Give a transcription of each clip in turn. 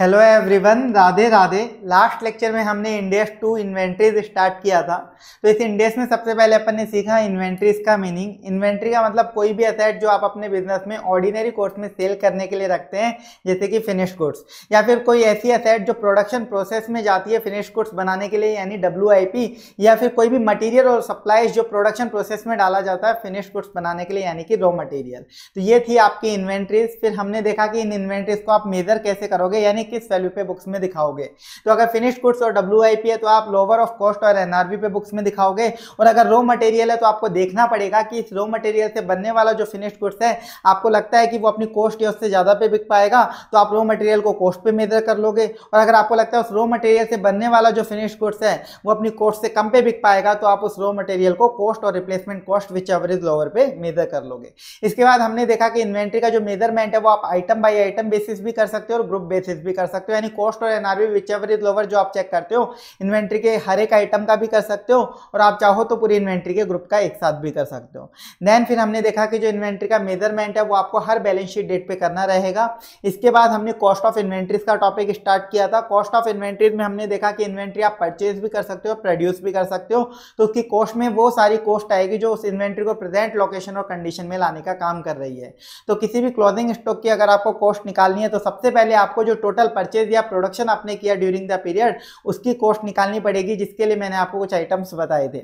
Hello everyone Radhe Radhe last lecture में हमने index to inventories start किया था तो इस इंडेक्स में सबसे पहले अपन ने सीखा इन्वेंट्रीज का मीनिंग इन्वेंट्री का मतलब कोई भी असेट जो आप अपने बिजनेस में ऑर्डिनरी कोर्स में सेल करने के लिए रखते हैं जैसे कि फिनिश गुड्स या फिर कोई ऐसी असेट जो प्रोडक्शन प्रोसेस में जाती है फिनिश गुड्स बनाने के लिए यानी डब्ल्यू या फिर कोई भी मटीरियल और सप्लाईज जो प्रोडक्शन प्रोसेस में डाला जाता है फिनिश गुड्स बनाने के लिए यानी कि रॉ मटीरियल तो ये थी आपकी इन्वेंट्रीज फिर हमने देखा कि इन इन्वेंट्रीज को आप मेजर कैसे करोगे यानी किस वैल्यू पे बुक्स में दिखाओगे तो अगर फिनिश्ड गुड्स और डब्ल्यू है तो आप लोअर ऑफ कॉस्ट और एनआरबी पे बुक्स में दिखाओगे और अगर रो मटेरियल है तो आपको देखना पड़ेगा कि इस रो मटेरियल से बनने वाला जो फिनिश्ड गुड्स है आपको लगता है कि वो अपनी कॉस्ट या उससे ज़्यादा पे बिक पाएगा तो आप रो मटेरियल को कॉस्ट पे मेजर कर लोगे और अगर आपको लगता है उस रो मटेरियल से बनने वाला जो फिनिश गुड्स है वो अपनी कॉस्ट से कम पे बिक पाएगा तो आप उस रो मटेरियल को कॉस्ट और replacement cost which average lower पे मेजर कर लोगे इसके बाद हमने देखा कि इन्वेंट्री का जो मेजरमेंट है वो आप आइटम बाई आइटम बेसिस भी कर सकते हो और ग्रुप बेसिस भी कर सकते हो यानी कॉस्ट और NRV which ever is lower जो आप चेक करते हो इन्वेंट्री के हर एक आइटम का भी कर सकते हो और आप चाहो तो पूरी इन्वेंट्री के ग्रुप का एक साथ भी कर सकते हो देन फिर हमने देखा कि जो इन्वेंट्री का मेजरमेंट है वो आपको हर बैलेंस शीट डेट पर करना रहेगा इसके बाद हमने कॉस्ट ऑफ इन्वेंट्रीज का टॉपिक स्टार्ट किया था कॉस्ट ऑफ इन्वेंट्रीज में हमने देखा कि इन्वेंट्री आप परचेज भी कर सकते हो प्रोड्यूस भी कर सकते हो तो उसकी कॉस्ट में वो सारी कॉस्ट आएगी जो उस इन्वेंट्री को प्रेजेंट लोकेशन और कंडीशन में लाने का काम कर रही है तो किसी भी क्लोजिंग स्टॉक की अगर आपको कॉस्ट निकालनी है तो सबसे पहले आपको जो टोटल टोटल परचेज या प्रोडक्शन आपने किया ड्यूरिंग द पीरियड उसकी कॉस्ट निकालनी पड़ेगी जिसके लिए मैंने आपको कुछ आइटम्स बताए थे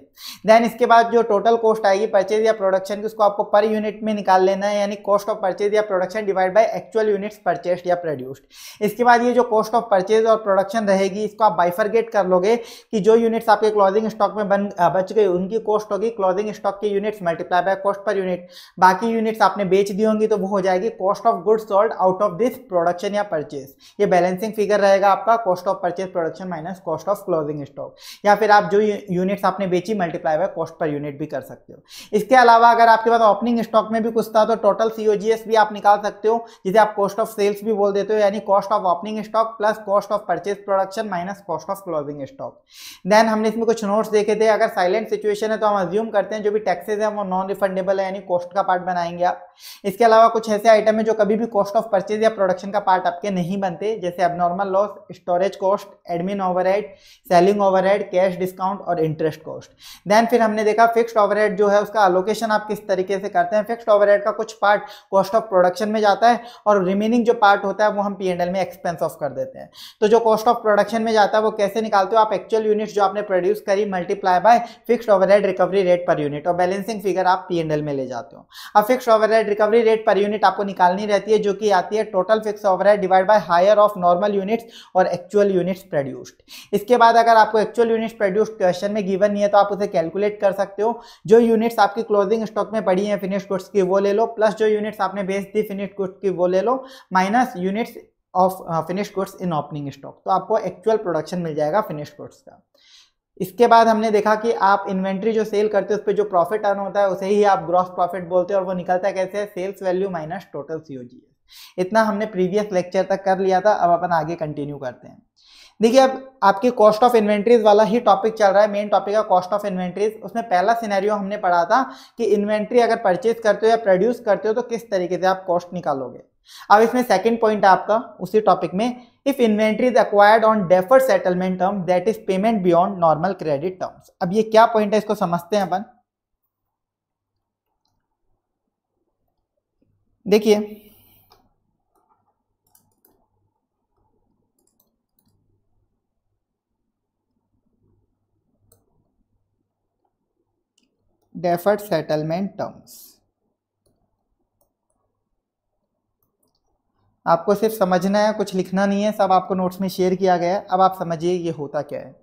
देन इसके बाद जो टोटल कॉस्ट आएगी परचेज या प्रोडक्शन की उसको आपको पर यूनिट में निकाल लेना है यानी कॉस्ट ऑफ परचेज या production divide by actual units purchase या प्रोड्यूस्ड इसके बाद ये जो कॉस्ट ऑफ परचेज और प्रोडक्शन रहेगी इसको आप बाइफरगेट कर लोगे कि जो यूनिट्स आपके क्लोजिंग स्टॉक में बन बच गई उनकी कॉस्ट होगी क्लोजिंग स्टॉक की units multiply by cost per unit बाकी यूनिट्स आपने बेच दी होंगी तो वो हो जाएगी cost of goods sold out of this production या परचेज ये ये बैलेंसिंग फिगर रहेगा आपका cost of purchase production minus cost of closing stock या फिर आप जो यूनिट्स आपने बेची multiply by cost per unit भी कर सकते हो इसके अलावा अगर आपके पास ओपनिंग स्टॉक में भी कुछ था तो टोटल सीओजीएस भी आप निकाल सकते हो जिसे आप कॉस्ट ऑफ सेल्स भी बोल देते हो यानी cost of opening stock plus cost of purchase production minus cost of closing stock then हमने इसमें कुछ नोट्स देखे थे अगर साइलेंट सिचुएशन है तो हम अज्यूम करते हैं जो भी टैक्सेज है वो नॉन रिफंडेबल है यानी कॉस्ट का पार्ट बनाएंगे आप इसके अलावा कुछ ऐसे आइटम है जो कभी भी कॉस्ट ऑफ परचेज या प्रोडक्शन का पार्ट आपके नहीं बनते जैसे abnormal loss storage cost admin overhead selling overhead cash discount और इंटरेस्ट कॉस्ट देन फिर हमने देखा फिक्स्ड ओवरहेड जो है उसका अलोकेशन आप किस तरीके से करते हैं फिक्स्ड ओवरहेड का कुछ पार्ट कॉस्ट ऑफ प्रोडक्शन में जाता है और रिमेनिंग जो पार्ट होता है वो हम पी में एक्सपेंस ऑफ कर देते हैं तो जो कॉस्ट ऑफ प्रोडक्शन में जाता है वो कैसे निकालते हो आप एक्चुअल यूनिट्स जो आपने प्रोड्यूस करी multiply by fixed overhead recovery rate per unit और बैलेंसिंग फिगर आप पी में ले जाते हो अब fix overhead recovery rate per unit आपको निकालनी रहती है जो कि आती है total fix overhead divide by higher of normal units और एक्चुअल यूनिट्स प्रोड्यूस्ड इसके बाद अगर आपको एक्चुअल यूनिट्स प्रोड्यूस्ड क्वेश्चन में गिवन नहीं है तो आप उसे कैलकुलेट कर सकते हो जो यूनिट्स आपकी क्लोजिंग स्टॉक में पड़ी है फिनिश गुड्स की वो ले लो प्लस जो यूनिट्स आपने बेच दी फिनिश गुड्स की वो ले लो minus units of finish goods in opening stock तो आपको एक्चुअल प्रोडक्शन मिल जाएगा फिनिश गुड्स का इसके बाद हमने देखा कि आप इन्वेंट्री जो सेल करते हो उस पर जो प्रॉफिट अर्न होता है उसे ही आप ग्रॉस प्रॉफिट बोलते हो और वो निकलता है कैसे sales value minus total C इतना हमने प्रीवियस लेक्चर तक कर लिया था अब अपन आगे कंटिन्यू करते हैं देखिए अब आपके कॉस्ट ऑफ इन्वेंट्रीज वाला ही टॉपिक चल रहा है मेन टॉपिक है कॉस्ट ऑफ इन्वेंट्रीज उसमें पहला सिनेरियो हमने पढ़ा था कि इन्वेंट्री अगर परचेज करते हो या प्रोड्यूस करते हो तो किस तरीके से आप कॉस्ट निकालोगे अब इसमें सेकंड पॉइंट आपका उसी टॉपिक में if inventory is acquired on defer settlement term that is payment beyond normal credit terms अब ये क्या पॉइंट है इसको समझते हैं अपन देखिए deferred settlement terms आपको सिर्फ समझना है कुछ लिखना नहीं है सब आपको नोट्स में शेयर किया गया है अब आप समझिए ये होता क्या है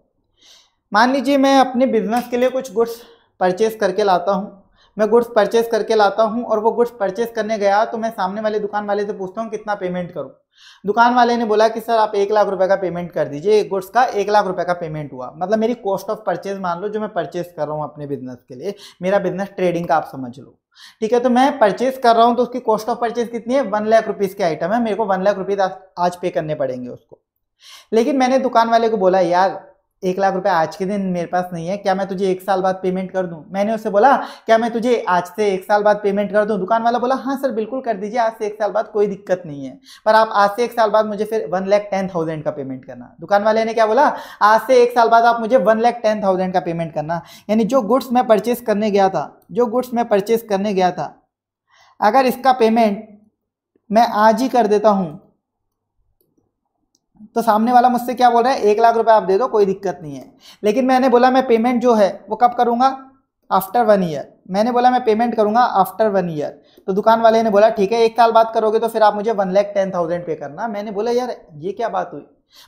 मान लीजिए मैं अपने बिजनेस के लिए कुछ गुड्स परचेस करके लाता हूँ मैं गुड्स परचेस करके लाता हूँ और वो गुड्स परचेस करने गया तो मैं सामने वाले दुकान वाले से पूछता हूँ कितना पेमेंट करूँ दुकान वाले ने बोला कि सर आप एक लाख रुपए का पेमेंट कर दीजिए गुड्स का एक लाख रुपए का पेमेंट हुआ मतलब मेरी कॉस्ट ऑफ परचेज मान लो जो मैं परचेज कर रहा हूँ अपने बिजनेस के लिए मेरा बिजनेस ट्रेडिंग का आप समझ लो ठीक है तो मैं परचेज कर रहा हूँ तो उसकी कॉस्ट ऑफ परचेज कितनी है वन लाख रुपीज़ के आइटम है मेरे को वन लाख रुपीज़ आज पे करने पड़ेंगे उसको लेकिन मैंने दुकान वाले को बोला यार एक लाख रुपए आज के दिन मेरे पास नहीं है क्या मैं तुझे एक साल बाद पेमेंट कर दूं मैंने उससे बोला क्या मैं तुझे आज से एक साल बाद पेमेंट कर दूं दुकान वाला बोला हाँ सर बिल्कुल कर दीजिए आज से एक साल बाद कोई दिक्कत नहीं है पर आप आज से एक साल बाद मुझे फिर वन लैख टेन थाउजेंड का पेमेंट करना दुकान वाले ने क्या बोला आज से एक साल बाद आप मुझे वन लैख टेन थाउजेंड का पेमेंट करना यानी जो गुड्स मैं परचेस करने गया था जो गुड्स मैं परचेस करने गया था अगर इसका पेमेंट मैं आज ही कर देता हूँ तो सामने वाला मुझसे क्या बोल रहा है एक लाख रुपए आप दे दो कोई दिक्कत नहीं है लेकिन मैंने बोला मैं पेमेंट जो है वो कब करूँगा आफ्टर वन ईयर मैंने बोला मैं पेमेंट करूँगा आफ्टर वन ईयर तो दुकान वाले ने बोला ठीक है एक साल बात करोगे तो फिर आप मुझे वन लैख टेन थाउजेंड पे करना मैंने बोला यार ये क्या बात हुई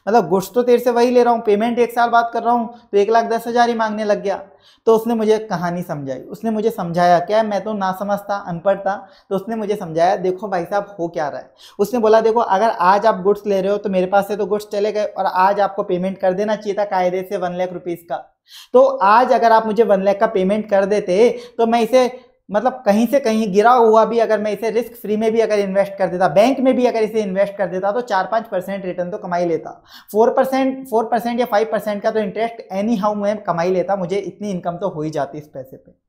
मतलब गुड्स तो तेरे से वही ले रहा हूँ पेमेंट एक साल बाद कर रहा हूँ तो एक लाख दस हज़ार ही मांगने लग गया तो उसने मुझे कहानी समझाई उसने मुझे समझाया क्या मैं तो ना समझता अनपढ़ था तो उसने मुझे समझाया देखो भाई साहब हो क्या रहा है उसने बोला देखो अगर आज आप गुड्स ले रहे हो तो मेरे पास से तो गुड्स चले गए और आज आपको पेमेंट कर देना चाहिए था कायदे से वन लाख रुपीज़ का तो आज अगर आप मुझे वन लाख का पेमेंट कर देते तो मैं इसे मतलब कहीं से कहीं गिरा हुआ भी अगर मैं इसे रिस्क फ्री में भी अगर इन्वेस्ट कर देता बैंक में भी अगर इसे इन्वेस्ट कर देता तो चार पाँच परसेंट रिटर्न तो कमाई लेता फोर परसेंट फोर परसेंट या फाइव परसेंट का तो इंटरेस्ट एनी हाउ मैं कमाई लेता मुझे इतनी इनकम तो हो ही जाती इस पैसे पर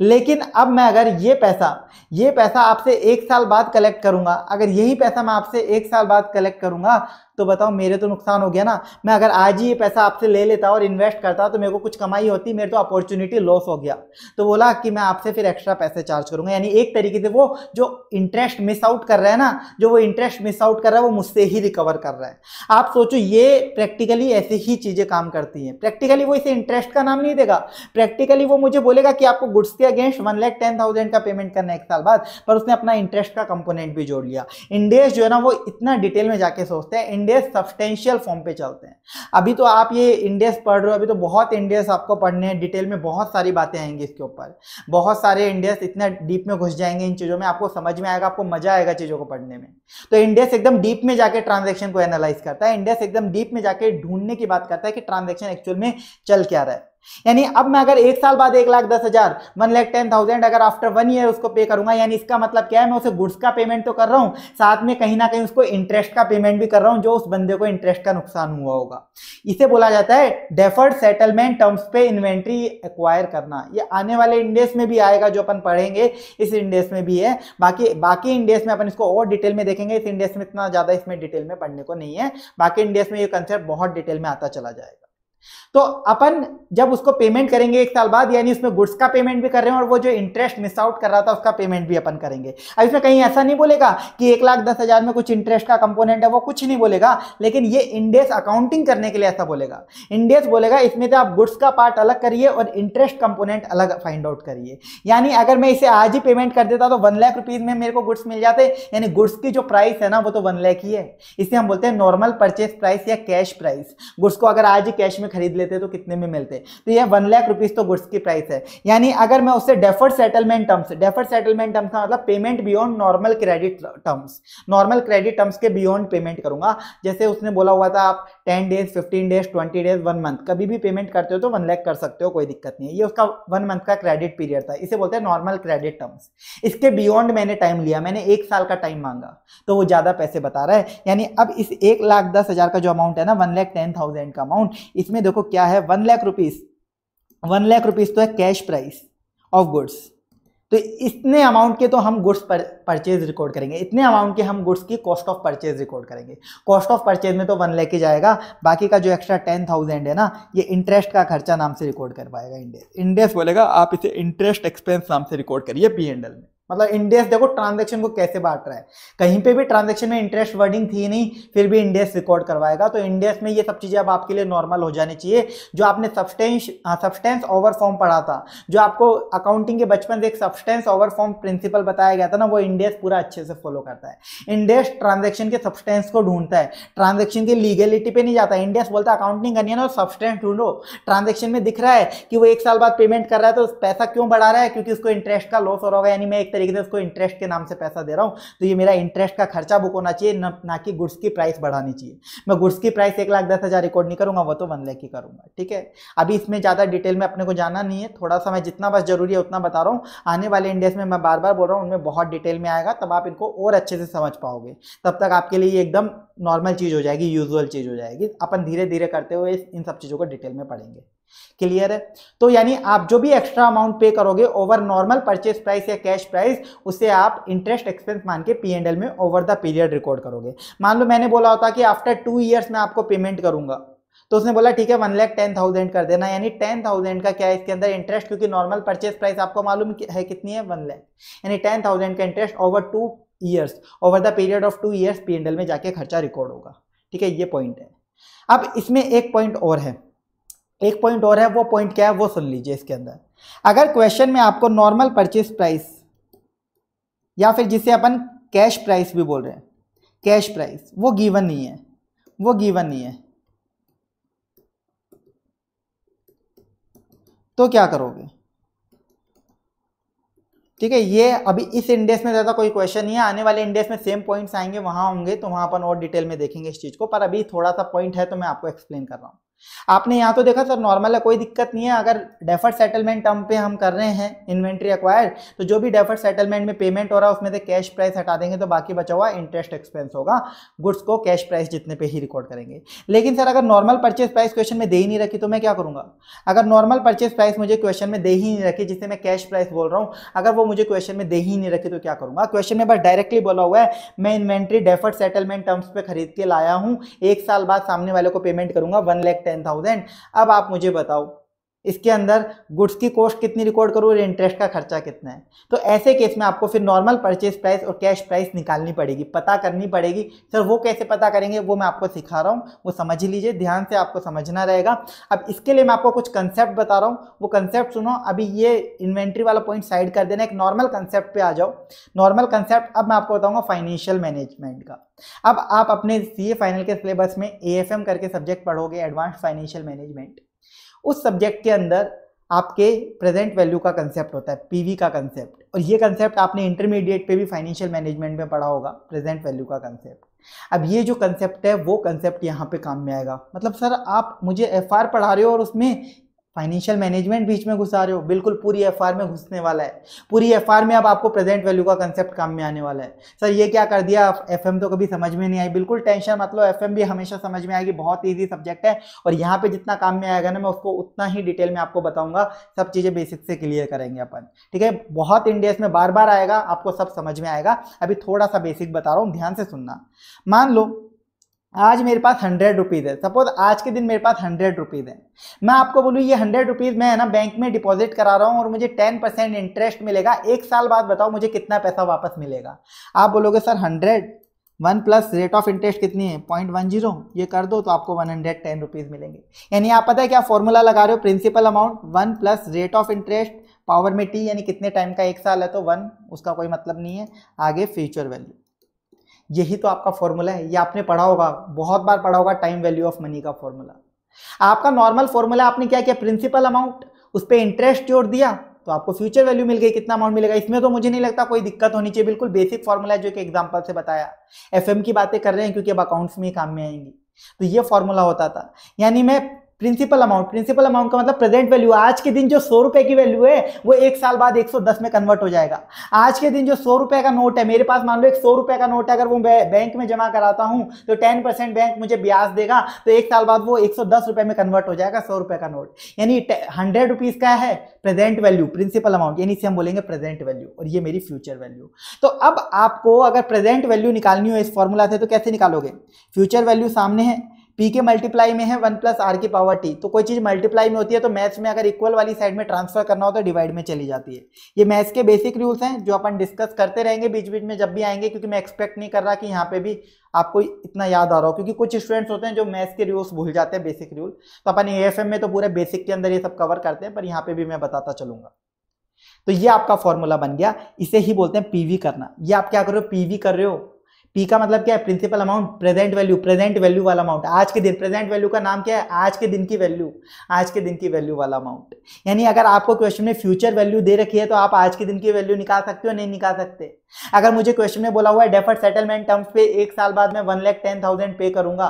लेकिन अब मैं अगर ये पैसा ये पैसा आपसे एक साल बाद कलेक्ट करूंगा अगर यही पैसा मैं आपसे एक साल बाद कलेक्ट करूंगा तो बताओ मेरे तो नुकसान हो गया ना मैं अगर आज ही ये पैसा आपसे ले लेता और इन्वेस्ट करता तो मेरे को कुछ कमाई होती मेरे तो अपॉर्चुनिटी लॉस हो गया तो बोला कि मैं आपसे फिर एक्स्ट्रा पैसे चार्ज करूंगा यानी एक तरीके से वो जो इंटरेस्ट मिस आउट कर रहे हैं ना जो वो इंटरेस्ट मिस आउट कर रहा है वो मुझसे ही रिकवर कर रहा है आप सोचो ये प्रैक्टिकली ऐसे ही चीज़ें काम करती हैं प्रैक्टिकली वो इसे इंटरेस्ट का नाम नहीं देगा प्रैक्टिकली वो मुझे बोलेगा कि आपको गुड्स के against one lakh ten thousand का पेमेंट करना है एक साल बाद पर उसने अपना इंटरेस्ट का कंपोनेंट भी जोड़ लिया इंडेस जो है ना वो इतना डिटेल में जाके सोचते हैं इंडेस इंडेक्स सब्सटेंशियल फॉर्म पे चलते हैं अभी तो आप ये इंडेक्स पढ़ रहे हो अभी तो बहुत इंडेक्स आपको पढ़ने हैं डिटेल में बहुत सारी बातें आएंगी इसके ऊपर बहुत सारे इंडेक्स इतना डीप में घुस जाएंगे इन चीज़ों में आपको समझ में आएगा आपको मजा आएगा चीज़ों को पढ़ने में तो इंडेक्स एकदम डीप में जाकर ट्रांजेक्शन को एनालाइज करता है इंडेक्स एकदम डीप में जाकर ढूंढने की बात करता है कि ट्रांजेक्शन एक्चुअल में चल क्या रहा है यानी अब मैं अगर एक साल बाद एक लाख दस हजार वन लाख टेन थाउजेंड अगर आफ्टर वन ईयर उसको पे करूंगा यानी इसका मतलब क्या है मैं उसे गुड्स का पेमेंट तो कर रहा हूं साथ में कहीं ना कहीं उसको इंटरेस्ट का पेमेंट भी कर रहा हूं जो उस बंदे को इंटरेस्ट का नुकसान हुआ होगा इसे बोला जाता है डेफर्ड सेटलमेंट टर्म्स पे इन्वेंट्री एक्वायर करना ये आने वाले इंडेस में भी आएगा जो अपन पढ़ेंगे इस इंडेस में भी है बाकी बाकी इंडेस में अपन इसको और डिटेल में देखेंगे इस इंडेस में इतना ज़्यादा इसमें डिटेल में पढ़ने को नहीं है बाकी इंडेस में ये कंसेप्ट बहुत डिटेल में आता चला जाएगा तो अपन जब उसको पेमेंट करेंगे एक साल बाद यानी उसमें गुड्स का पेमेंट भी कर रहे हैं और वो जो इंटरेस्ट मिस आउट कर रहा था उसका पेमेंट भी अपन करेंगे अब इसमें कहीं ऐसा नहीं बोलेगा कि एक लाख दस हजार में कुछ इंटरेस्ट का कंपोनेंट है वो कुछ नहीं बोलेगा लेकिन ये इंडेस अकाउंटिंग करने के लिए ऐसा बोलेगा इंडेस बोलेगा इसमें से आप गुड्स का पार्ट अलग करिए और इंटरेस्ट कंपोनेंट अलग फाइंड आउट करिए यानी अगर मैं इसे आज ही पेमेंट कर देता तो वन लाख रुपीज में मेरे को गुड्स मिल जाते यानी गुड्स की जो प्राइस है ना वो तो वन लाख ही है इसे हम बोलते हैं नॉर्मल परचेज प्राइस या कैश प्राइस गुड्स को अगर आज ही कैश में खरीद लेते तो कितने में मिलते तो ये वन लाख रुपीज़ तो गुड्स की प्राइस है यानी अगर मैं उससे deferred settlement terms deferred settlement terms का मतलब payment beyond normal credit terms normal credit terms के बियॉन्ड पेमेंट करूंगा जैसे उसने बोला हुआ था आप ten days fifteen days twenty days one month कभी भी पेमेंट करते हो तो वन लैख कर सकते हो कोई दिक्कत नहीं है ये उसका वन मंथ का क्रेडिट पीरियड था इसे बोलते हैं नॉर्मल क्रेडिट टर्म्स इसके बियॉन्ड मैंने टाइम लिया मैंने एक साल का टाइम मांगा तो वो ज़्यादा पैसे बता रहा है यानी अब इस एक लाख दस हज़ार का जो अमाउंट है ना वन लैख टेन थाउजेंड का अमाउंट इसमें देखो क्या है one lakh rupees one lakh rupees तो है कैश प्राइस ऑफ गुड्स तो इतने अमाउंट के तो हम गुड्स परचेज रिकॉर्ड करेंगे इतने अमाउंट के हम गुड्स की कॉस्ट ऑफ परचेज रिकॉर्ड करेंगे कॉस्ट ऑफ परचेज में तो वन लेके जाएगा बाकी का जो एक्स्ट्रा टेन थाउजेंड है ना ये इंटरेस्ट का खर्चा नाम से रिकॉर्ड कर पाएगा इंडेस इंडेस बोलेगा आप इसे इंटरेस्ट एक्सपेंस नाम से रिकॉर्ड करिए पी एंडल में मतलब इंडेक्स देखो ट्रांजेक्शन को कैसे बांट रहा है कहीं पे भी ट्रांजेक्शन में इंटरेस्ट वर्डिंग थी नहीं फिर भी इंडेक्स रिकॉर्ड करवाएगा तो इंडेक्स में ये सब चीज़ें अब आपके लिए नॉर्मल हो जानी चाहिए जो आपने सब्सटेंस सब्सटेंस ओवर फॉर्म पढ़ा था जो आपको अकाउंटिंग के बचपन से एक सब्सटेंस ओवर फॉर्म प्रिंसिपल बताया गया था ना वो इंडेक्स पूरा अच्छे से फॉलो करता है इंडेक्स ट्रांजेक्शन के सब्सटेंस को ढूंढता है ट्रांजेक्शन की लीगेलिटी पे नहीं जाता इंडेक्स बोलता है अकाउंटिंग करनी है ना सब्सटेंस ढूंढो ट्रांजेक्शन में दिख रहा है कि वो एक साल बाद पेमेंट कर रहा है तो पैसा क्यों बढ़ा रहा है क्योंकि उसको इंटरेस्ट का लॉस हो रहा है यानी मैं एक तरीके से उसको इंटरेस्ट के नाम से पैसा दे रहा हूँ तो ये मेरा इंटरेस्ट का खर्चा बुक होना चाहिए न, ना कि गुड्स की प्राइस बढ़ानी चाहिए मैं गुड्स की प्राइस एक लाख दस हज़ार रिकॉर्ड नहीं करूँगा वो तो वन लैख ही करूँगा ठीक है अभी इसमें ज़्यादा डिटेल में अपने को जाना नहीं है थोड़ा सा मैं जितना बस जरूरी है उतना बता रहा हूँ आने वाले इंडेस में मैं बार बार बोल रहा हूँ उनमें बहुत डिटेल में आएगा तब आप इनको और अच्छे से समझ पाओगे तब तक आपके लिए एकदम नॉर्मल चीज़ हो जाएगी यूजुअल चीज़ हो जाएगी अपन धीरे धीरे करते हुए इन सब चीज़ों को डिटेल में पढ़ेंगे क्लियर है तो यानी आप जो भी एक्स्ट्रा अमाउंट पे करोगे ओवर नॉर्मल परचेज प्राइस या कैश प्राइस उसे आप इंटरेस्ट एक्सपेंस मान के पी में ओवर द पीरियड रिकॉर्ड करोगे मान लो मैंने बोला होता कि आफ्टर टू ईयर्स में आपको पेमेंट करूंगा तो उसने बोला ठीक है वन लैख टेन थाउजेंड कर देना यानी टेन थाउजेंड का क्या है इसके अंदर इंटरेस्ट क्योंकि नॉर्मल परचेज प्राइस आपको मालूम है कितनी है वन लैख यानी टेन थाउजेंड का interest over two years over the period of two years P में जाके खर्चा रिकॉर्ड होगा ठीक है ये पॉइंट है अब इसमें एक पॉइंट और है एक पॉइंट और है वो पॉइंट क्या है वो सुन लीजिए इसके अंदर अगर क्वेश्चन में आपको नॉर्मल परचेस प्राइस या फिर जिसे अपन कैश प्राइस भी बोल रहे हैं कैश प्राइस वो गिवन नहीं है वो गिवन नहीं है तो क्या करोगे ठीक है ये अभी इस इंडेक्स में ज़्यादा कोई क्वेश्चन नहीं है आने वाले इंडेक्स में सेम पॉइंट्स आएंगे वहाँ होंगे तो वहाँ अपन और डिटेल में देखेंगे इस चीज़ को पर अभी थोड़ा सा पॉइंट है तो मैं आपको एक्सप्लेन कर रहा हूँ आपने यहाँ तो देखा सर नॉर्मल है कोई दिक्कत नहीं है अगर डेफर्ड सेटलमेंट टर्म पे हम कर रहे हैं इन्वेंट्री अक्वायर तो जो भी डेफर्ड सेटलमेंट में पेमेंट हो रहा है उसमें से कैश प्राइस हटा देंगे तो बाकी बचा हुआ इंटरेस्ट एक्सपेंस होगा गुड्स को कैश प्राइस जितने पे ही रिकॉर्ड करेंगे लेकिन सर अगर नॉर्मल परचेज प्राइस क्वेश्चन में दे ही नहीं रखी तो मैं क्या करूँगा अगर नॉर्मल परचेज प्राइस मुझे क्वेश्चन में दे ही नहीं रखी जिसे मैं कैश प्राइस बोल रहा हूँ अगर वो मुझे क्वेश्चन में दे ही नहीं रखी तो क्या करूँगा क्वेश्चन में बस डायरेक्टली बोला हुआ है मैं इन्वेंट्री डेफर्ड सेटलमेंट टर्म्स पर खरीद के लाया हूँ एक साल बाद सामने वाले को पेमेंट करूँगा वन लैख टेन थाउजेंड अब आप मुझे बताओ इसके अंदर गुड्स की कॉस्ट कितनी रिकॉर्ड करूँ और इंटरेस्ट का खर्चा कितना है तो ऐसे केस में आपको फिर नॉर्मल परचेज प्राइस और कैश प्राइस निकालनी पड़ेगी पता करनी पड़ेगी सर वो कैसे पता करेंगे वो मैं आपको सिखा रहा हूँ वो समझ लीजिए ध्यान से आपको समझना रहेगा अब इसके लिए मैं आपको कुछ कंसेप्ट बता रहा हूँ वो कंसेप्ट सुनो अभी ये इन्वेंट्री वाला पॉइंट साइड कर देना एक नॉर्मल कंसेप्ट पर आ जाओ नॉर्मल कंसेप्ट अब मैं आपको बताऊँगा फाइनेंशियल मैनेजमेंट का अब आप अपने सी फाइनल के सिलेबस में ए करके सब्जेक्ट पढ़ोगे एडवांस फाइनेंशियल मैनेजमेंट उस सब्जेक्ट के अंदर आपके प्रेजेंट वैल्यू का कंसेप्ट होता है पीवी का कंसेप्ट और ये कंसेप्ट आपने इंटरमीडिएट पे भी फाइनेंशियल मैनेजमेंट में पढ़ा होगा प्रेजेंट वैल्यू का कंसेप्ट अब ये जो कंसेप्ट है वो कंसेप्ट यहाँ पे काम में आएगा मतलब सर आप मुझे एफ पढ़ा रहे हो और उसमें फाइनेंशियल मैनेजमेंट बीच में घुसा रहे हो बिल्कुल पूरी एफ में घुसने वाला है पूरी एफ में अब आपको प्रेजेंट वैल्यू का कंसेप्ट काम में आने वाला है सर ये क्या कर दिया एफ तो कभी समझ में नहीं आई बिल्कुल टेंशन मतलब एफ भी हमेशा समझ में आएगी बहुत ईजी सब्जेक्ट है और यहाँ पे जितना काम में आएगा ना मैं उसको उतना ही डिटेल में आपको बताऊंगा सब चीज़ें बेसिक से क्लियर करेंगे अपन ठीक है बहुत इंडियस में बार बार आएगा आपको सब समझ में आएगा अभी थोड़ा सा बेसिक बता रहा हूँ ध्यान से सुनना मान लो आज मेरे पास हंड्रेड रुपीज़ है सपोज आज के दिन मेरे पास हंड्रेड रुपीज़ है मैं आपको बोलूँ ये हंड्रेड रुपीज़ मैं है ना बैंक में डिपॉजिट करा रहा हूँ और मुझे टेन परसेंट इंटरेस्ट मिलेगा एक साल बाद बताओ मुझे कितना पैसा वापस मिलेगा आप बोलोगे sir hundred one plus rate of interest कितनी है पॉइंट वन जीरो ये कर दो तो आपको वन हंड्रेड टेन रुपीज़ मिलेंगे यानी आप पता है क्या फॉर्मूला लगा रहे हो principal amount one plus rate of interest power में टी यानी कितने टाइम का एक साल है तो वन उसका कोई मतलब नहीं है आगे फ्यूचर वैल्यू यही तो आपका फॉर्मूला है ये आपने पढ़ा होगा बहुत बार पढ़ा होगा टाइम वैल्यू ऑफ मनी का फॉर्मूला आपका नॉर्मल फॉर्मूला आपने क्या किया प्रिंसिपल अमाउंट उस पर इंटरेस्ट जोड़ दिया तो आपको फ्यूचर वैल्यू मिल गई कितना अमाउंट मिलेगा इसमें तो मुझे नहीं लगता कोई दिक्कत होनी चाहिए बिल्कुल बेसिक फॉर्मूला जो कि एग्जाम्पल से बताया एफ की बातें कर रहे हैं क्योंकि अब अकाउंट्स में ही काम में आएंगी तो ये फॉर्मूला होता था यानी मैं प्रिंसिपल अमाउंट प्रिंसिपल अमाउंट का मतलब प्रेजेंट वैल्यू आज के दिन जो सौ रुपए की वैल्यू है वो एक साल बाद एक सौ दस में कन्वर्ट हो जाएगा आज के दिन जो सौ रुपए का नोट है मेरे पास मान लो एक सौ रुपए का नोट है अगर वो बैंक में जमा कराता हूँ तो टेन परसेंट बैंक मुझे ब्याज देगा तो एक साल बाद वो एक सौ दस रुपए में कन्वर्ट हो जाएगा सौ रुपए का नोट यानी हंड्रेड रुपीज का है प्रेजेंट वैल्यू प्रिंसिपल अमाउंट यानी इसे हम बोलेंगे प्रेजेंट वैल्यू और ये मेरी फ्यूचर वैल्यू तो अब आपको अगर प्रेजेंट वैल्यू निकालनी हो इस फॉर्मूला से तो कैसे निकालोगे फ्यूचर वैल्यू सामने है पी के मल्टीप्लाई में है वन प्लस आर की पावर टी तो कोई चीज़ मल्टीप्लाई में होती है तो मैथ्स में अगर इक्वल वाली साइड में ट्रांसफर करना हो तो डिवाइड में चली जाती है ये मैथ्स के बेसिक रूल्स हैं जो अपन डिस्कस करते रहेंगे बीच बीच में जब भी आएंगे क्योंकि मैं एक्सपेक्ट नहीं कर रहा कि यहाँ पे भी आपको इतना याद आ रहा हो क्योंकि कुछ स्टूडेंट्स होते हैं जो मैथ्स के रूल्स भूल जाते हैं बेसिक रूल तो अपन ए में तो पूरे बेसिक के अंदर ये सब कवर करते हैं पर यहाँ पे भी मैं बताता चलूंगा तो ये आपका फॉर्मूला बन गया इसे ही बोलते हैं पीवी करना ये आप क्या कर रहे हो पीवी कर रहे हो पी का मतलब क्या है principal amount present value present value वाला अमाउंट आज के दिन प्रेजेंट वैल्यू का नाम क्या है आज के दिन की वैल्यू आज के दिन की वैल्यू वाला अमाउंट यानी अगर आपको क्वेश्चन में फ्यूचर वैल्यू दे रखी है तो आप आज के दिन की वैल्यू निकाल सकते हो नहीं निकाल सकते अगर मुझे क्वेश्चन में बोला हुआ है डेफर्ड सेटलमेंट टर्म्स पे एक साल बाद में वन लैख टेन थाउजेंड पे करूंगा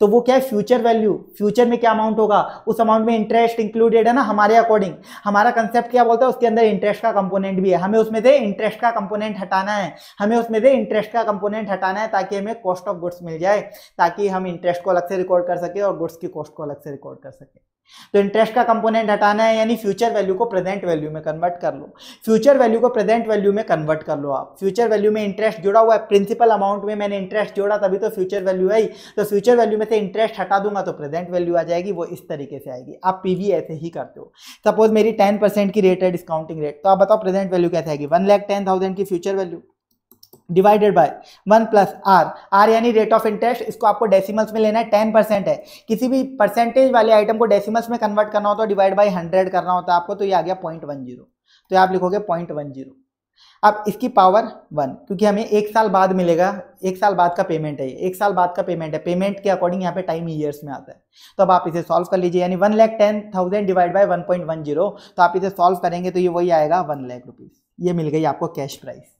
तो वो क्या है फ्यूचर वैल्यू फ्यूचर में क्या अमाउंट होगा उस अमाउंट में इंटरेस्ट इंक्लूडेड है ना हमारे अकॉर्डिंग हमारा कंसेप्ट क्या बोलता है उसके अंदर इंटरेस्ट का कंपोनेंट भी है हमें उसमें से इंटरेस्ट का कंपोनेंट हटाना है हमें उसमें से इंटरेस्ट का कंपोनेंट हटाना है ताकि हमें कॉस्ट ऑफ गुड्स मिल जाए ताकि हम इंटरेस्ट को अलग से रिकॉर्ड कर सके और गुड्स की कॉस्ट को अलग से रिकॉर्ड कर सके तो इंटरेस्ट का कंपोनेंट हटाना है यानी फ्यूचर वैल्यू को प्रेजेंट वैल्यू में कन्वर्ट कर लो फ्यूचर वैल्यू को प्रेजेंट वैल्यू में कन्वर्ट कर लो आप फ्यूचर वैल्यू में इंटरेस्ट जुड़ा हुआ है प्रिंसिपल अमाउंट में मैंने इंटरेस्ट जोड़ा तभी तो फ्यूचर वैल्यू आई तो फ्यूचर वैल्यू में से इंटरेस्ट हटा दूंगा तो प्रेजेंट वैल्यू आ जाएगी वो इस तरीके से आएगी आप पी ऐसे ही करते हो सपोज मेरी टेन की रेट है डिस्काउंटिंग रेट तो आप बताओ प्रेजेंट वैल्यू कैसे आएगी वन लैख टेन थाउजेंड की future value divided by one plus R R यानी रेट ऑफ इंटरेस्ट इसको आपको डेसिमल्स में लेना है टेन परसेंट है किसी भी परसेंटेज वाले आइटम को डेसिमल्स में कन्वर्ट करना होता है डिवाइड बाय हंड्रेड करना होता तो है आपको तो ये आ गया पॉइंट वन जीरो तो आप लिखोगे पॉइंट वन जीरो अब इसकी पावर वन क्योंकि हमें एक साल बाद मिलेगा एक साल बाद का पेमेंट है एक साल बाद का पेमेंट है पेमेंट के अकॉर्डिंग यहाँ पे टाइम ईयर्स में आता है तो अब आप इसे सॉल्व कर लीजिए यानी one lakh ten thousand divide by one point one zero तो आप इसे सॉल्व करेंगे तो ये वही आएगा वन लैख रुपीज़ ये मिल गई आपको कैश प्राइस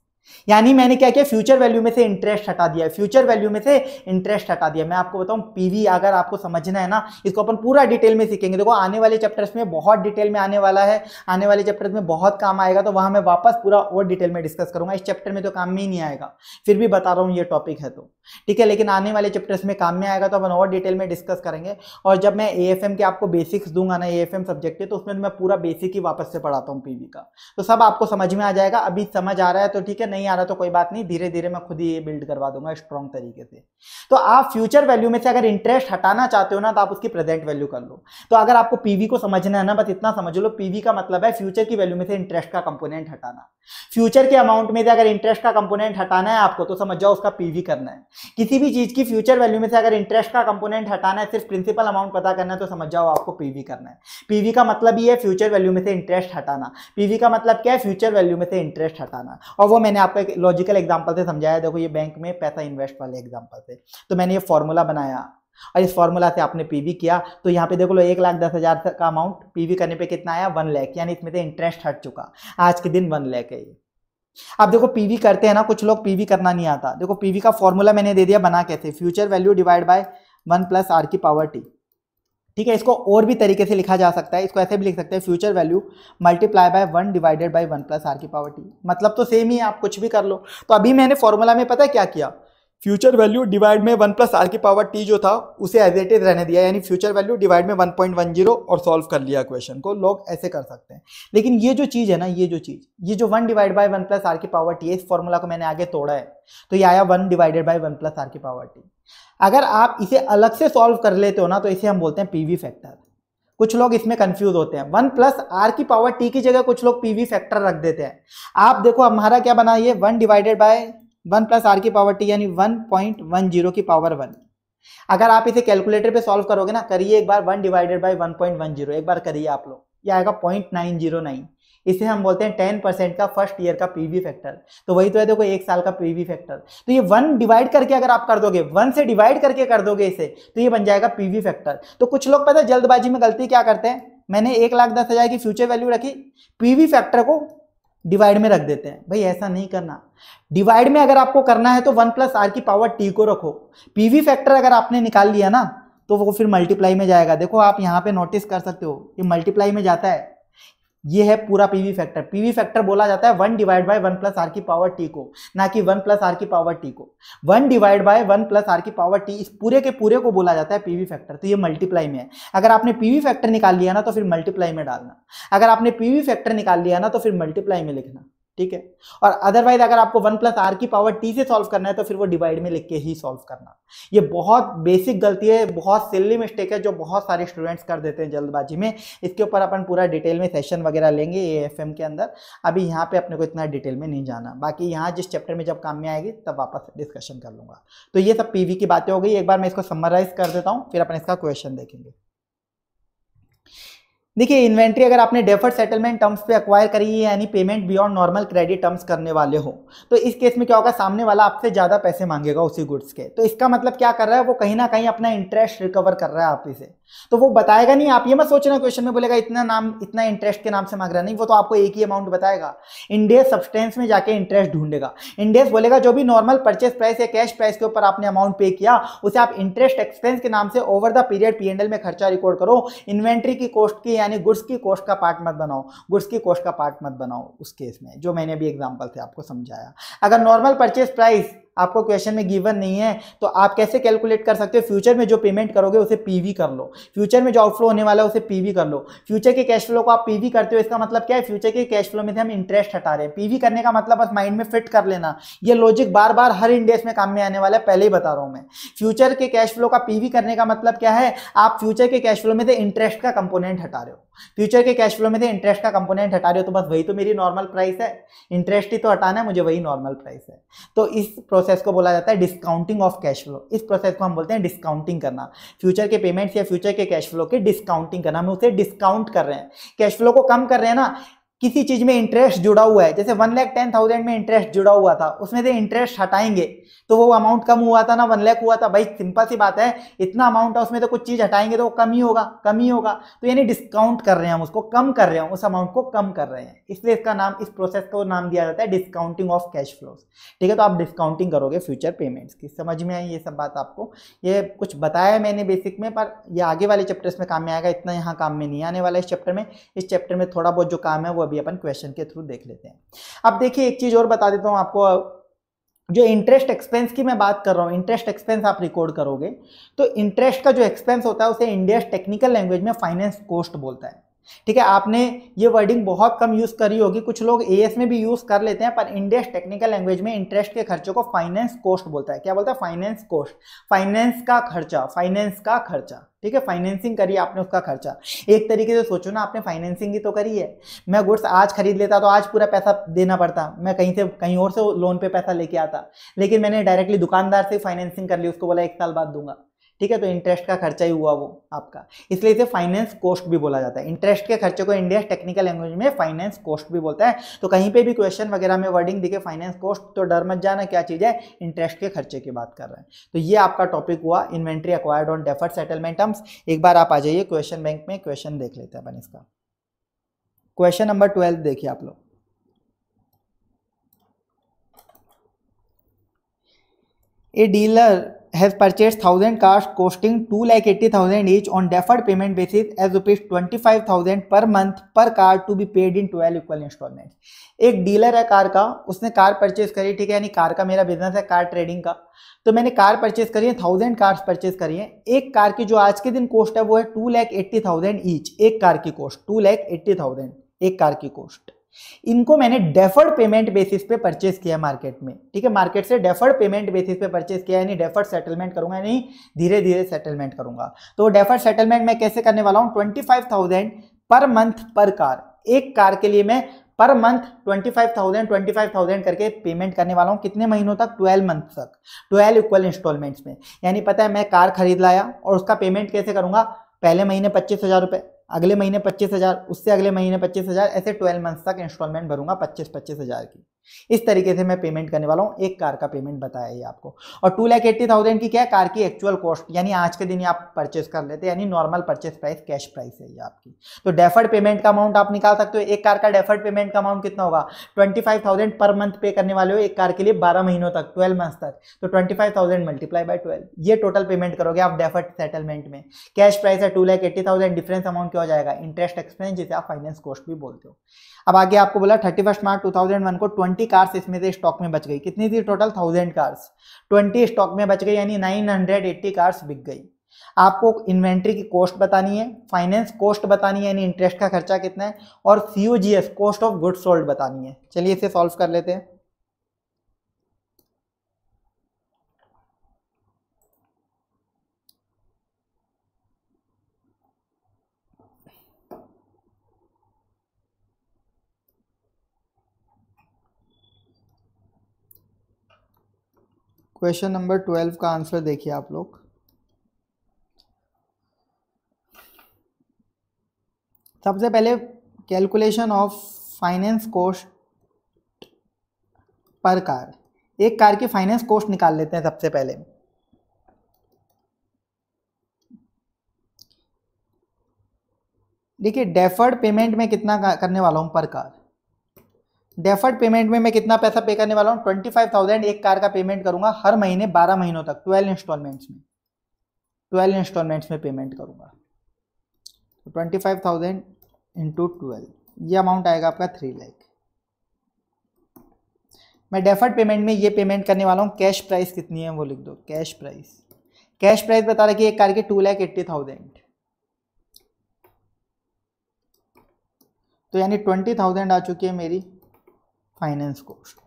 यानी मैंने क्या किया फ्यूचर वैल्यू में से इंटरेस्ट हटा दिया फ्यूचर वैल्यू में से इंटरेस्ट हटा दिया मैं आपको बताऊं पीवी अगर आपको समझना है ना इसको अपन पूरा डिटेल में सीखेंगे देखो आने वाले चैप्टर्स में बहुत डिटेल में आने वाला है आने वाले चैप्टर्स में बहुत काम आएगा तो वहां मैं वापस पूरा और डिटेल में डिस्कस करूंगा इस चैप्टर में तो काम में ही नहीं आएगा फिर भी बता रहा हूँ ये टॉपिक है तो ठीक है लेकिन आने वाले चैप्टर्स में काम में आएगा तो अपन और डिटेल में डिस्कस करेंगे और जब मैं ए के आपको बेसिक्स दूंगा ना ए सब्जेक्ट के तो उसमें मैं पूरा बेसिक ही वापस से पढ़ाता हूँ पीवी का तो सब आपको समझ में आ जाएगा अभी समझ आ रहा है तो ठीक है नहीं आ रहा तो कोई बात नहीं धीरे धीरे मैं खुद ही ये बिल्ड करवा दूंगा स्ट्रॉन्ग तरीके से तो आप फ्यूचर वैल्यू में से अगर इंटरेस्ट हटाना चाहते हो ना तो आप उसकी प्रेजेंट वैल्यू कर लो तो अगर आपको पीवी को समझना है ना बस इतना समझ लो पीवी का मतलब है फ्यूचर की वैल्यू में से इंटरेस्ट का कंपोनेंट हटाना फ्यूचर के अमाउंट में से अगर इंटरेस्ट का कंपोनेंट हटाना है आपको तो समझ जाओ उसका पीवी करना है किसी भी चीज़ की फ्यूचर वैल्यू में से अगर इंटरेस्ट का कंपोनेंट हटाना है सिर्फ प्रिंसिपल अमाउंट पता करना है तो समझ जाओ आपको पीवी करना है पीवी का मतलब ये है फ्यूचर वैल्यू में से इंटरेस्ट हटाना पीवी का मतलब क्या है फ्यूचर वैल्यू में से इंटरेस्ट हटाना और वो मैंने आपको एक लॉजिकल एग्जाम्पल से समझाया देखो ये बैंक में पैसा इन्वेस्ट वाले एग्जाम्पल से तो मैंने ये फॉर्मूला बनाया और इस फॉर्मूला से आपने पीवी किया तो यहाँ पे देख लो एक लाख दस हज़ार का अमाउंट पीवी करने पे कितना आया वन लैख यानी इसमें से इंटरेस्ट हट चुका आज के दिन वन लैख है ये आप देखो पीवी करते हैं ना कुछ लोग पीवी करना नहीं आता देखो पीवी का फॉर्मूला मैंने दे दिया बना कैसे future value divide by one plus R की पावर टी ठीक है इसको और भी तरीके से लिखा जा सकता है इसको ऐसे भी लिख सकते हैं future value multiply by one divided by one plus R की पावर टी मतलब तो सेम ही आप कुछ भी कर लो तो अभी मैंने फॉर्मूला में पता है क्या किया फ्यूचर वैल्यू डिवाइड में वन प्लस आर की पावर टी जो था उसे एज इट इज रहने दिया यानी फ्यूचर वैल्यू डिवाइड में वन पॉइंट वन जीरो और सॉल्व कर लिया क्वेश्चन को लोग ऐसे कर सकते हैं लेकिन ये जो चीज़ है ना ये जो चीज़ ये जो one divide by one plus R की पावर टी है इस फॉर्मूला को मैंने आगे तोड़ा है तो ये आया one divided by one plus R की पावर टी अगर आप इसे अलग से सॉल्व कर लेते हो ना तो इसे हम बोलते हैं पीवी फैक्टर कुछ लोग इसमें कंफ्यूज होते हैं वन प्लस आर की पावर टी की जगह कुछ लोग पीवी फैक्टर रख देते हैं आप देखो हमारा क्या बना ये one divided by one plus R की पावर टी यानी वन पॉइंट वन जीरो की पावर वन अगर आप इसे कैलकुलेटर पे सॉल्व करोगे ना करिए एक बार one divided by one point one zero एक बार करिए आप लोग ये आएगा पॉइंट नाइन जीरो नाइन इसे हम बोलते हैं टेन परसेंट का फर्स्ट ईयर का पीवी फैक्टर तो वही तो है देखो एक साल का पीवी फैक्टर तो ये वन डिवाइड करके अगर आप कर दोगे वन से डिवाइड करके कर दोगे इसे तो ये बन जाएगा पीवी फैक्टर तो कुछ लोग पता है जल्दबाजी में गलती क्या करते हैं मैंने एक लाख दस हज़ार की फ्यूचर वैल्यू रखी पीवी फैक्टर को डिवाइड में रख देते हैं भाई ऐसा नहीं करना डिवाइड में अगर आपको करना है तो वन प्लस आर की पावर टी को रखो पीवी फैक्टर अगर आपने निकाल लिया ना तो वो फिर मल्टीप्लाई में जाएगा देखो आप यहाँ पे नोटिस कर सकते हो ये मल्टीप्लाई में जाता है ये है पूरा पीवी फैक्टर पीवी फैक्टर बोला जाता है one divide by one plus R की पावर टी को ना कि वन प्लस आर की पावर टी को one divide by one plus R की पावर टी इस पूरे के पूरे को बोला जाता है पीवी फैक्टर तो ये मल्टीप्लाई में है अगर आपने पीवी फैक्टर निकाल लिया ना तो फिर मल्टीप्लाई में डालना अगर आपने पीवी फैक्टर निकाल लिया ना तो फिर मल्टीप्लाई में लिखना ठीक है और अदरवाइज अगर आपको वन प्लस आर की पावर टी से सॉल्व करना है तो फिर वो डिवाइड में लिख के ही सॉल्व करना ये बहुत बेसिक गलती है बहुत सिल्ली मिस्टेक है जो बहुत सारे स्टूडेंट्स कर देते हैं जल्दबाजी में इसके ऊपर अपन पूरा डिटेल में सेशन वगैरह लेंगे ए एफ के अंदर अभी यहाँ पे अपने को इतना डिटेल में नहीं जाना बाकी यहाँ जिस चैप्टर में जब काम में आएगी तब वापस डिस्कशन कर लूँगा तो ये सब पी की बातें हो गई एक बार मैं इसको समराइज कर देता हूँ फिर अपन इसका क्वेश्चन देखेंगे देखिए इन्वेंट्री अगर आपने डेफर्ड सेटलमेंट टर्म्स पे अक्वायर करी है यानी payment beyond normal credit terms करने वाले हो तो इस केस में क्या होगा सामने वाला आपसे ज़्यादा पैसे मांगेगा उसी गुड्स के तो इसका मतलब क्या कर रहा है वो कहीं ना कहीं अपना इंटरेस्ट रिकवर कर रहा है आप इसे तो वो बताएगा नहीं आप ये मत सोचना क्वेश्चन में बोलेगा इतना नाम इतना इंटरेस्ट के नाम से मांग रहा नहीं वो तो आपको एक ही अमाउंट बताएगा इंडियस सब्सटेंस में जाके इंटरेस्ट ढूंढेगा इंडियस बोलेगा जो भी नॉर्मल परचेस प्राइस या कैश प्राइस के ऊपर आपने अमाउंट पे किया उसे आप इंटरेस्ट एक्सपेंस के नाम से ओवर द पीरियड पी में खर्चा रिकॉर्ड करो इन्वेंट्री की कॉस्ट की यानी गुड्स की कोस्ट का पार्ट मत बनाओ गुड्स की कोस्ट का पार्ट मत बनाओ उस केस में जो मैंने अभी एग्जाम्पल से आपको समझाया अगर नॉर्मल परचेज प्राइस आपको क्वेश्चन में गिवन नहीं है तो आप कैसे कैलकुलेट कर सकते हो फ्यूचर में जो पेमेंट करोगे उसे पीवी कर लो फ्यूचर में जो आउटफ्लो होने वाला है उसे पीवी कर लो फ्यूचर के कैश फ्लो को आप पीवी करते हो इसका मतलब क्या है फ्यूचर के कैश फ्लो में से हम इंटरेस्ट हटा रहे हैं पीवी करने का मतलब बस माइंड में फिट कर लेना ये लॉजिक बार बार हर इंडेक्स में काम में आने वाला है पहले ही बता रहा हूँ मैं फ्यूचर के कैश फ्लो का पीवी करने का मतलब क्या है आप फ्यूचर के कैश फ्लो में से इंटरेस्ट का कंपोनेंट हटा रहे हो फ्यूचर के कैश फ्लो में से इंटरेस्ट का कंपोनेंट हटा रहे हो तो बस वही तो मेरी नॉर्मल प्राइस है इंटरेस्ट ही तो हटाना है मुझे वही नॉर्मल प्राइस है तो इस प्रोसेस को बोला जाता है डिस्काउंटिंग ऑफ कैश फ्लो इस प्रोसेस को हम बोलते हैं डिस्काउंटिंग करना फ्यूचर के पेमेंट्स या फ्यूचर के कैश फ्लो के डिस्काउंटिंग करना हम उसे डिस्काउंट कर रहे हैं कैश फ्लो को कम कर रहे हैं ना किसी चीज में इंटरेस्ट जुड़ा हुआ है जैसे वन लैख टेन थाउजेंड में इंटरेस्ट जुड़ा हुआ था उसमें से इंटरेस्ट हटाएंगे तो वो अमाउंट कम हुआ था ना वन लैख हुआ था भाई सिंपल सी बात है इतना अमाउंट है उसमें से कुछ चीज हटाएंगे तो वो कम ही होगा कम ही होगा तो यानी डिस्काउंट कर रहे हैं हम उसको कम कर रहे हैं उस अमाउंट को कम कर रहे हैं इसलिए इसका नाम इस प्रोसेस को नाम दिया जाता है डिस्काउंटिंग ऑफ कैश फ्लोज ठीक है तो आप डिस्काउंटिंग करोगे फ्यूचर पेमेंट्स की समझ में आई ये सब बात आपको ये कुछ बताया मैंने बेसिक में पर ये आगे वाले चैप्टर्स में काम में आएगा इतना यहाँ काम में नहीं आने वाला इस चैप्टर में इस चैप्टर में थोड़ा बहुत जो काम है वो अभी अपन क्वेश्चन के थ्रू देख लेते हैं अब देखिए एक चीज़ और बता देता हूँ आपको जो इंटरेस्ट एक्सपेंस की मैं बात कर रहा हूँ इंटरेस्ट एक्सपेंस आप रिकॉर्ड करोगे तो इंटरेस्ट का जो एक्सपेंस होता है उसे इंडिया टेक्निकल लैंग्वेज में फाइनेंस कॉस्ट बोलता है ठीक है आपने ये वर्डिंग बहुत कम यूज़ करी होगी कुछ लोग एस में भी यूज़ कर लेते हैं पर इंडेस टेक्निकल लैंग्वेज में इंटरेस्ट के खर्चों को फाइनेंस कोस्ट बोलता है क्या बोलता है फाइनेंस कोस्ट फाइनेंस का खर्चा फाइनेंस का खर्चा ठीक है फाइनेंसिंग करी आपने उसका खर्चा एक तरीके से सोचो ना आपने फाइनेंसिंग ही तो करी है मैं गुड्स आज खरीद लेता तो आज पूरा पैसा देना पड़ता मैं कहीं से कहीं और से लोन पे पैसा लेके आता लेकिन मैंने डायरेक्टली दुकानदार से फाइनेंसिंग कर ली उसको बोला एक साल बाद दूंगा ठीक है तो इंटरेस्ट का खर्चा ही हुआ वो आपका इसलिए इसे फाइनेंस कॉस्ट भी बोला जाता है इंटरेस्ट के खर्चे को इंडिया टेक्निकल लैंग्वेज में फाइनेंस कॉस्ट भी बोलता है तो कहीं पे भी क्वेश्चन वगैरह में वर्डिंग दिखे फाइनेंस कॉस्ट तो डर मत जाना क्या चीज़ है इंटरेस्ट के खर्चे की बात कर रहे हैं तो ये आपका टॉपिक हुआ inventory acquired on deferred settlement terms एक बार आप आ जाइए क्वेश्चन बैंक में क्वेश्चन देख लेते हैं अपन इसका क्वेश्चन नंबर ट्वेल्व देखिए आप लोग a dealer has purchase thousand cars costing two lakh eighty thousand each on deferred payment basis as rupees twenty five thousand per month per car to be paid in twelve equal installment एक dealer है car का उसने car purchase करी ठीक है यानी car का मेरा बिजनेस है कार ट्रेडिंग का तो मैंने कार परचेज करी है थाउजेंड कार्स परचेज करी है एक कार की जो आज के दिन कॉस्ट है वो है two lakh eighty thousand each एक कार की cost two lakh eighty thousand एक कार की कॉस्ट इनको मैंने डेफर्ड पेमेंट बेसिस पे परचेस किया मार्केट में ठीक है मार्केट से डेफर्ड पेमेंट बेसिस पे परचेस किया यानी डेफर्ड सेटलमेंट करूंगा यानी धीरे धीरे सेटलमेंट करूंगा तो डेफर्ड सेटलमेंट मैं कैसे करने वाला हूँ ट्वेंटी पर मंथ पर कार एक कार के लिए मैं पर मंथ 25,000 25,000 करके पेमेंट करने वाला हूँ कितने महीनों तक 12 मंथ तक 12 इक्वल इंस्टॉलमेंट्स में यानी पता है मैं कार खरीद लाया और उसका पेमेंट कैसे करूँगा पहले महीने पच्चीस हज़ार रुपये अगले महीने पच्चीस हज़ार उससे अगले महीने पच्चीस हज़ार ऐसे ट्वेल्व मंथ्स तक इंस्टॉलमेंट भरूंगा पच्चीस पच्चीस हज़ार की इस तरीके से मैं पेमेंट करने वाला हूँ एक कार का पेमेंट बताया ये आपको और टू लैख एट्टी थाउजेंड की क्या कार की एक्चुअल कॉस्ट यानी आज के दिन ही आप परचेस कर लेते यानी normal purchase price cash price है ये आपकी तो डेफर्ड पेमेंट का अमाउंट आप निकाल सकते हो एक कार का डेफर्ड पेमेंट का अमाउंट कितना होगा ट्वेंटी पर मंथ पे करने वाले हो एक कार के लिए बारह महीनों तक ट्वेल्व मंथ तक तो ट्वेंटी मल्टीप्लाई बाई ट्वेल्व ये टोटल पेमेंट करोगे आप डेफर्ड सेटलमेंट में कैश प्राइस है टू डिफरेंस अमाउंट क्या हो जाएगा इंटरेस्ट एक्सपेंस जिसे आप फाइनेंस कॉस्ट भी बोलते हो अब आगे आपको बोला थर्टी मार्च टू को ट्वेंटी ट्वेंटी कार्स इसमें से स्टॉक में बच गई कितनी थी total thousand cars twenty stock में बच गई यानी नाइन हंड्रेड एट्टी कार्स बिक गई आपको इन्वेंट्री की कॉस्ट बतानी है फाइनेंस कॉस्ट बतानी है यानी इंटरेस्ट का खर्चा कितना है और C cost of good sold बतानी है चलिए इसे सॉल्व कर लेते हैं क्वेश्चन नंबर ट्वेल्व का आंसर देखिए आप लोग सबसे पहले कैलकुलेशन ऑफ फाइनेंस कोस्ट पर कार एक कार की फाइनेंस कोस्ट निकाल लेते हैं सबसे पहले देखिए डेफर्ड पेमेंट में कितना करने वाला हूं पर कार डेफर्ड पेमेंट में मैं कितना पैसा पे करने वाला हूँ ट्वेंटी फाइव थाउजेंड एक कार का पेमेंट करूंगा हर महीने बारह महीनों तक ट्वेल्व इंस्टॉलमेंट्स में ट्वेल्व इंस्टॉलमेंट्स में पेमेंट करूंगा twenty five thousand into twelve ये अमाउंट आएगा आपका थ्री लैख मैं डेफर्ड पेमेंट में ये पेमेंट करने वाला हूँ कैश प्राइस कितनी है वो लिख दो कैश प्राइस कैश प्राइस बता रहा कि एक कार के टू लैख एट्टी थाउजेंड तो यानी ट्वेंटी थाउजेंड आ चुकी है मेरी फाइनेंस कॉस्ट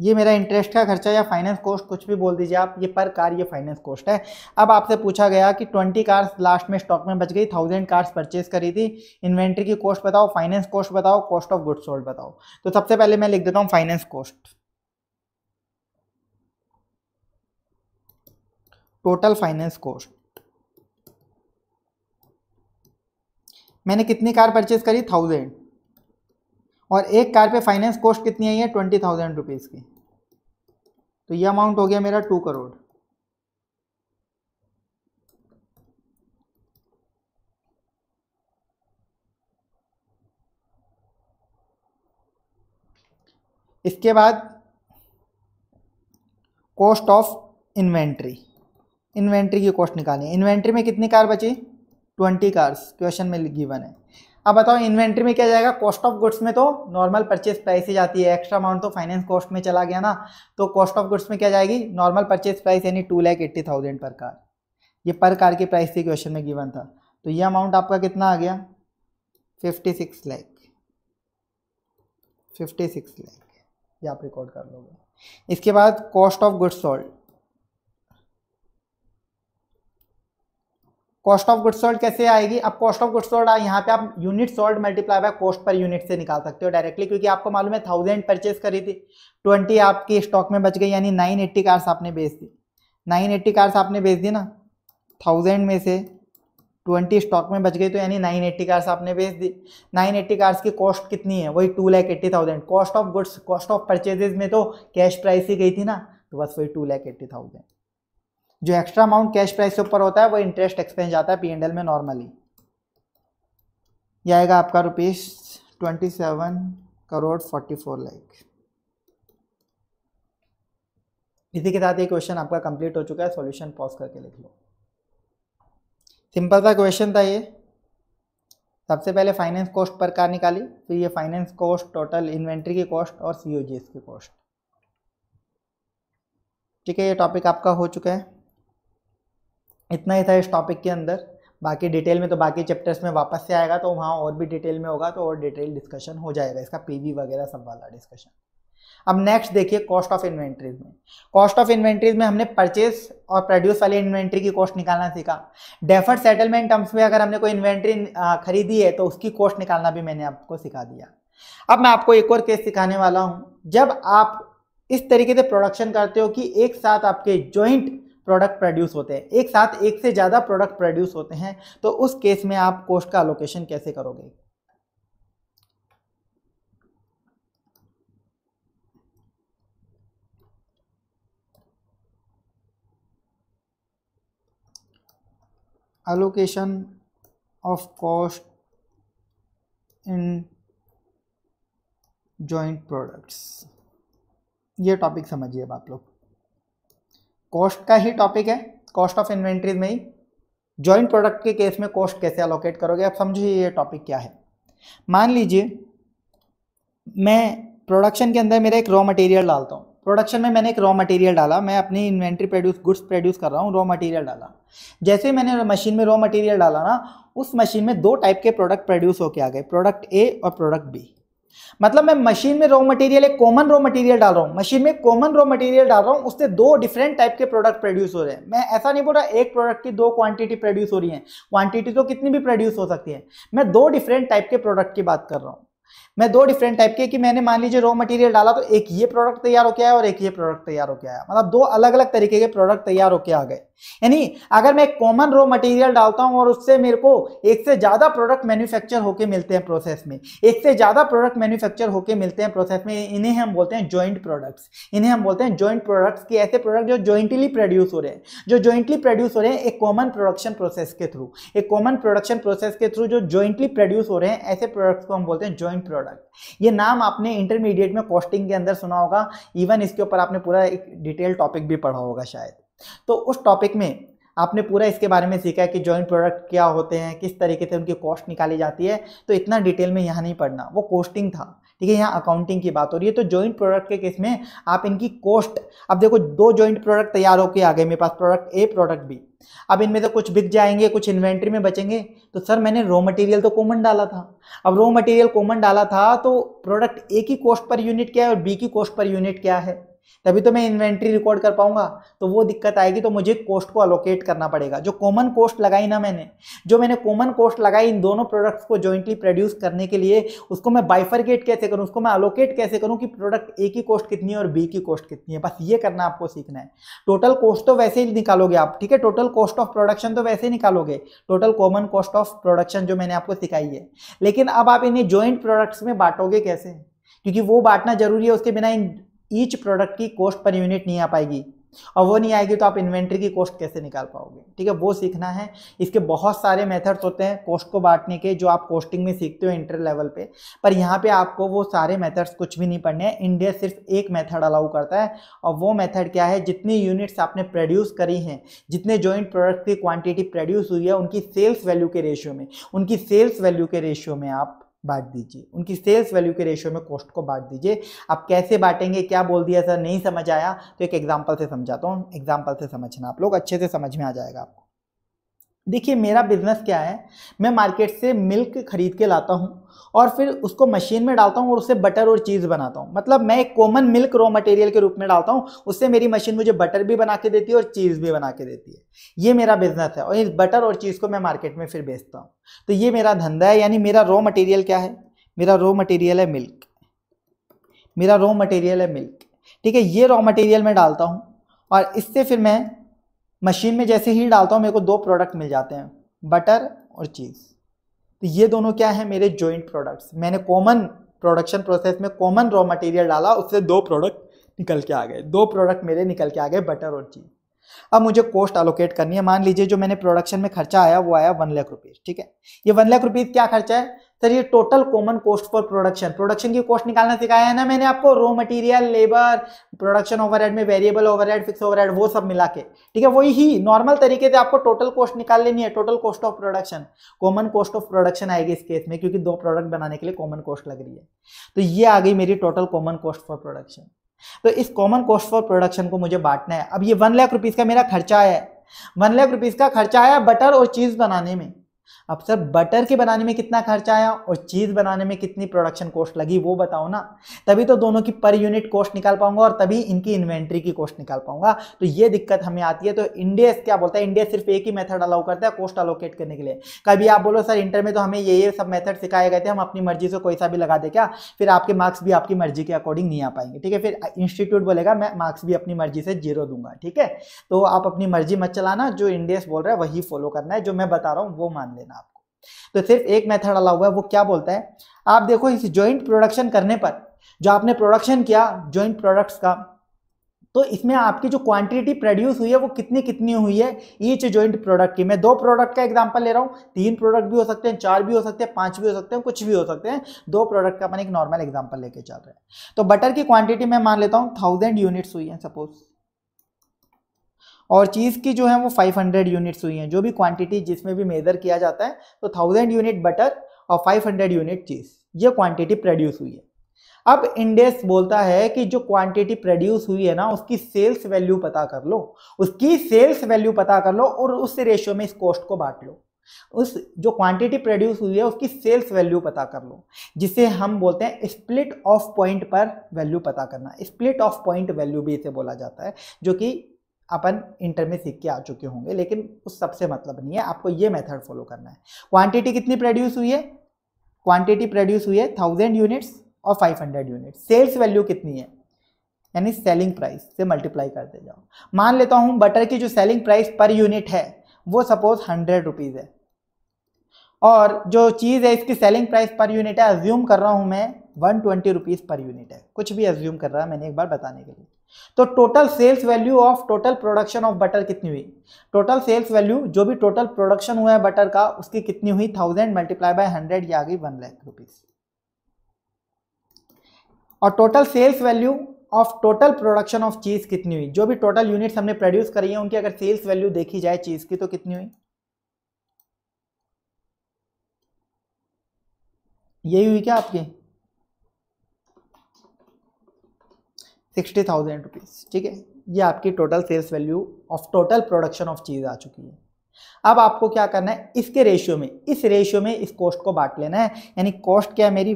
ये मेरा इंटरेस्ट का खर्चा या फाइनेंस कॉस्ट कुछ भी बोल दीजिए आप ये पर कार ये फाइनेंस कॉस्ट है अब आपसे पूछा गया कि ट्वेंटी कार्स लास्ट में स्टॉक में बच गई थाउजेंड कार्स परचेज करी थी इन्वेंट्री की कॉस्ट बताओ फाइनेंस कॉस्ट बताओ कॉस्ट ऑफ गुड्स सोल्ड बताओ तो सबसे पहले मैं लिख देता हूँ finance cost total finance cost मैंने कितनी कार परचेज करी थाउजेंड और एक कार पे फाइनेंस कॉस्ट कितनी आई है ट्वेंटी थाउजेंड रुपीज़ की तो ये अमाउंट हो गया मेरा टू करोड़ इसके बाद कॉस्ट ऑफ इन्वेंट्री इन्वेंट्री की कॉस्ट निकालें इन्वेंट्री में कितनी कार बची ट्वेंटी कार्स क्वेश्चन में गिवन है अब बताओ इन्वेंट्री में क्या जाएगा कॉस्ट ऑफ गुड्स में तो नॉर्मल परचेज प्राइस ही जाती है एक्स्ट्रा अमाउंट तो फाइनेंस कॉस्ट में चला गया ना तो कॉस्ट ऑफ गुड्स में क्या जाएगी नॉर्मल परचेज प्राइस यानी two lakh eighty thousand per car ये पर कार की प्राइस थी क्वेश्चन में गिवन था तो ये अमाउंट आपका कितना आ गया fifty six lakh fifty six lakh ये आप रिकॉर्ड कर लोगे इसके बाद cost of goods sold cost of good sold कैसे आएगी अब कॉस्ट ऑफ गुड सोल्ड यहाँ पे आप unit sold multiply by cost per unit से निकाल सकते हो डायरेक्टली क्योंकि आपको मालूम है थाउजेंड परचेज करी थी ट्वेंटी आपकी स्टॉक में बच गई यानी नाइन एट्टी कार्स आपने बेच दी नाइन एट्टी कार्स आपने बेच दी ना थाउजेंड में से ट्वेंटी स्टॉक में बच गई तो यानी नाइन एट्टी कार्स आपने बेच दी नाइन एट्टी कार्स की कॉस्ट कितनी है वही two lakh eighty thousand cost of goods cost of purchases में तो कैश प्राइस ही गई थी ना तो बस वही टू लैख एट्टी थाउजेंड जो एक्स्ट्रा अमाउंट कैश प्राइस के ऊपर होता है वो इंटरेस्ट एक्सपेंस जाता है पी एंड एल में नॉर्मली यह आएगा आपका rupees twenty seven crore forty four lakh इसी के साथ ये क्वेश्चन आपका कंप्लीट हो चुका है सॉल्यूशन पॉज करके लिख लो सिंपल सा क्वेश्चन था ये सबसे पहले फाइनेंस कॉस्ट पर कार निकाली फिर ये फाइनेंस कॉस्ट टोटल इन्वेंट्री की कॉस्ट और सी की कॉस्ट ठीक है ये टॉपिक आपका हो चुका है इतना ही था इस टॉपिक के अंदर बाकी डिटेल में तो बाकी चैप्टर्स में वापस से आएगा तो वहाँ और भी डिटेल में होगा तो और डिटेल डिस्कशन हो जाएगा इसका पी वगैरह सब वाला डिस्कशन अब नेक्स्ट देखिए कॉस्ट ऑफ इन्वेंट्रीज में कॉस्ट ऑफ इन्वेंट्रीज में हमने परचेस और प्रोड्यूस वाली इन्वेंट्री की कॉस्ट निकालना सीखा डेफर्ड सेटलमेंट टर्म्स में अगर हमने कोई इन्वेंट्री खरीदी है तो उसकी कॉस्ट निकालना भी मैंने आपको सिखा दिया अब मैं आपको एक और केस सिखाने वाला हूँ जब आप इस तरीके से प्रोडक्शन करते हो कि एक साथ आपके ज्वाइंट प्रोडक्ट प्रोड्यूस होते हैं एक साथ एक से ज़्यादा प्रोडक्ट प्रोड्यूस होते हैं तो उस केस में आप कोस्ट का अलोकेशन कैसे करोगे allocation of cost in joint products ये टॉपिक समझिए अब आप लोग कॉस्ट का ही टॉपिक है कॉस्ट ऑफ इन्वेंट्रीज में ही जॉइंट प्रोडक्ट के केस में कॉस्ट कैसे अलोकेट करोगे आप समझिए ये टॉपिक क्या है मान लीजिए मैं प्रोडक्शन के अंदर मेरा एक रॉ मटेरियल डालता हूँ प्रोडक्शन में मैंने एक रॉ मटेरियल डाला मैं अपनी इन्वेंट्री प्रोड्यूस गुड्स प्रोड्यूस कर रहा हूँ रॉ मटेरियल डाला जैसे मैंने मशीन में रॉ मटेरियल डाला ना उस मशीन में दो टाइप के प्रोडक्ट प्रोड्यूस होके आ गए प्रोडक्ट ए और प्रोडक्ट बी मतलब मैं मशीन में रॉ मटेरियल एक कॉमन रॉ मटेरियल डाल रहा हूँ मशीन में कॉमन रॉ मटेरियल डाल रहा हूँ उससे दो डिफरेंट टाइप के प्रोडक्ट प्रोड्यूस हो रहे हैं मैं ऐसा नहीं बोल रहा एक प्रोडक्ट की दो क्वांटिटी प्रोड्यूस हो रही है क्वांटिटी तो कितनी भी प्रोड्यूस हो सकती है मैं दो डिफरेंट टाइप के प्रोडक्ट की बात कर रहा हूँ मैं दो डिफरेंट टाइप के कि मैंने मान लीजिए रॉ मटेरियल डाला तो एक ये प्रोडक्ट तैयार होकर आया और एक ये प्रोडक्ट तैयार होकर आया मतलब दो अलग अलग तरीके के प्रोडक्ट तैयार होकर आ गए यानी अगर मैं कॉमन रॉ मटेरियल डालता हूं और उससे मेरे को एक से ज़्यादा प्रोडक्ट मैन्युफैक्चर होके मिलते हैं प्रोसेस में एक से ज़्यादा प्रोडक्ट मैन्युफैक्चर होके मिलते हैं प्रोसेस में इन्हें हम बोलते हैं जॉइंट प्रोडक्ट्स इन्हें हम बोलते हैं जॉइंट प्रोडक्ट्स कि ऐसे प्रोडक्ट जो जॉइंटली प्रोड्यूस हो रहे हैं जो जॉइंटली प्रोड्यूस हो रहे हैं एक कॉमन प्रोडक्शन प्रोसेस के थ्रू एक कॉमन प्रोडक्शन प्रोसेस के थ्रू जो जॉइंटली प्रोड्यूस हो रहे हैं ऐसे प्रोडक्ट्स को हम बोलते हैं जॉइंट प्रोडक्ट ये नाम आपने इंटरमीडिएट में कॉस्टिंग के अंदर सुना होगा इवन इसके ऊपर आपने पूरा एक डिटेल टॉपिक भी पढ़ा होगा शायद तो उस टॉपिक में आपने पूरा इसके बारे में सीखा है कि जॉइंट प्रोडक्ट क्या होते हैं किस तरीके से उनकी कॉस्ट निकाली जाती है तो इतना डिटेल में यहाँ नहीं पढ़ना वो कॉस्टिंग था ठीक है यहाँ अकाउंटिंग की बात हो रही है तो जॉइंट प्रोडक्ट के केस में आप इनकी कॉस्ट अब देखो दो जॉइंट प्रोडक्ट तैयार होकर आ गए मेरे पास प्रोडक्ट ए प्रोडक्ट बी अब इनमें से कुछ बिक जाएंगे कुछ इन्वेंट्री में बचेंगे तो सर मैंने रॉ मटेरियल तो कॉमन डाला था अब रॉ मटेरियल कॉमन डाला था तो प्रोडक्ट ए की कॉस्ट पर यूनिट क्या है और बी की कॉस्ट पर यूनिट क्या है तभी तो मैं इन्वेंट्री रिकॉर्ड कर पाऊंगा तो वो दिक्कत आएगी तो मुझे कॉस्ट को अलोकेट करना पड़ेगा जो कॉमन कॉस्ट लगाई ना मैंने जो मैंने कॉमन कॉस्ट लगाई इन दोनों प्रोडक्ट्स को जॉइंटली प्रोड्यूस करने के लिए उसको मैं बाइफरगेट कैसे करूँ उसको मैं अलोकेट कैसे करूँ कि प्रोडक्ट ए की कॉस्ट कितनी है और बी की कॉस्ट कितनी है बस ये करना आपको सीखना है टोटल कॉस्ट तो वैसे ही निकालोगे आप ठीक है टोटल कॉस्ट ऑफ प्रोडक्शन तो वैसे ही निकालोगे total common cost of production जो मैंने आपको सिखाई है लेकिन अब आप इन्हें ज्वाइंट प्रोडक्ट्स में बांटोगे कैसे क्योंकि वो बांटना जरूरी है उसके बिना इन ईच प्रोडक्ट की कॉस्ट पर यूनिट नहीं आ पाएगी और वो नहीं आएगी तो आप इन्वेंट्री की कॉस्ट कैसे निकाल पाओगे ठीक है वो सीखना है इसके बहुत सारे मेथड्स होते हैं कॉस्ट को बांटने के जो आप कॉस्टिंग में सीखते हो इंटर लेवल पे पर यहाँ पे आपको वो सारे मेथड्स कुछ भी नहीं पढ़ने हैं इंडिया सिर्फ एक मेथड अलाउ करता है और वो मेथड क्या है जितनी यूनिट्स आपने प्रोड्यूस करी हैं जितने जॉइंट प्रोडक्ट की क्वान्टिटी प्रोड्यूस हुई है उनकी सेल्स वैल्यू के रेशियो में उनकी सेल्स वैल्यू के रेशियो में आप बांट दीजिए उनकी सेल्स वैल्यू के रेशियो में कॉस्ट को बांट दीजिए आप कैसे बांटेंगे क्या बोल दिया सर नहीं समझ आया तो एक एग्जाम्पल से समझाता हूँ एग्जाम्पल से समझना आप लोग अच्छे से समझ में आ जाएगा आपको देखिए मेरा बिजनेस क्या है मैं मार्केट से मिल्क खरीद के लाता हूँ और फिर उसको मशीन में डालता हूँ और उससे बटर और चीज़ बनाता हूँ मतलब मैं एक कॉमन मिल्क रॉ मटेरियल के रूप में डालता हूँ उससे मेरी मशीन मुझे बटर भी बना के देती है और चीज़ भी बना के देती है ये मेरा बिजनेस है और इस बटर और चीज़ को मैं मार्केट में फिर बेचता हूँ तो ये मेरा धंधा है यानी मेरा रॉ मटेरियल क्या है मेरा रॉ मटेरियल है मिल्क मेरा रॉ मटेरियल है मिल्क ठीक है ये रॉ मटेरियल मैं डालता हूँ और इससे फिर मैं मशीन में जैसे ही डालता हूँ मेरे को दो प्रोडक्ट मिल जाते हैं बटर और चीज़ तो ये दोनों क्या है मेरे जॉइंट प्रोडक्ट्स मैंने कॉमन प्रोडक्शन प्रोसेस में कॉमन रॉ मटेरियल डाला उससे दो प्रोडक्ट निकल के आ गए दो प्रोडक्ट मेरे निकल के आ गए बटर और चीज़ अब मुझे कॉस्ट एलोकेट करनी है मान लीजिए जो मैंने प्रोडक्शन में खर्चा आया वो आया वन लाख रुपीज़ ठीक है ये वन लाख रुपीज़ क्या खर्चा है सर ये total common cost for production production की कॉस्ट निकालना सिखाया है ना मैंने आपको raw material labour production overhead में वेरिएबल ओवरहेड फिक्स ओवरहेड वो सब मिला के ठीक है वही ही नॉर्मल तरीके से आपको टोटल कॉस्ट निकाल लेनी है total cost of production common cost of production आएगी इस केस में क्योंकि दो प्रोडक्ट बनाने के लिए कॉमन कॉस्ट लग रही है तो ये आ गई मेरी total common cost for production तो इस कॉमन कॉस्ट फॉर प्रोडक्शन को मुझे बांटना है अब ये वन लाख रुपीज़ का मेरा खर्चा आया है वन लाख रुपीज़ का खर्चा आया बटर और चीज़ बनाने में अब सर बटर के बनाने में कितना खर्चा आया और चीज़ बनाने में कितनी प्रोडक्शन कॉस्ट लगी वो बताओ ना तभी तो दोनों की पर यूनिट कॉस्ट निकाल पाऊंगा और तभी इनकी इन्वेंट्री की कॉस्ट निकाल पाऊंगा तो ये दिक्कत हमें आती है तो इंडिया क्या बोलता है इंडिया सिर्फ एक ही मेथड अलाउ करता है कॉस्ट अलोकेट करने के लिए कभी आप बोलो सर इंटर में तो हमें ये ये सब मेथड सिखाए गए थे हम अपनी मर्जी से कोई सा भी लगा दे क्या फिर आपके मार्क्स भी आपकी मर्जी के अकॉर्डिंग नहीं आ पाएंगे ठीक है फिर इंस्टीट्यूट बोलेगा मैं मार्क्स भी अपनी मर्जी से जीरो दूंगा ठीक है तो आप अपनी मर्जी मत चलाना जो इंडियस बोल रहा है वही फॉलो करना है जो मैं बता रहा हूँ वो मान मान लेना आपको तो सिर्फ एक मेथड अला हुआ है वो क्या बोलता है आप देखो इस ज्वाइंट प्रोडक्शन करने पर जो आपने प्रोडक्शन किया ज्वाइंट प्रोडक्ट्स का तो इसमें आपकी जो क्वांटिटी प्रोड्यूस हुई है वो कितनी कितनी हुई है ईच ज्वाइंट प्रोडक्ट की मैं दो प्रोडक्ट का एग्जांपल ले रहा हूँ तीन प्रोडक्ट भी हो सकते हैं चार भी हो सकते हैं पांच भी हो सकते हैं कुछ भी हो सकते हैं दो प्रोडक्ट का अपन एक नॉर्मल एग्जांपल लेके चल रहे हैं तो बटर की क्वांटिटी मैं मान लेता हूँ थाउजेंड यूनिट्स हुई है सपोज और चीज़ की जो है वो 500 यूनिट्स हुई हैं जो भी क्वांटिटी जिसमें भी मेज़र किया जाता है तो थाउजेंड यूनिट बटर और 500 यूनिट चीज़ ये क्वांटिटी प्रोड्यूस हुई है अब इंडेक्स बोलता है कि जो क्वांटिटी प्रोड्यूस हुई है ना उसकी सेल्स वैल्यू पता कर लो उसकी सेल्स वैल्यू पता कर लो और उस रेशियो में इस कॉस्ट को बांट लो उस जो क्वांटिटी प्रोड्यूस हुई है उसकी सेल्स वैल्यू पता कर लो जिसे हम बोलते हैं स्प्लिट ऑफ पॉइंट पर वैल्यू पता करना स्प्लिट ऑफ पॉइंट वैल्यू भी इसे बोला जाता है जो कि अपन इंटर में सीख के आ चुके होंगे लेकिन उस सबसे मतलब नहीं है आपको ये मेथड फॉलो करना है क्वांटिटी कितनी प्रोड्यूस हुई है क्वांटिटी प्रोड्यूस हुई है थाउजेंड यूनिट्स और five hundred unit sales value कितनी है यानी सेलिंग प्राइस से मल्टीप्लाई करते जाओ मान लेता हूँ बटर की जो सेलिंग प्राइस पर यूनिट है वो सपोज हंड्रेड रुपीज़ है और जो चीज़ है इसकी सेलिंग प्राइस पर यूनिट है अज्यूम कर रहा हूँ मैं one twenty rupees per unit है कुछ भी अज्यूम कर रहा है मैंने एक बार बताने के लिए तो total sales value of total production of butter कितनी हुई टोटल सेल्स वैल्यू जो भी टोटल प्रोडक्शन हुआ है बटर का उसकी कितनी हुई थाउजेंड मल्टीप्लाई बाय हंड्रेड या गई वन लाख रुपीज और total sales value of total production of cheese कितनी हुई जो भी टोटल यूनिट्स हमने प्रोड्यूस करी है उनकी अगर सेल्स वैल्यू देखी जाए चीज़ की तो कितनी हुई यही हुई क्या आपकी सिक्सटी थाउजेंड रुपीज़ ठीक है ये आपकी total sales value of total production of cheese आ चुकी है अब आपको क्या करना है इसके रेशियो में इस रेशियो में इस कॉस्ट को बांट लेना है यानी कॉस्ट क्या है मेरी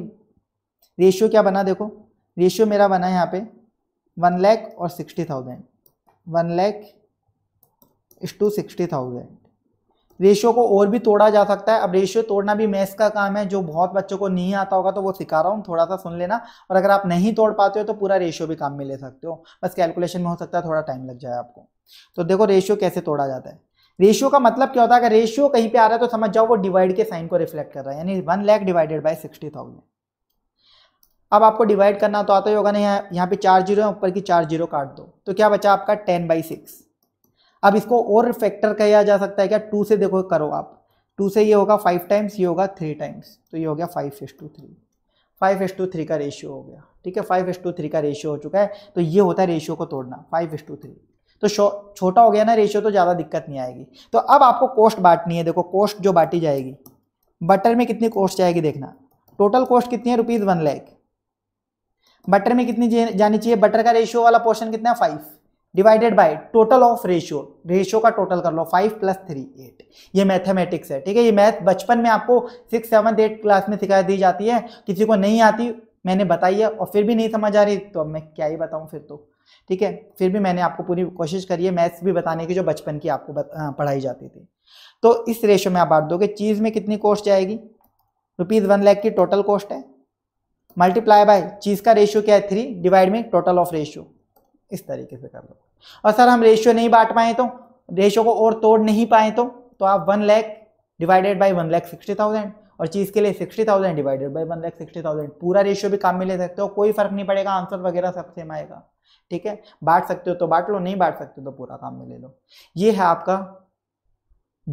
रेशियो क्या बना देखो रेशियो मेरा बना है यहाँ पे वन लैख और sixty thousand one lakh is to sixty thousand ratio को और भी तोड़ा जा सकता है अब रेशियो तोड़ना भी मैथ्स का काम है जो बहुत बच्चों को नहीं आता होगा तो वो सिखा रहा हूँ थोड़ा सा सुन लेना और अगर आप नहीं तोड़ पाते हो तो पूरा रेशियो भी काम में ले सकते हो बस कैलकुलेशन में हो सकता है थोड़ा टाइम लग जाए आपको तो देखो रेशियो कैसे तोड़ा जाता है रेशियो का मतलब क्या होता है अगर रेशियो कहीं पे आ रहा है तो समझ जाओ वो डिवाइड के साइन को रिफ्लेक्ट कर रहा है यानी one lakh divided by sixty thousand अब आपको डिवाइड करना तो आता ही होगा ना यहाँ पे चार जीरो है ऊपर की चार जीरो काट दो तो क्या बचा आपका टेन बाई सिक्स अब इसको और फैक्टर किया जा सकता है क्या टू से देखो करो आप टू से ये होगा फाइव टाइम्स ये होगा थ्री टाइम्स तो ये हो गया five is to three five is to three का रेशियो हो गया ठीक है फाइव एस टू थ्री का रेशियो हो चुका है तो ये होता है रेशियो को तोड़ना फाइव एस टू थ्री तो छोटा हो गया ना रेशियो तो ज़्यादा दिक्कत नहीं आएगी तो अब आपको कॉस्ट बांटनी है देखो कॉस्ट जो बांटी जाएगी बटर में कितनी कॉस्ट जाएगी देखना टोटल कॉस्ट कितनी है रुपीज़ वन लैख बटर में कितनी जानी चाहिए बटर का रेशियो वाला पोर्शन कितना है five divided by total of ratio ratio का टोटल कर लो फाइव प्लस थ्री एट ये मैथमेटिक्स है ठीक है ये मैथ बचपन में आपको सिक्स सेवन्थ एट क्लास में सिखाई दी जाती है किसी को नहीं आती मैंने बताई है और फिर भी नहीं समझ आ रही तो अब मैं क्या ही बताऊँ फिर तो ठीक है फिर भी मैंने आपको पूरी कोशिश करी है मैथ्स भी बताने की जो बचपन की आपको पढ़ाई जाती थी तो इस रेशो में आप बांट दोगे चीज़ में कितनी कॉस्ट जाएगी रुपीज़ वन लैख की टोटल कॉस्ट है मल्टीप्लाई बाय चीज़ का रेशियो क्या है थ्री डिवाइड में टोटल ऑफ रेशियो इस तरीके से कर लो और सर हम रेशियो नहीं बांट पाए तो रेशियो को और तोड़ नहीं पाए तो तो आप one lakh divided by one lakh sixty thousand और चीज़ के लिए sixty thousand divided by one lakh sixty thousand पूरा रेशियो भी काम में ले सकते हो कोई फर्क नहीं पड़ेगा आंसर वगैरह सब सेम आएगा ठीक है बांट सकते हो तो बांट लो नहीं बांट सकते तो पूरा काम में ले लो ये है आपका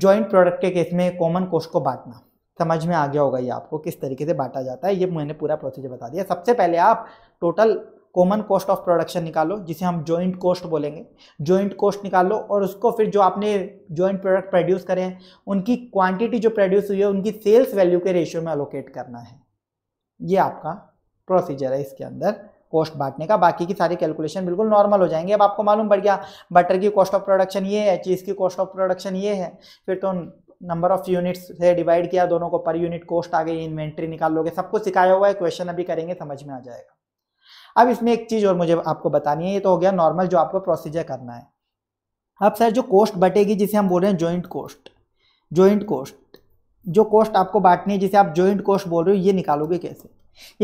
जॉइंट प्रोडक्ट के केस में कॉमन कोस्ट को बांटना समझ में आ गया होगा ये आपको किस तरीके से बांटा जाता है ये मैंने पूरा प्रोसीजर बता दिया सबसे पहले आप total common cost of production निकालो जिसे हम जॉइंट कॉस्ट बोलेंगे जॉइंट कॉस्ट लो और उसको फिर जो आपने जॉइंट प्रोडक्ट प्रोड्यूस करे हैं उनकी क्वांटिटी जो प्रोड्यूस हुई है उनकी सेल्स वैल्यू के रेशियो में अलोकेट करना है ये आपका प्रोसीजर है इसके अंदर कॉस्ट बांटने का बाकी की सारी कैलकुलेशन बिल्कुल नॉर्मल हो जाएंगे अब आपको मालूम पड़ गया बटर की कॉस्ट ऑफ प्रोडक्शन ये है चीज़ की कॉस्ट ऑफ प्रोडक्शन ये है फिर तो नंबर ऑफ यूनिट्स से डिवाइड किया दोनों को पर यूनिट कॉस्ट आ गई इन्वेंट्री निकाल लोगे सब कुछ सिखाया हुआ है क्वेश्चन अभी करेंगे समझ में आ जाएगा अब इसमें एक चीज़ और मुझे आपको बतानी है ये तो हो गया नॉर्मल जो आपको प्रोसीजर करना है अब सर जो कोस्ट बटेगी जिसे हम बोल रहे हैं जॉइंट कोस्ट जॉइंट कोस्ट जो कोस्ट आपको बांटनी है जिसे आप जॉइंट कोस्ट बोल रहे हो ये निकालोगे कैसे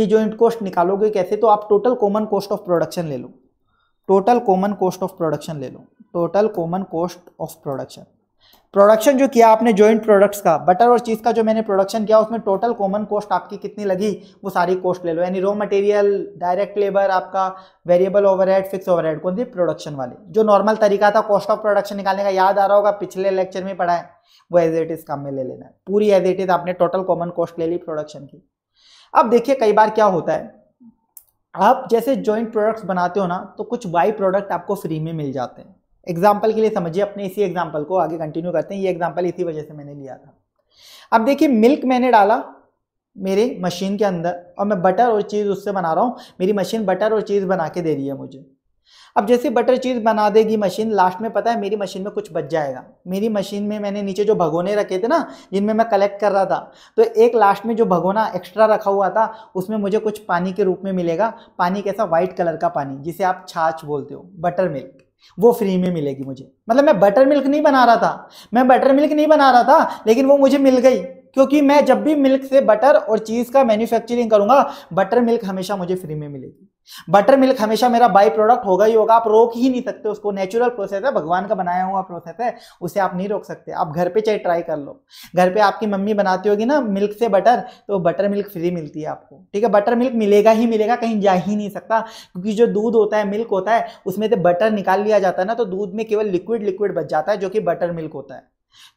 ये जॉइंट कोस्ट निकालोगे कैसे तो आप total common cost of production ले लो total common cost of production ले लो total common cost of production production जो किया आपने जॉइंट प्रोडक्ट्स का बटर और चीज़ का जो मैंने प्रोडक्शन किया उसमें टोटल कॉमन कॉस्ट आपकी कितनी लगी वो सारी कॉस्ट ले लो यानी रॉ मटेरियल डायरेक्ट लेबर आपका वेरिएबल ओवरहेड फिक्स ओवरहेड कौन थी प्रोडक्शन वाले जो नॉर्मल तरीका था कॉस्ट ऑफ प्रोडक्शन निकालने का याद आ रहा होगा पिछले लेक्चर में पढ़ा है वो एज इट इज़ काम में ले लेना है पूरी एज इट इज़ आपने टोटल कॉमन कॉस्ट ले ली प्रोडक्शन की अब देखिए कई बार क्या होता है आप जैसे जॉइंट प्रोडक्ट्स बनाते हो ना तो कुछ बाई प्रोडक्ट आपको फ्री में मिल जाते हैं एग्जाम्पल के लिए समझिए अपने इसी एग्जाम्पल को आगे कंटिन्यू करते हैं ये एग्जाम्पल इसी वजह से मैंने लिया था अब देखिए मिल्क मैंने डाला मेरे मशीन के अंदर और मैं बटर और चीज़ उससे बना रहा हूँ मेरी मशीन बटर और चीज़ बना के दे रही है मुझे अब जैसे बटर चीज़ बना देगी मशीन लास्ट में पता है मेरी मशीन में कुछ बच जाएगा मेरी मशीन में मैंने नीचे जो भगोने रखे थे ना जिनमें मैं कलेक्ट कर रहा था तो एक लास्ट में जो भगोना एक्स्ट्रा रखा हुआ था उसमें मुझे कुछ पानी के रूप में मिलेगा पानी कैसा वाइट कलर का पानी जिसे आप छाछ बोलते हो बटर मिल्क वो फ्री में मिलेगी मुझे मतलब मैं बटर मिल्क नहीं बना रहा था मैं बटर मिल्क नहीं बना रहा था लेकिन वो मुझे मिल गई क्योंकि मैं जब भी मिल्क से बटर और चीज़ का मैन्युफैक्चरिंग करूंगा बटर मिल्क हमेशा मुझे फ्री में मिलेगी बटर मिल्क हमेशा मेरा बाई प्रोडक्ट होगा ही होगा आप रोक ही नहीं सकते उसको नेचुरल प्रोसेस है भगवान का बनाया हुआ प्रोसेस है उसे आप नहीं रोक सकते आप घर पे चाहे ट्राई कर लो घर पे आपकी मम्मी बनाती होगी ना मिल्क से बटर तो बटर मिल्क फ्री मिलती है आपको ठीक है बटर मिल्क मिलेगा ही मिलेगा कहीं जा ही नहीं सकता क्योंकि जो दूध होता है मिल्क होता है उसमें से बटर निकाल लिया जाता है ना तो दूध में केवल लिक्विड लिक्विड बच जाता है जो कि बटर मिल्क होता है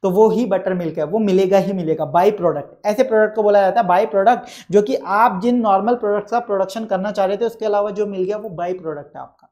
तो वो ही बटर मिल्क है वो मिलेगा ही मिलेगा बाई प्रोडक्ट ऐसे प्रोडक्ट को बोला जाता है बाई प्रोडक्ट जो कि आप जिन नॉर्मल प्रोडक्ट्स का प्रोडक्शन करना चाह रहे थे उसके अलावा जो मिल गया वो बाई प्रोडक्ट है आपका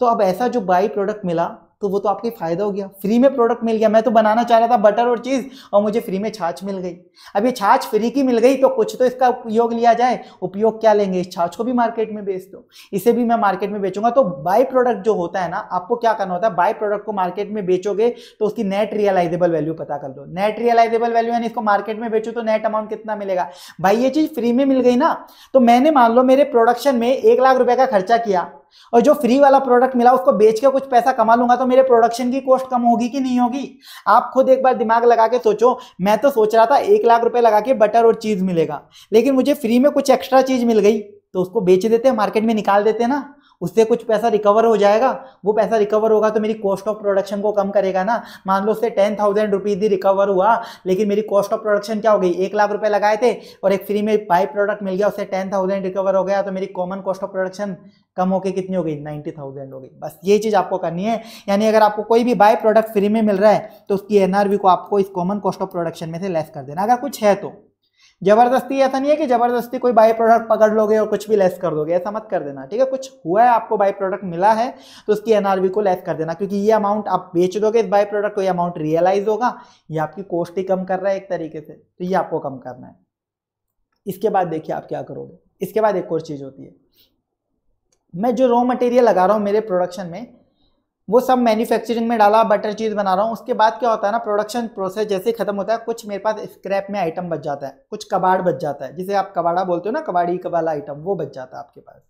तो अब ऐसा जो बाई प्रोडक्ट मिला तो वो तो आपके फ़ायदा हो गया फ्री में प्रोडक्ट मिल गया मैं तो बनाना चाह रहा था बटर और चीज़ और मुझे फ्री में छाछ मिल गई अब ये छाछ फ्री की मिल गई तो कुछ तो इसका उपयोग लिया जाए उपयोग क्या लेंगे इस छाछ को भी मार्केट में बेच दो इसे भी मैं मार्केट में बेचूंगा तो बाई प्रोडक्ट जो होता है ना आपको क्या करना होता है बाय प्रोडक्ट को मार्केट में बेचोगे तो उसकी नेट रियलाइजेबल वैल्यू पता कर लो नेट रियलाइजेबल वैल्यू यानी इसको मार्केट में बेचो तो नेट अमाउंट कितना मिलेगा भाई ये चीज़ फ्री में मिल गई ना तो मैंने मान लो मेरे प्रोडक्शन में एक लाख रुपए का खर्चा किया और जो फ्री वाला प्रोडक्ट मिला उसको बेच के कुछ पैसा कमा लूंगा तो मेरे प्रोडक्शन की कॉस्ट कम होगी कि नहीं होगी आप खुद एक बार दिमाग लगा के सोचो मैं तो सोच रहा था एक लाख रुपए लगा के बटर और चीज़ मिलेगा लेकिन मुझे फ्री में कुछ एक्स्ट्रा चीज़ मिल गई तो उसको बेच देते मार्केट में निकाल देते ना उससे कुछ पैसा रिकवर हो जाएगा वो पैसा रिकवर होगा तो मेरी कॉस्ट ऑफ प्रोडक्शन को कम करेगा ना मान लो उससे टेन थाउजेंड रुपीज़ ही रिकवर हुआ लेकिन मेरी कॉस्ट ऑफ प्रोडक्शन क्या हो गई एक लाख रुपये लगाए थे और एक फ्री में बाई प्रोडक्ट मिल गया उससे टेन थाउजेंड रिकवर हो गया तो मेरी कॉमन कॉस्ट ऑफ प्रोडक्शन कम होकर कितनी हो गई नाइन्टी थाउजेंड हो गई बस ये चीज़ आपको करनी है यानी अगर आपको कोई भी बाय प्रोडक्ट फ्री में मिल रहा है तो उसकी एनआरवी को आपको इस कॉमन कॉस्ट ऑफ प्रोडक्शन में से लेस कर देना अगर कुछ है तो जबरदस्ती ऐसा नहीं है कि जबरदस्ती कोई बाई प्रोडक्ट पकड़ लोगे और कुछ भी लेस कर दोगे ऐसा मत कर देना ठीक है कुछ हुआ है आपको बाई प्रोडक्ट मिला है तो उसकी एनआरवी को लेस कर देना क्योंकि ये अमाउंट आप बेच दोगे इस बाई प्रोडक्ट को ये अमाउंट रियलाइज होगा ये आपकी कॉस्ट ही कम कर रहा है एक तरीके से तो ये आपको कम करना है इसके बाद देखिए आप क्या करोगे इसके बाद एक और चीज़ होती है मैं जो रॉ मटेरियल लगा रहा हूँ मेरे प्रोडक्शन में वो सब मैन्युफैक्चरिंग में डाला बटर चीज़ बना रहा हूँ उसके बाद क्या होता है ना प्रोडक्शन प्रोसेस जैसे ख़त्म होता है कुछ मेरे पास स्क्रैप में आइटम बच जाता है कुछ कबाड़ बच जाता है जिसे आप कबाड़ा बोलते हो ना कबाड़ी कबाला आइटम वो बच जाता है आपके पास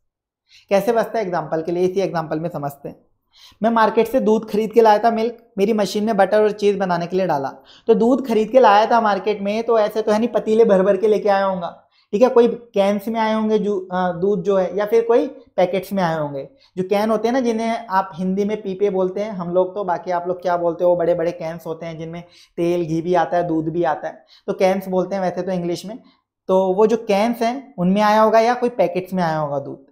कैसे बचता है एग्जाम्पल के लिए इसी एग्जाम्पल में समझते हैं मैं मार्केट से दूध खरीद के लाया था मिल्क मेरी मशीन में बटर और चीज़ बनाने के लिए डाला तो दूध खरीद के लाया था मार्केट में तो ऐसे तो है नहीं पतीले भर भर के लेके आया होगा ठीक है कोई कैंस में आए होंगे दूध जो है या फिर कोई पैकेट्स में आए होंगे जो कैन होते हैं ना जिन्हें आप हिंदी में पीपे बोलते हैं हम लोग तो बाकी आप लोग क्या बोलते हो बड़े बड़े कैंस होते हैं जिनमें तेल घी भी आता है दूध भी आता है तो कैंस बोलते हैं वैसे तो इंग्लिश में तो वो जो कैंस हैं उनमें आया होगा या कोई पैकेट्स में आया होगा दूध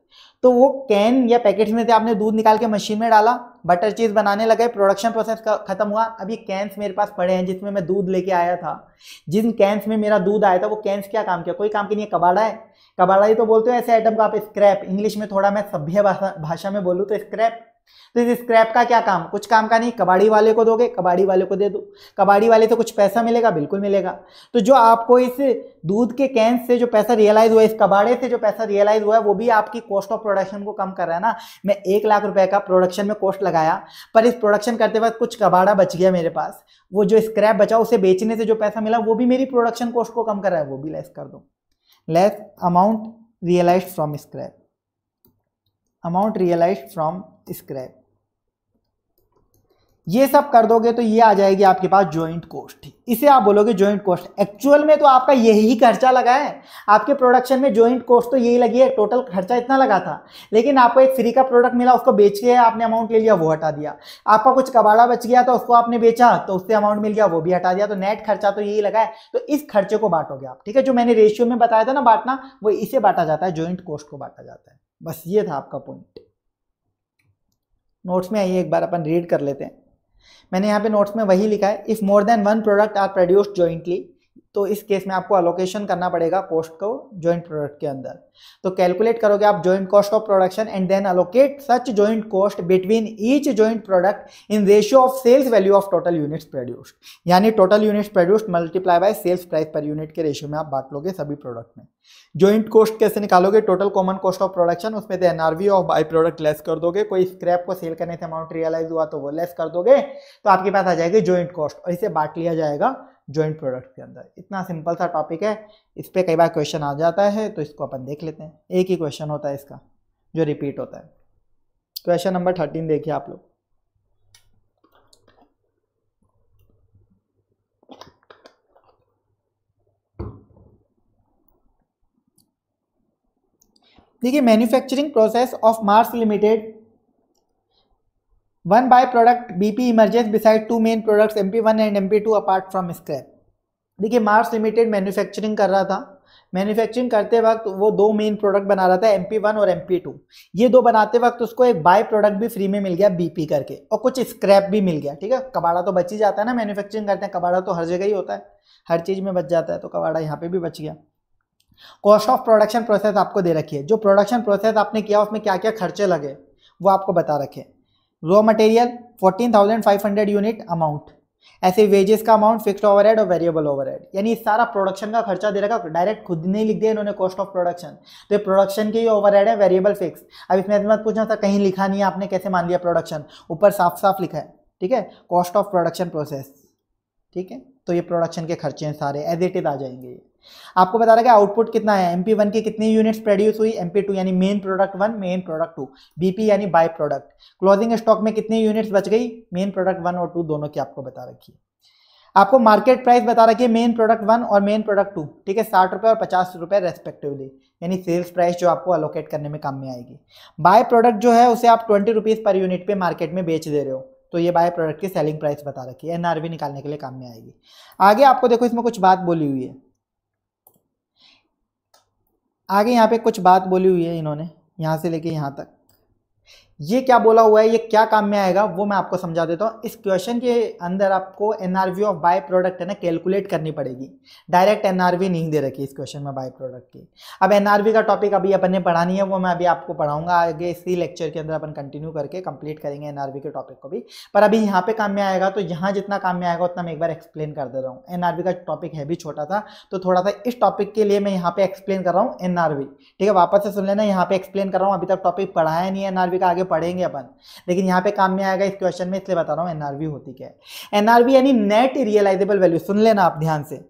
तो वो कैन या पैकेट्स में से आपने दूध निकाल के मशीन में डाला बटर चीज़ बनाने लगे प्रोडक्शन प्रोसेस खत्म हुआ अब ये कैंस मेरे पास पड़े हैं जिसमें मैं दूध लेके आया था जिन कैंस में मेरा दूध आया था वो कैंस क्या काम किया कोई काम के नहीं कबाड़ा है कबाड़ा ही तो बोलते हो ऐसे आइटम का आप स्क्रैप इंग्लिश में थोड़ा मैं सभ्य भाषा में बोलूँ तो स्क्रैप तो इस स्क्रैप का क्या काम कुछ काम का नहीं कबाड़ी वाले को दोगे कबाड़ी वाले को दे दो कबाड़ी वाले से कुछ पैसा मिलेगा बिल्कुल मिलेगा तो जो आपको इस दूध के कैंस से जो पैसा रियलाइज हुआ इस कबाड़े से जो पैसा रियलाइज हुआ है वो भी आपकी कॉस्ट ऑफ प्रोडक्शन को कम कर रहा है ना मैं एक लाख रुपए का प्रोडक्शन में कॉस्ट लगाया पर इस प्रोडक्शन करते वक्त कुछ कबाड़ा बच गया मेरे पास वो जो स्क्रैप बचा उसे बेचने से जो पैसा मिला वो भी मेरी प्रोडक्शन कॉस्ट को कम कर रहा है वो भी लेस कर दो less amount realise from scrap amount realise from scrap ये सब कर दोगे तो ये आ जाएगी आपके पास ज्वाइंट कॉस्ट इसे आप बोलोगे ज्वाइंट कॉस्ट एक्चुअल में तो आपका यही खर्चा लगा है आपके प्रोडक्शन में ज्वाइंट कॉस्ट तो यही लगी है टोटल खर्चा इतना लगा था लेकिन आपको एक फ्री का प्रोडक्ट मिला उसको बेच के आपने अमाउंट ले लिया वो हटा दिया आपका कुछ कबाड़ा बच गया तो उसको आपने बेचा तो उससे अमाउंट मिल गया वो भी हटा दिया तो नेट खर्चा तो यही लगा है तो इस खर्चे को बांटोगे आप ठीक है जो मैंने रेशियो में बताया था ना बांटना वो इसे बांटा जाता है ज्वाइंट कॉस्ट को बांटा जाता है बस ये था आपका पॉइंट नोट्स में आइए एक बार अपन रीड कर लेते हैं मैंने यहाँ पे नोट्स में वही लिखा है if more than one product are produced jointly तो इस केस में आपको अलोकेशन करना पड़ेगा कॉस्ट को जॉइंट प्रोडक्ट के अंदर तो कैलकुलेट करोगे आप joint cost of production and then allocate such joint cost between each joint product in ratio of sales value of total units produced यानी total units produced multiply by sales price per unit के ratio में आप बांट लोगे सभी product में joint cost कैसे निकालोगे total common cost of production उसमें से NRV of by product less कर दोगे कोई स्क्रैप को सेल करने से अमाउंट रियलाइज हुआ तो वो लेस कर दोगे तो आपके पास आ जाएगी जॉइंट कॉस्ट और इसे बांट लिया जाएगा जॉइंट प्रोडक्ट के अंदर इतना सिंपल सा टॉपिक है इस पर कई बार क्वेश्चन आ जाता है तो इसको अपन देख लेते हैं एक ही क्वेश्चन होता है इसका जो रिपीट होता है क्वेश्चन नंबर थर्टीन देखिए आप लोग देखिए manufacturing process of Mars limited one by product beside two main emerges M P one and M P two apart from scrap देखिए मार्स लिमिटेड मैन्युफैक्चरिंग कर रहा था मैन्युफैक्चरिंग करते वक्त वो दो मेन प्रोडक्ट बना रहा था एम पी वन और एम पी टू ये दो बनाते वक्त उसको एक बाय प्रोडक्ट भी फ्री में मिल गया बीपी करके और कुछ स्क्रैप भी मिल गया ठीक है कबाड़ा तो बच ही जाता है ना मैन्युफैक्चरिंग करते हैं कबाड़ा तो हर जगह ही होता है हर चीज़ में बच जाता है तो कबाड़ा यहाँ पे भी बच गया कॉस्ट ऑफ प्रोडक्शन प्रोसेस आपको दे रखी है जो प्रोडक्शन प्रोसेस आपने किया उसमें क्या क्या खर्चे लगे वो आपको बता रखे रॉ मटेरियल 14,500 यूनिट अमाउंट ऐसे वेजेस का अमाउंट फिक्स्ड ओवरहेड और वेरिएबल ओवरहेड यानी सारा प्रोडक्शन का खर्चा दे रखा डायरेक्ट खुद नहीं लिख दिया इन्होंने कॉस्ट ऑफ प्रोडक्शन तो ये प्रोडक्शन के की ओवरहेड है वेरिएबल फिक्स अब इसमें मत पूछना था कहीं लिखा नहीं है आपने कैसे मान लिया प्रोडक्शन ऊपर साफ साफ लिखा है ठीक है कॉस्ट ऑफ प्रोडक्शन प्रोसेस ठीक है तो ये प्रोडक्शन के खर्चे हैं सारे एज इट इज़ आ जाएंगे ये आपको बता रहा है कि आउटपुट कितना है एमपी वन की कितनी यूनिट्स प्रोड्यूस हुई एमपी टू यानी main product one main product two BP यानी बाय प्रोडक्ट क्लोजिंग स्टॉक में कितनी यूनिट्स बच गई मेन प्रोडक्ट वन और टू दोनों की आपको बता रखी है आपको मार्केट प्राइस बता रखी है मेन प्रोडक्ट वन और मेन प्रोडक्ट टू ठीक है साठ रुपये और पचास रुपये रेस्पेक्टिवली यानी सेल्स प्राइस जो आपको अलोकेट करने में काम में आएगी बाय प्रोडक्ट जो है उसे आप ट्वेंटी रुपीज़ पर यूनिट पे मार्केट में बेच दे रहे हो तो ये बाय प्रोडक्ट की सेलिंग प्राइस बता रखी है एनआरवी निकालने के लिए काम में आएगी आगे आपको देखो इसमें कुछ बात बोली हुई है आगे यहाँ पे कुछ बात बोली हुई है इन्होंने यहाँ से लेके यहाँ तक ये क्या बोला हुआ है ये क्या काम में आएगा वो मैं आपको समझा देता हूँ इस क्वेश्चन के अंदर आपको वी ऑफ बाय प्रोडक्ट है ना कैलकुलेट करनी पड़ेगी डायरेक्ट वी नहीं दे रखी इस क्वेश्चन में बाय प्रोडक्ट की अब वी का टॉपिक अभी अपन ने पढ़ानी है वो मैं अभी आपको पढ़ाऊंगा आगे इसी लेक्चर के अंदर अपन कंटिन्यू करके कंप्लीट करेंगे एनआरवी के टॉपिक को भी पर अभी यहाँ पे काम में आएगा तो यहाँ जितना काम में आएगा उतना मैं एक बार एक्सप्लेन कर दे रहा हूँ एनआरवी का टॉपिक है भी छोटा था तो थोड़ा सा इस टॉपिक के लिए मैं यहाँ पे एक्सप्लेन कर रहा हूँ वी ठीक है वापस से सुन लेना यहाँ पे एक्सप्लेन कर रहा हूँ अभी तक टॉपिक पढ़ाया नहीं है वी का आगे आगे पढ़ेंगे अपन लेकिन यहाँ पे काम में आएगा इस क्वेश्चन में इसलिए बता रहा हूँ एनआरवी होती क्या है एनआरवी यानी नेट रियलाइजेबल वैल्यू सुन लेना आप ध्यान से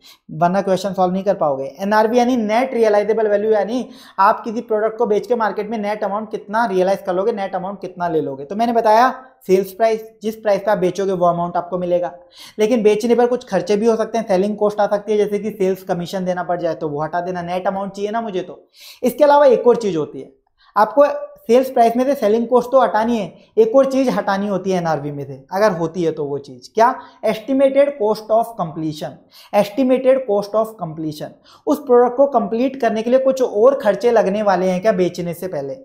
वरना क्वेश्चन सॉल्व नहीं कर पाओगे एनआरवी यानी नेट रियलाइजेबल वैल्यू यानी आप किसी प्रोडक्ट को बेच के मार्केट में नेट अमाउंट कितना रियलाइज कर लोगे नेट अमाउंट कितना ले लोगे तो मैंने बताया सेल्स प्राइस जिस प्राइस पे आप बेचोगे वो अमाउंट आपको मिलेगा लेकिन बेचने पर कुछ खर्चे भी हो सकते हैं सेलिंग कॉस्ट आ सकती है जैसे कि सेल्स कमीशन देना पड़ जाए तो वो हटा देना नेट अमाउंट चाहिए ना मुझे तो इसके अलावा एक और चीज़ होती है आपको सेल्स प्राइस में से सेलिंग कॉस्ट तो हटानी है एक और चीज़ हटानी होती है एनआरवी में से अगर होती है तो वो चीज़ क्या estimated cost of completion estimated cost of completion उस प्रोडक्ट को कंप्लीट करने के लिए कुछ और खर्चे लगने वाले हैं क्या बेचने से पहले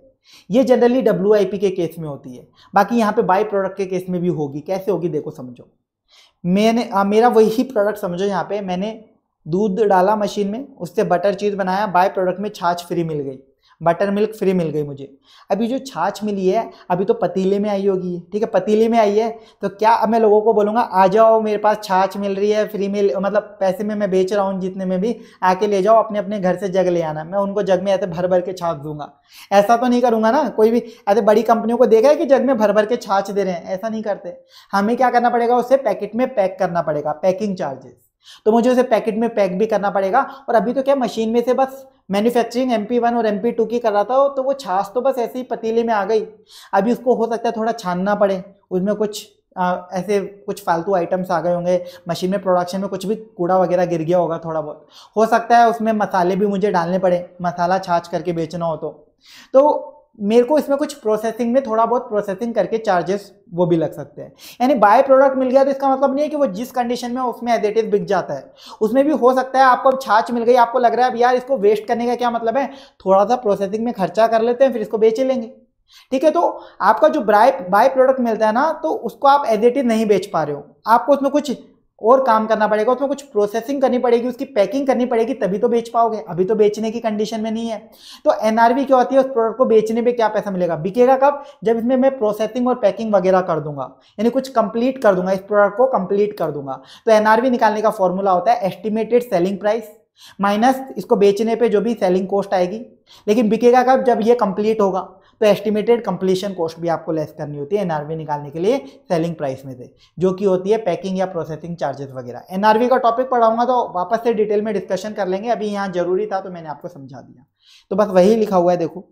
ये जनरली डब्ल्यू आई पी के केस में होती है बाकी यहाँ पे बाई प्रोडक्ट के केस में भी होगी कैसे होगी देखो समझो मैंने आ, मेरा वही प्रोडक्ट समझो यहाँ पे मैंने दूध डाला मशीन में उससे बटर चीज़ बनाया बाय प्रोडक्ट में छाछ फ्री मिल गई बटर मिल्क फ्री मिल गई मुझे अभी जो छाछ मिली है अभी तो पतीले में आई होगी ठीक है पतीले में आई है तो क्या अब मैं लोगों को बोलूँगा आ जाओ मेरे पास छाछ मिल रही है फ्री मिल मतलब पैसे में मैं बेच रहा हूँ जितने में भी आके ले जाओ अपने अपने घर से जग ले आना मैं उनको जग में ऐसे भर भर के छाछ दूंगा ऐसा तो नहीं करूँगा ना कोई भी ऐसे बड़ी कंपनियों को देखा है कि जग में भर भर के छाछ दे रहे हैं ऐसा नहीं करते हमें क्या करना पड़ेगा उसे पैकेट में पैक करना पड़ेगा पैकिंग चार्जेस तो मुझे उसे पैकेट में पैक भी करना पड़ेगा और अभी तो क्या मशीन में से बस मैन्युफैक्चरिंग एम पी वन और एम पी टू की कर रहा था तो वो छाछ तो बस ऐसे ही पतीले में आ गई अभी उसको हो सकता है थोड़ा छानना पड़े उसमें कुछ आ, ऐसे कुछ फालतू आइटम्स आ गए होंगे मशीन में प्रोडक्शन में कुछ भी कूड़ा वगैरह गिर गया होगा थोड़ा बहुत हो सकता है उसमें मसाले भी मुझे डालने पड़े मसाला छाछ करके बेचना हो तो, तो मेरे को इसमें कुछ प्रोसेसिंग में थोड़ा बहुत प्रोसेसिंग करके चार्जेस वो भी लग सकते हैं यानी बाय प्रोडक्ट मिल गया तो इसका मतलब नहीं है कि वो जिस कंडीशन में उसमें एडेटिव बिक जाता है उसमें भी हो सकता है आपको अब छाछ मिल गई आपको लग रहा है अब यार इसको वेस्ट करने का क्या मतलब है थोड़ा सा प्रोसेसिंग में खर्चा कर लेते हैं फिर इसको बेच लेंगे ठीक है तो आपका जो बाय बाय प्रोडक्ट मिलता है ना तो उसको आप एजेटिव नहीं बेच पा रहे हो आपको उसमें कुछ और काम करना पड़ेगा उसमें कुछ प्रोसेसिंग करनी पड़ेगी उसकी पैकिंग करनी पड़ेगी तभी तो बेच पाओगे अभी तो बेचने की कंडीशन में नहीं है तो एनआरवी क्या होती है उस प्रोडक्ट को बेचने पे क्या पैसा मिलेगा बिकेगा कब जब इसमें मैं प्रोसेसिंग और पैकिंग वगैरह कर दूंगा यानी कुछ कंप्लीट कर दूंगा इस प्रोडक्ट को कंप्लीट कर दूंगा तो एनआरवी निकालने का फॉर्मूला होता है एस्टिमेटेड सेलिंग प्राइस माइनस इसको बेचने पे जो भी सेलिंग कॉस्ट आएगी लेकिन बिकेगा कब जब ये कंप्लीट होगा तो एस्टिमेटेड कंप्लीशन कॉस्ट भी आपको लेस करनी होती है एनआरवी निकालने के लिए सेलिंग प्राइस में से जो कि होती है पैकिंग या प्रोसेसिंग चार्जेस वगैरह एनआरवी का टॉपिक पढ़ाऊंगा तो वापस से डिटेल में डिस्कशन कर लेंगे अभी यहाँ जरूरी था तो मैंने आपको समझा दिया तो बस वही लिखा हुआ है देखो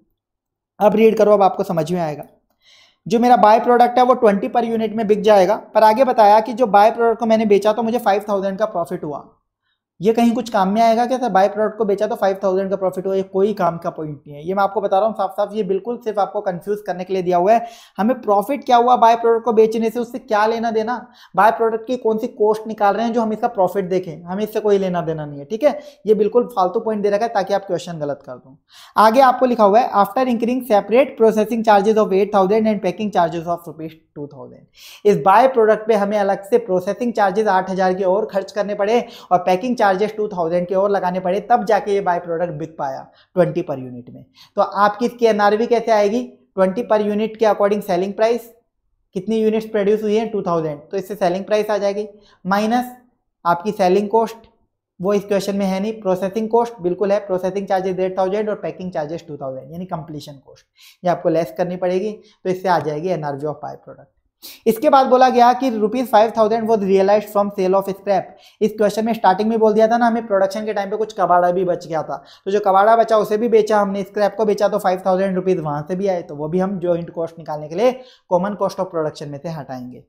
अब रीड करो अब आपको समझ में आएगा जो मेरा बाय प्रोडक्ट है वो ट्वेंटी पर यूनिट में बिक जाएगा पर आगे बताया कि जो बाय प्रोडक्ट को मैंने बेचा तो मुझे फाइव थाउजेंड का प्रॉफिट हुआ ये कहीं कुछ काम में आएगा क्या सर बाय प्रोडक्ट को बेचा तो फाइव थाउजेंड का प्रॉफिट हुआ ये कोई काम का पॉइंट नहीं है ये मैं आपको बता रहा हूँ साफ साफ ये बिल्कुल सिर्फ आपको कंफ्यूज करने के लिए दिया हुआ है हमें प्रॉफिट क्या हुआ बाय प्रोडक्ट को बेचने से उससे क्या लेना देना बाय प्रोडक्ट की कौन सी कॉस्ट निकाल रहे हैं जो हम इसका प्रॉफिट देखें हमें इससे कोई लेना देना नहीं है ठीक है ये बिल्कुल फालतू पॉइंट दे रखा है ताकि आप क्वेश्चन गलत कर दो आगे आपको लिखा हुआ है after incurring separate processing charges of eight thousand and packing charges of rupees two thousand इस बाय प्रोडक्ट पे हमें अलग से प्रोसेसिंग चार्जेस आठ हजार के और खर्च करने पड़े और पैकिंग चार्जेस 2000 के और लगाने पड़े तब जाके ये बाय प्रोडक्ट बिक पाया 20 पर यूनिट में तो आपकी इसकी एन कैसे आएगी 20 पर यूनिट के अकॉर्डिंग सेलिंग प्राइस कितनी यूनिट्स प्रोड्यूस हुई हैं 2000 तो इससे सेलिंग प्राइस आ जाएगी माइनस आपकी सेलिंग कॉस्ट वो इस क्वेश्चन में है नहीं प्रोसेसिंग कॉस्ट बिल्कुल है प्रोसेसिंग चार्जेस डेढ़ थाउजेंड और पैकिंग चार्जेस टू थाउजेंड यानी कंप्लीशन कॉस्ट ये आपको लेस करनी पड़ेगी तो इससे आ जाएगी एनआरवी ऑफ बाय प्रोडक्ट इसके बाद बोला गया कि rupees five thousand was realise from sale of scrap इस क्वेश्चन में स्टार्टिंग में बोल दिया था ना हमें प्रोडक्शन के टाइम पे कुछ कबाड़ा भी बच गया था तो जो कबाड़ा बचा उसे भी बेचा हमने स्क्रैप को बेचा तो फाइव थाउजेंड रुपीज वहां से भी आए तो वो भी हम जॉइंट कॉस्ट निकालने के लिए कॉमन कॉस्ट ऑफ प्रोडक्शन में से हटाएंगे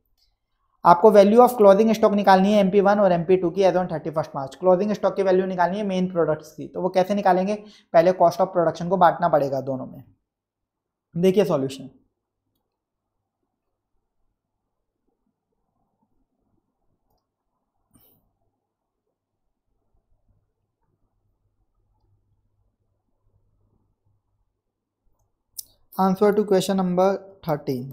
आपको वैल्यू ऑफ क्लोजिंग स्टॉक निकालनी है एमपी वन और एमपी टू की as on thirty first March closing stock की वैल्यू निकालनी है मेन प्रोडक्ट्स की तो वो कैसे निकालेंगे पहले कॉस्ट ऑफ प्रोडक्शन को बांटना पड़ेगा दोनों में देखिए solution answer to question number thirteen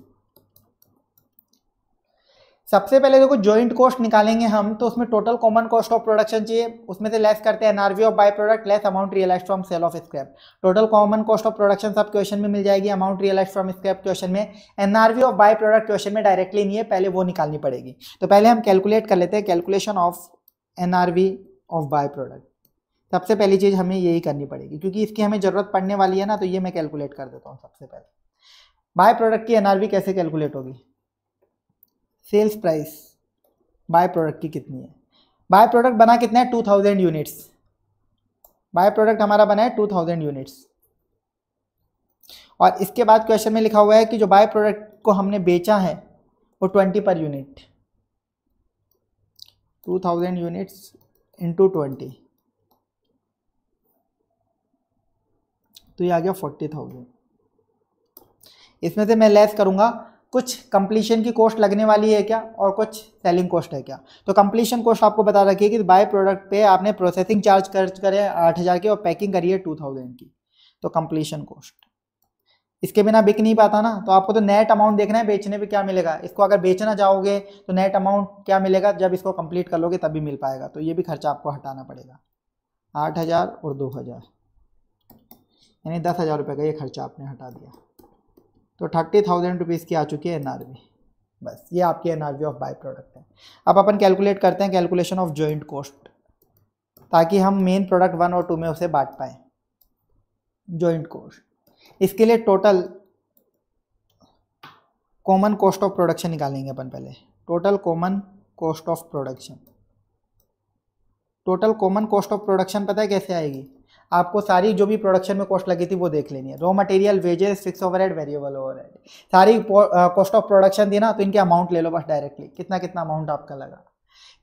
सबसे पहले देखो जॉइंट कॉस्ट निकालेंगे हम तो उसमें total common cost of production चाहिए उसमें से लेस करते हैं NRV of by product less amount realise from sale of scrap total common cost of production सब क्वेश्चन में मिल जाएगी amount realise from scrap question में NRV of by product question में डायरेक्टली नहीं है पहले वो निकालनी पड़ेगी तो पहले हम कैलकुलेट कर लेते हैं calculation of NRV of by product सबसे पहली चीज़ हमें यही करनी पड़ेगी क्योंकि इसकी हमें ज़रूरत पड़ने वाली है ना तो ये मैं कैलकुलेट कर देता हूँ सबसे पहले बाय प्रोडक्ट की एनआरवी कैसे कैलकुलेट होगी सेल्स प्राइस बाय प्रोडक्ट की कितनी है बाय प्रोडक्ट बना कितना है two thousand units by product हमारा बना है टू थाउजेंड यूनिट्स और इसके बाद क्वेश्चन में लिखा हुआ है कि जो बाय प्रोडक्ट को हमने बेचा है वो twenty per unit two thousand units into twenty तो ये आ गया फोर्टी थाउजेंड इसमें से मैं लेस करूँगा कुछ कंप्लीशन की कॉस्ट लगने वाली है क्या और कुछ सेलिंग कॉस्ट है क्या तो कंप्लीशन कॉस्ट आपको बता रखिए कि बाय प्रोडक्ट पे आपने प्रोसेसिंग चार्ज खर्च करे आठ हज़ार की और पैकिंग करी है टू थाउजेंड की तो कंप्लीशन कॉस्ट इसके बिना बिक नहीं पाता ना तो आपको तो नेट अमाउंट देखना है बेचने पर क्या मिलेगा इसको अगर बेचना चाहोगे तो नेट अमाउंट क्या मिलेगा जब इसको कंप्लीट कर लोगे तभी मिल पाएगा तो ये भी खर्चा आपको हटाना पड़ेगा आठ हज़ार और दो हज़ार यानी दस हज़ार रुपये का ये खर्चा आपने हटा दिया तो थर्टी थाउजेंड रुपीज़ की आ चुकी है एनआरवी बस ये आपकी एन ऑफ बाई प्रोडक्ट है अब अपन कैलकुलेट करते हैं कैलकुलेशन ऑफ जॉइंट कॉस्ट ताकि हम मेन प्रोडक्ट वन और टू में उसे बांट पाएँ जॉइंट कॉस्ट इसके लिए total common cost of production निकालेंगे अपन पहले total common cost of production total common cost of production पता है कैसे आएगी आपको सारी जो भी प्रोडक्शन में कॉस्ट लगी थी वो देख लेनी है raw material wages fix overhead variable overhead सारी कॉस्ट ऑफ प्रोडक्शन दी ना तो इनके अमाउंट ले लो बस डायरेक्टली कितना कितना अमाउंट आपका लगा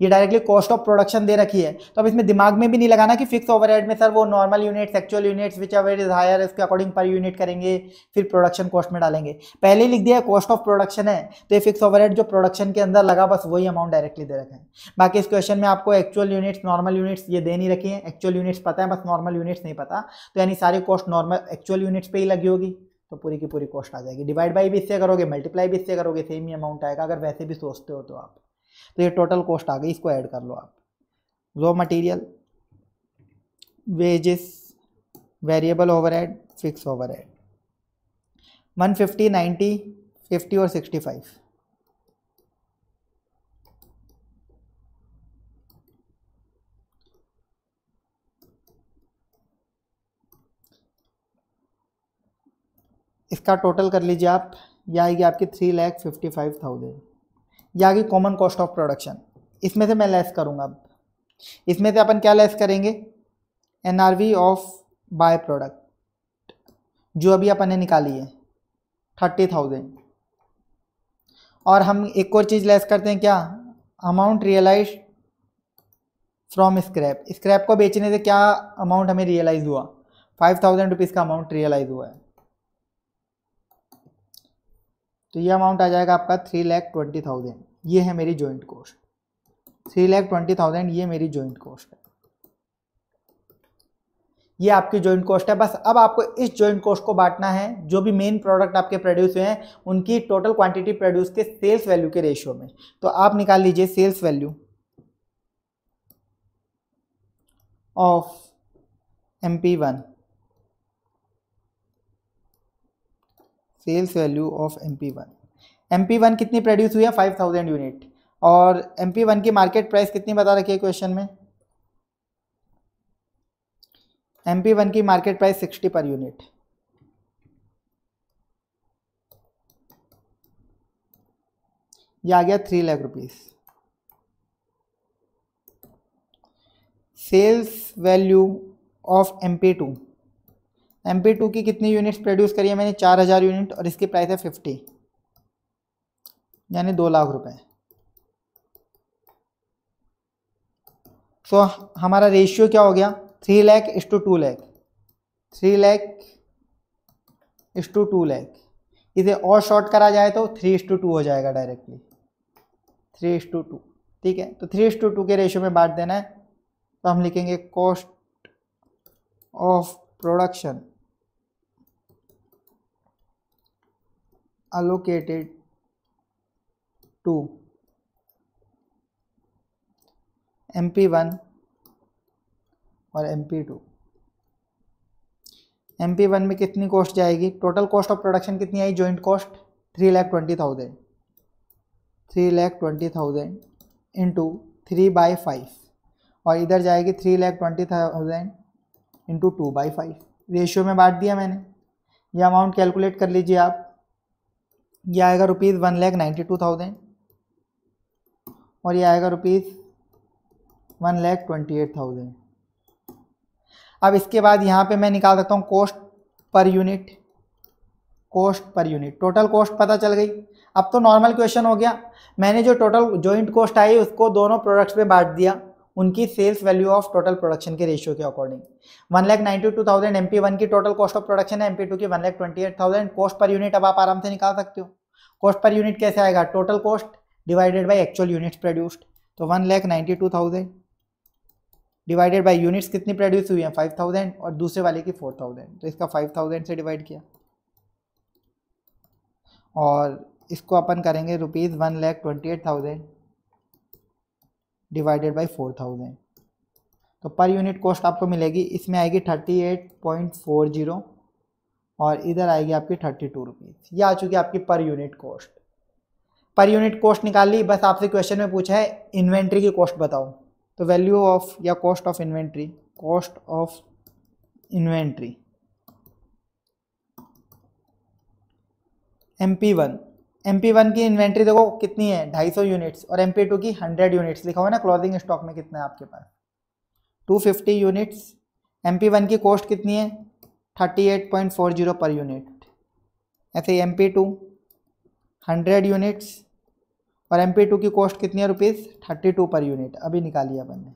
ये डायरेक्टली कॉस्ट ऑफ प्रोडक्शन दे रखी है तो अब इसमें दिमाग में भी नहीं लगाना कि फिक्स ओवरहेड में सर वो normal units actual units which ever is higher इसके अकॉर्डिंग पर यूनिट करेंगे फिर प्रोडक्शन कॉस्ट में डालेंगे पहले लिख दिया कॉस्ट ऑफ प्रोडक्शन है तो ये फिक्स ओवरहेड जो प्रोडक्शन के अंदर लगा बस वही अमाउंट डायरेक्टली दे रखें बाकी इस क्वेश्चन में आपको एक्चुअल यूनिट्स नॉर्मल यूनिट्स ये दे नहीं रखी है एक्चुअल यूनिट्स पता है बस नॉर्मल यूनिट्स नहीं पता तो यानी सारी कॉस्ट नॉर्मल एक्चुअल यूनिट्स पर ही लगी होगी तो पूरी की पूरी कॉस्ट आ जाएगी डिवाइड बाई भी इससे करोगे मल्टीप्लाई भी इससे करोगे सेम ही अमाउंट आएगा अगर वैसे भी सोचते हो तो आप तो ये टोटल कॉस्ट आ गई इसको ऐड कर लो आप raw material wages variable overhead fix overhead 150 90 50 और 65 इसका टोटल कर लीजिए आप यह आएगी आपकी three lakh fifty five thousand या आ कॉमन कॉस्ट ऑफ प्रोडक्शन इसमें से मैं लेस करूँगा अब इसमें से अपन क्या लेस करेंगे N R V of by product जो अभी अपन ने निकाली है थर्टी थाउजेंड और हम एक और चीज़ लेस करते हैं क्या amount realise from scrap scrap को बेचने से क्या अमाउंट हमें रियलाइज़ हुआ फाइव थाउजेंड रुपीज़ का अमाउंट रियलाइज़ हुआ है तो ये अमाउंट आ जाएगा आपका थ्री लैख ट्वेंटी थाउजेंड ये है मेरी joint cost three lakh twenty thousand ये मेरी जॉइंट कॉस्ट है ये आपकी जॉइंट कॉस्ट है बस अब आपको इस जॉइंट कॉस्ट को बांटना है जो भी मेन प्रोडक्ट आपके प्रोड्यूस हुए हैं उनकी टोटल क्वांटिटी प्रोड्यूस के सेल्स वैल्यू के रेशियो में तो आप निकाल लीजिए sales value of M P one sales value of M P one M P one कितनी प्रोड्यूस हुई है फाइव थाउजेंड यूनिट और एम पी वन की मार्केट प्राइस कितनी बता रखी है क्वेश्चन में एम पी वन की market price sixty per unit ये आ गया three lakh rupees sales value of M P two M P two की कितनी यूनिट्स प्रोड्यूस करी है मैंने चार हज़ार यूनिट और इसकी प्राइस है फिफ्टी यानी दो लाख रुपए सो so, हमारा रेशियो क्या हो गया three lakh is to two lakh three lakh is to two lakh इसे और शॉर्ट करा जाए तो थ्री इस टू टू हो जाएगा directly three is to two ठीक है तो थ्री इस टू टू के रेशियो में बांट देना है तो हम लिखेंगे cost of production allocated to MP1 और MP2 MP1 में कितनी कॉस्ट जाएगी टोटल कॉस्ट ऑफ प्रोडक्शन कितनी आई joint cost three lakh twenty thousand three lakh twenty thousand into three by five और इधर जाएगी three lakh twenty thousand into two by five ratio में बांट दिया मैंने ये अमाउंट कैलकुलेट कर लीजिए आप ये आएगा rupees one lakh ninety two thousand और ये आएगा rupees one lakh twenty eight thousand अब इसके बाद यहाँ पे मैं निकाल सकता हूँ cost per unit cost per unit total cost पता चल गई अब तो नॉर्मल क्वेश्चन हो गया मैंने जो टोटल जॉइंट कॉस्ट आई उसको दोनों प्रोडक्ट्स पे बांट दिया उनकी sales value of total production के रेशियो के according one lakh ninety two thousand M P one की टोटल कॉस्ट ऑफ प्रोडक्शन है एम पी टू की one lakh twenty eight thousand cost per unit अब आप आराम से निकाल सकते हो कॉस्ट पर यूनिट कैसे आएगा total cost divided by actual units produced तो one lakh ninety two thousand divided by units कितनी प्रोड्यूस हुई हैं फाइव थाउजेंड और दूसरे वाले की फोर थाउजेंड तो इसका फाइव थाउजेंड से डिवाइड किया और इसको अपन करेंगे rupees one lakh twenty eight thousand divided by four thousand तो पर यूनिट कॉस्ट आपको मिलेगी इसमें आएगी thirty eight point four zero और इधर आएगी आपकी थर्टी टू रुपीज़ ये आ चुकी आपकी per unit cost per unit cost निकाल ली बस आपसे क्वेश्चन में पूछा है इन्वेंट्री की कॉस्ट बताओ तो वैल्यू ऑफ या cost of inventory cost of inventory M P one M P one की इन्वेंट्री देखो कितनी है ढाई सौ यूनिट्स और एम पी टू की हंड्रेड यूनिट्स लिखा हुआ है ना क्लोजिंग स्टॉक में कितना है आपके पास two fifty units M P one की कॉस्ट कितनी है thirty eight point four zero पर यूनिट ऐसे M P two hundred units और एम पी टू की कॉस्ट कितनी है रुपीज़ थर्टी टू पर यूनिट अभी निकाली अपन ने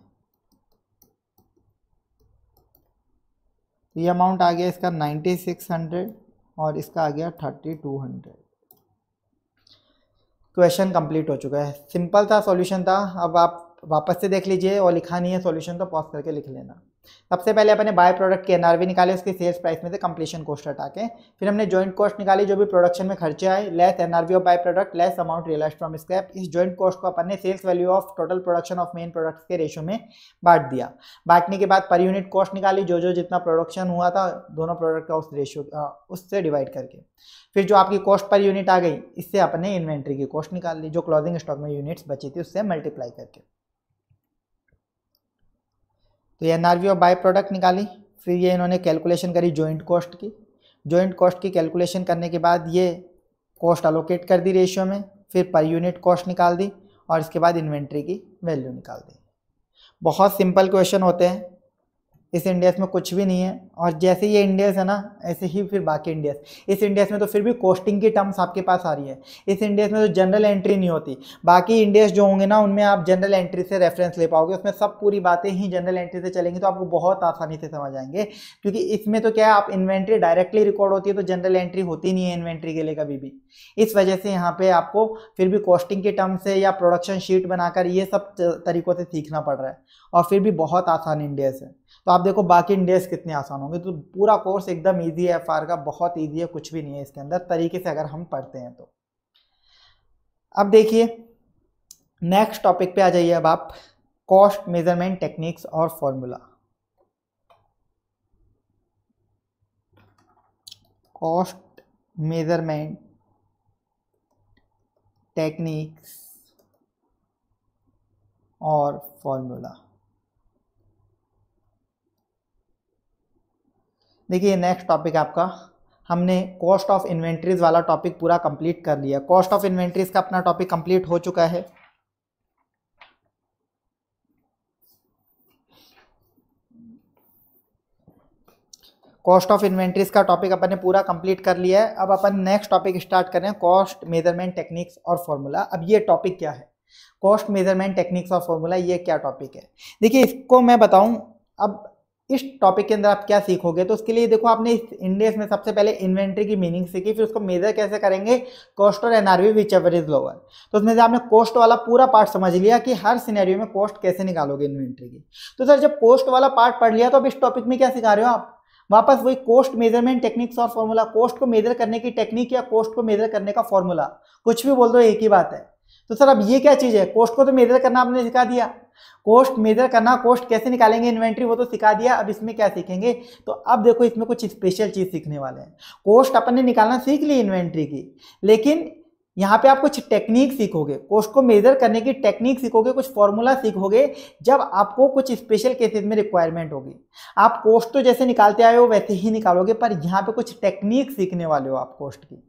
तो ये अमाउंट आ गया इसका नाइन्टी सिक्स हंड्रेड और इसका आ गया thirty two hundred question complete हो चुका है सिंपल था सॉल्यूशन था अब आप वापस से देख लीजिए और लिखा नहीं है सॉल्यूशन तो पॉज करके लिख लेना सबसे पहले अपने बाय प्रोडक्ट की एनआरवी निकाले उसके सेल्स प्राइस में से कंप्लीशन कॉस्ट हटा के फिर हमने जॉइंट कॉस्ट निकाली जो भी प्रोडक्शन में खर्चे आए less NRV of by product less amount realise from scrap इस जॉइंट कॉस्ट को अपने sales value of total production of main products के रेशो में बांट दिया बांटने के बाद पर यूनिट कॉस्ट निकाली जो जो जितना प्रोडक्शन हुआ था दोनों प्रोडक्ट का उस रेशो उससे डिवाइड करके फिर जो आपकी कॉस्ट पर यूनिट आ गई इससे अपने इन्वेंट्री की कॉस्ट निकाल ली जो क्लोजिंग स्टॉक में यूनिट्स बची थी उससे मल्टीप्लाई करके तो एन आर वी और बाय प्रोडक्ट निकाली फिर ये इन्होंने कैलकुलेशन करी जॉइंट कॉस्ट की जॉइंट कॉस्ट की कैलकुलेशन करने के बाद ये कॉस्ट अलोकेट कर दी रेशियो में फिर पर यूनिट कॉस्ट निकाल दी और इसके बाद इन्वेंट्री की वैल्यू निकाल दी बहुत सिंपल क्वेश्चन होते हैं इस इंडेक्स में कुछ भी नहीं है और जैसे ये इंडेक्स है ना ऐसे ही फिर बाकी इंडेक्स इस इंडेक्स में तो फिर भी कोस्टिंग की टर्म्स आपके पास आ रही है इस इंडेक्स में तो जनरल एंट्री नहीं होती बाकी इंडियाज जो होंगे ना उनमें आप जनरल एंट्री से रेफरेंस ले पाओगे उसमें सब पूरी बातें ही जनरल एंट्री से चलेंगी तो आपको बहुत आसानी से समझ आएंगे क्योंकि इसमें तो क्या है आप इन्वेंट्री डायरेक्टली रिकॉर्ड होती है तो जनरल एंट्री होती नहीं है इन्वेंट्री के लिए कभी भी इस वजह से यहाँ पर आपको फिर भी कॉस्टिंग के टर्म्स से या प्रोडक्शन शीट बनाकर ये सब तरीक़ों से सीखना पड़ रहा है और फिर भी बहुत आसान इंडियाज़ है तो आप देखो बाकी इंडेस कितने आसान होंगे तो पूरा कोर्स एकदम ईजी है एफ का बहुत ईजी है कुछ भी नहीं है इसके अंदर तरीके से अगर हम पढ़ते हैं तो अब देखिए नेक्स्ट टॉपिक पे आ जाइए अब आप कॉस्ट मेजरमेंट टेक्निक्स और फॉर्मूला कॉस्ट मेजरमेंट टेक्निक्स और फॉर्मूला देखिए नेक्स्ट टॉपिक आपका हमने कॉस्ट ऑफ इन्वेंट्रीज वाला टॉपिक पूरा कंप्लीट कर लिया कॉस्ट ऑफ इन्वेंट्रीज का अपना टॉपिक कंप्लीट हो चुका है कॉस्ट ऑफ इन्वेंट्रीज का टॉपिक अपन ने पूरा कंप्लीट कर लिया है अब अपन नेक्स्ट टॉपिक स्टार्ट करें कॉस्ट मेजरमेंट टेक्निक्स और फॉर्मूला अब ये टॉपिक क्या है कॉस्ट मेजरमेंट टेक्निक्स और फॉर्मूला ये क्या टॉपिक है देखिए इसको मैं बताऊं अब इस टॉपिक के अंदर आप क्या सीखोगे तो उसके लिए देखो आपने इस इंडेक्स में सबसे पहले इन्वेंट्री की मीनिंग सीखी फिर उसको मेजर कैसे करेंगे कॉस्ट और NRV which ever is lower तो उसमें से आपने कॉस्ट वाला पूरा पार्ट समझ लिया कि हर सिनेरियो में कॉस्ट कैसे निकालोगे इन्वेंट्री की तो सर जब कॉस्ट वाला पार्ट पढ़ लिया तो अब इस टॉपिक में क्या सिखा रहे हो आप वापस वही कोस्ट मेजरमेंट टेक्निक्स और फॉर्मूला कोस्ट को मेजर करने की टेक्निक या कोस्ट को मेजर करने का फॉर्मूला कुछ भी बोल दो एक ही बात है तो सर अब ये क्या चीज़ है कोस्ट को तो मेजर करना आपने सिखा दिया कोस्ट मेजर करना कोस्ट कैसे निकालेंगे इन्वेंट्री वो तो सिखा दिया अब इसमें क्या सीखेंगे तो अब देखो इसमें कुछ स्पेशल चीज़ सीखने वाले हैं कोस्ट अपन ने निकालना सीख ली इन्वेंट्री की लेकिन यहाँ पे आप कुछ टेक्निक सीखोगे कोस्ट को मेजर करने की टेक्निक सीखोगे कुछ फॉर्मूला सीखोगे जब आपको कुछ स्पेशल केसेस में रिक्वायरमेंट होगी आप कोस्ट तो जैसे निकालते आए हो वैसे ही निकालोगे पर यहाँ पे कुछ टेक्निक सीखने वाले हो आप कोस्ट की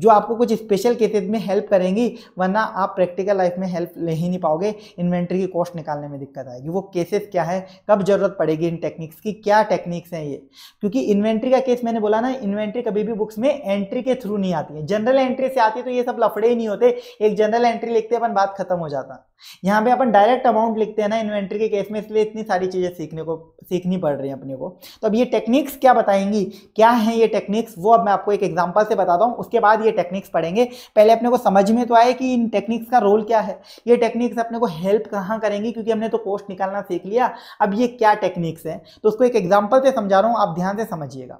जो आपको कुछ स्पेशल केसेज में हेल्प करेंगी वरना आप प्रैक्टिकल लाइफ में हेल्प ले ही नहीं पाओगे इन्वेंट्री की कॉस्ट निकालने में दिक्कत आएगी वो केसेस क्या है कब जरूरत पड़ेगी इन टेक्निक्स की क्या टेक्निक्स हैं ये क्योंकि इन्वेंट्री का केस मैंने बोला ना इन्वेंट्री कभी भी बुक्स में एंट्री के थ्रू नहीं आती है जनरल एंट्री से आती है तो ये सब लफड़े ही नहीं होते एक जनरल एंट्री लिखते अपन बात खत्म हो जाता यहाँ पे अपन डायरेक्ट अमाउंट लिखते हैं ना इन्वेंट्री के केस में इसलिए इतनी सारी चीज़ें सीखने को सीखनी पड़ रही हैं अपने को तो अब ये टेक्निक्स क्या बताएंगी क्या है ये टेक्निक्स वो अब मैं आपको एक एग्जांपल से बताता हूँ उसके बाद ये टेक्निक्स पढ़ेंगे पहले अपने को समझ में तो आए कि इन टेक्निक्स का रोल क्या है ये टेक्निक्स अपने को हेल्प कहाँ करेंगी क्योंकि हमने तो पोस्ट निकालना सीख लिया अब ये क्या टेक्निक्स हैं तो उसको एक एग्जाम्पल से समझा रहा हूँ आप ध्यान से समझिएगा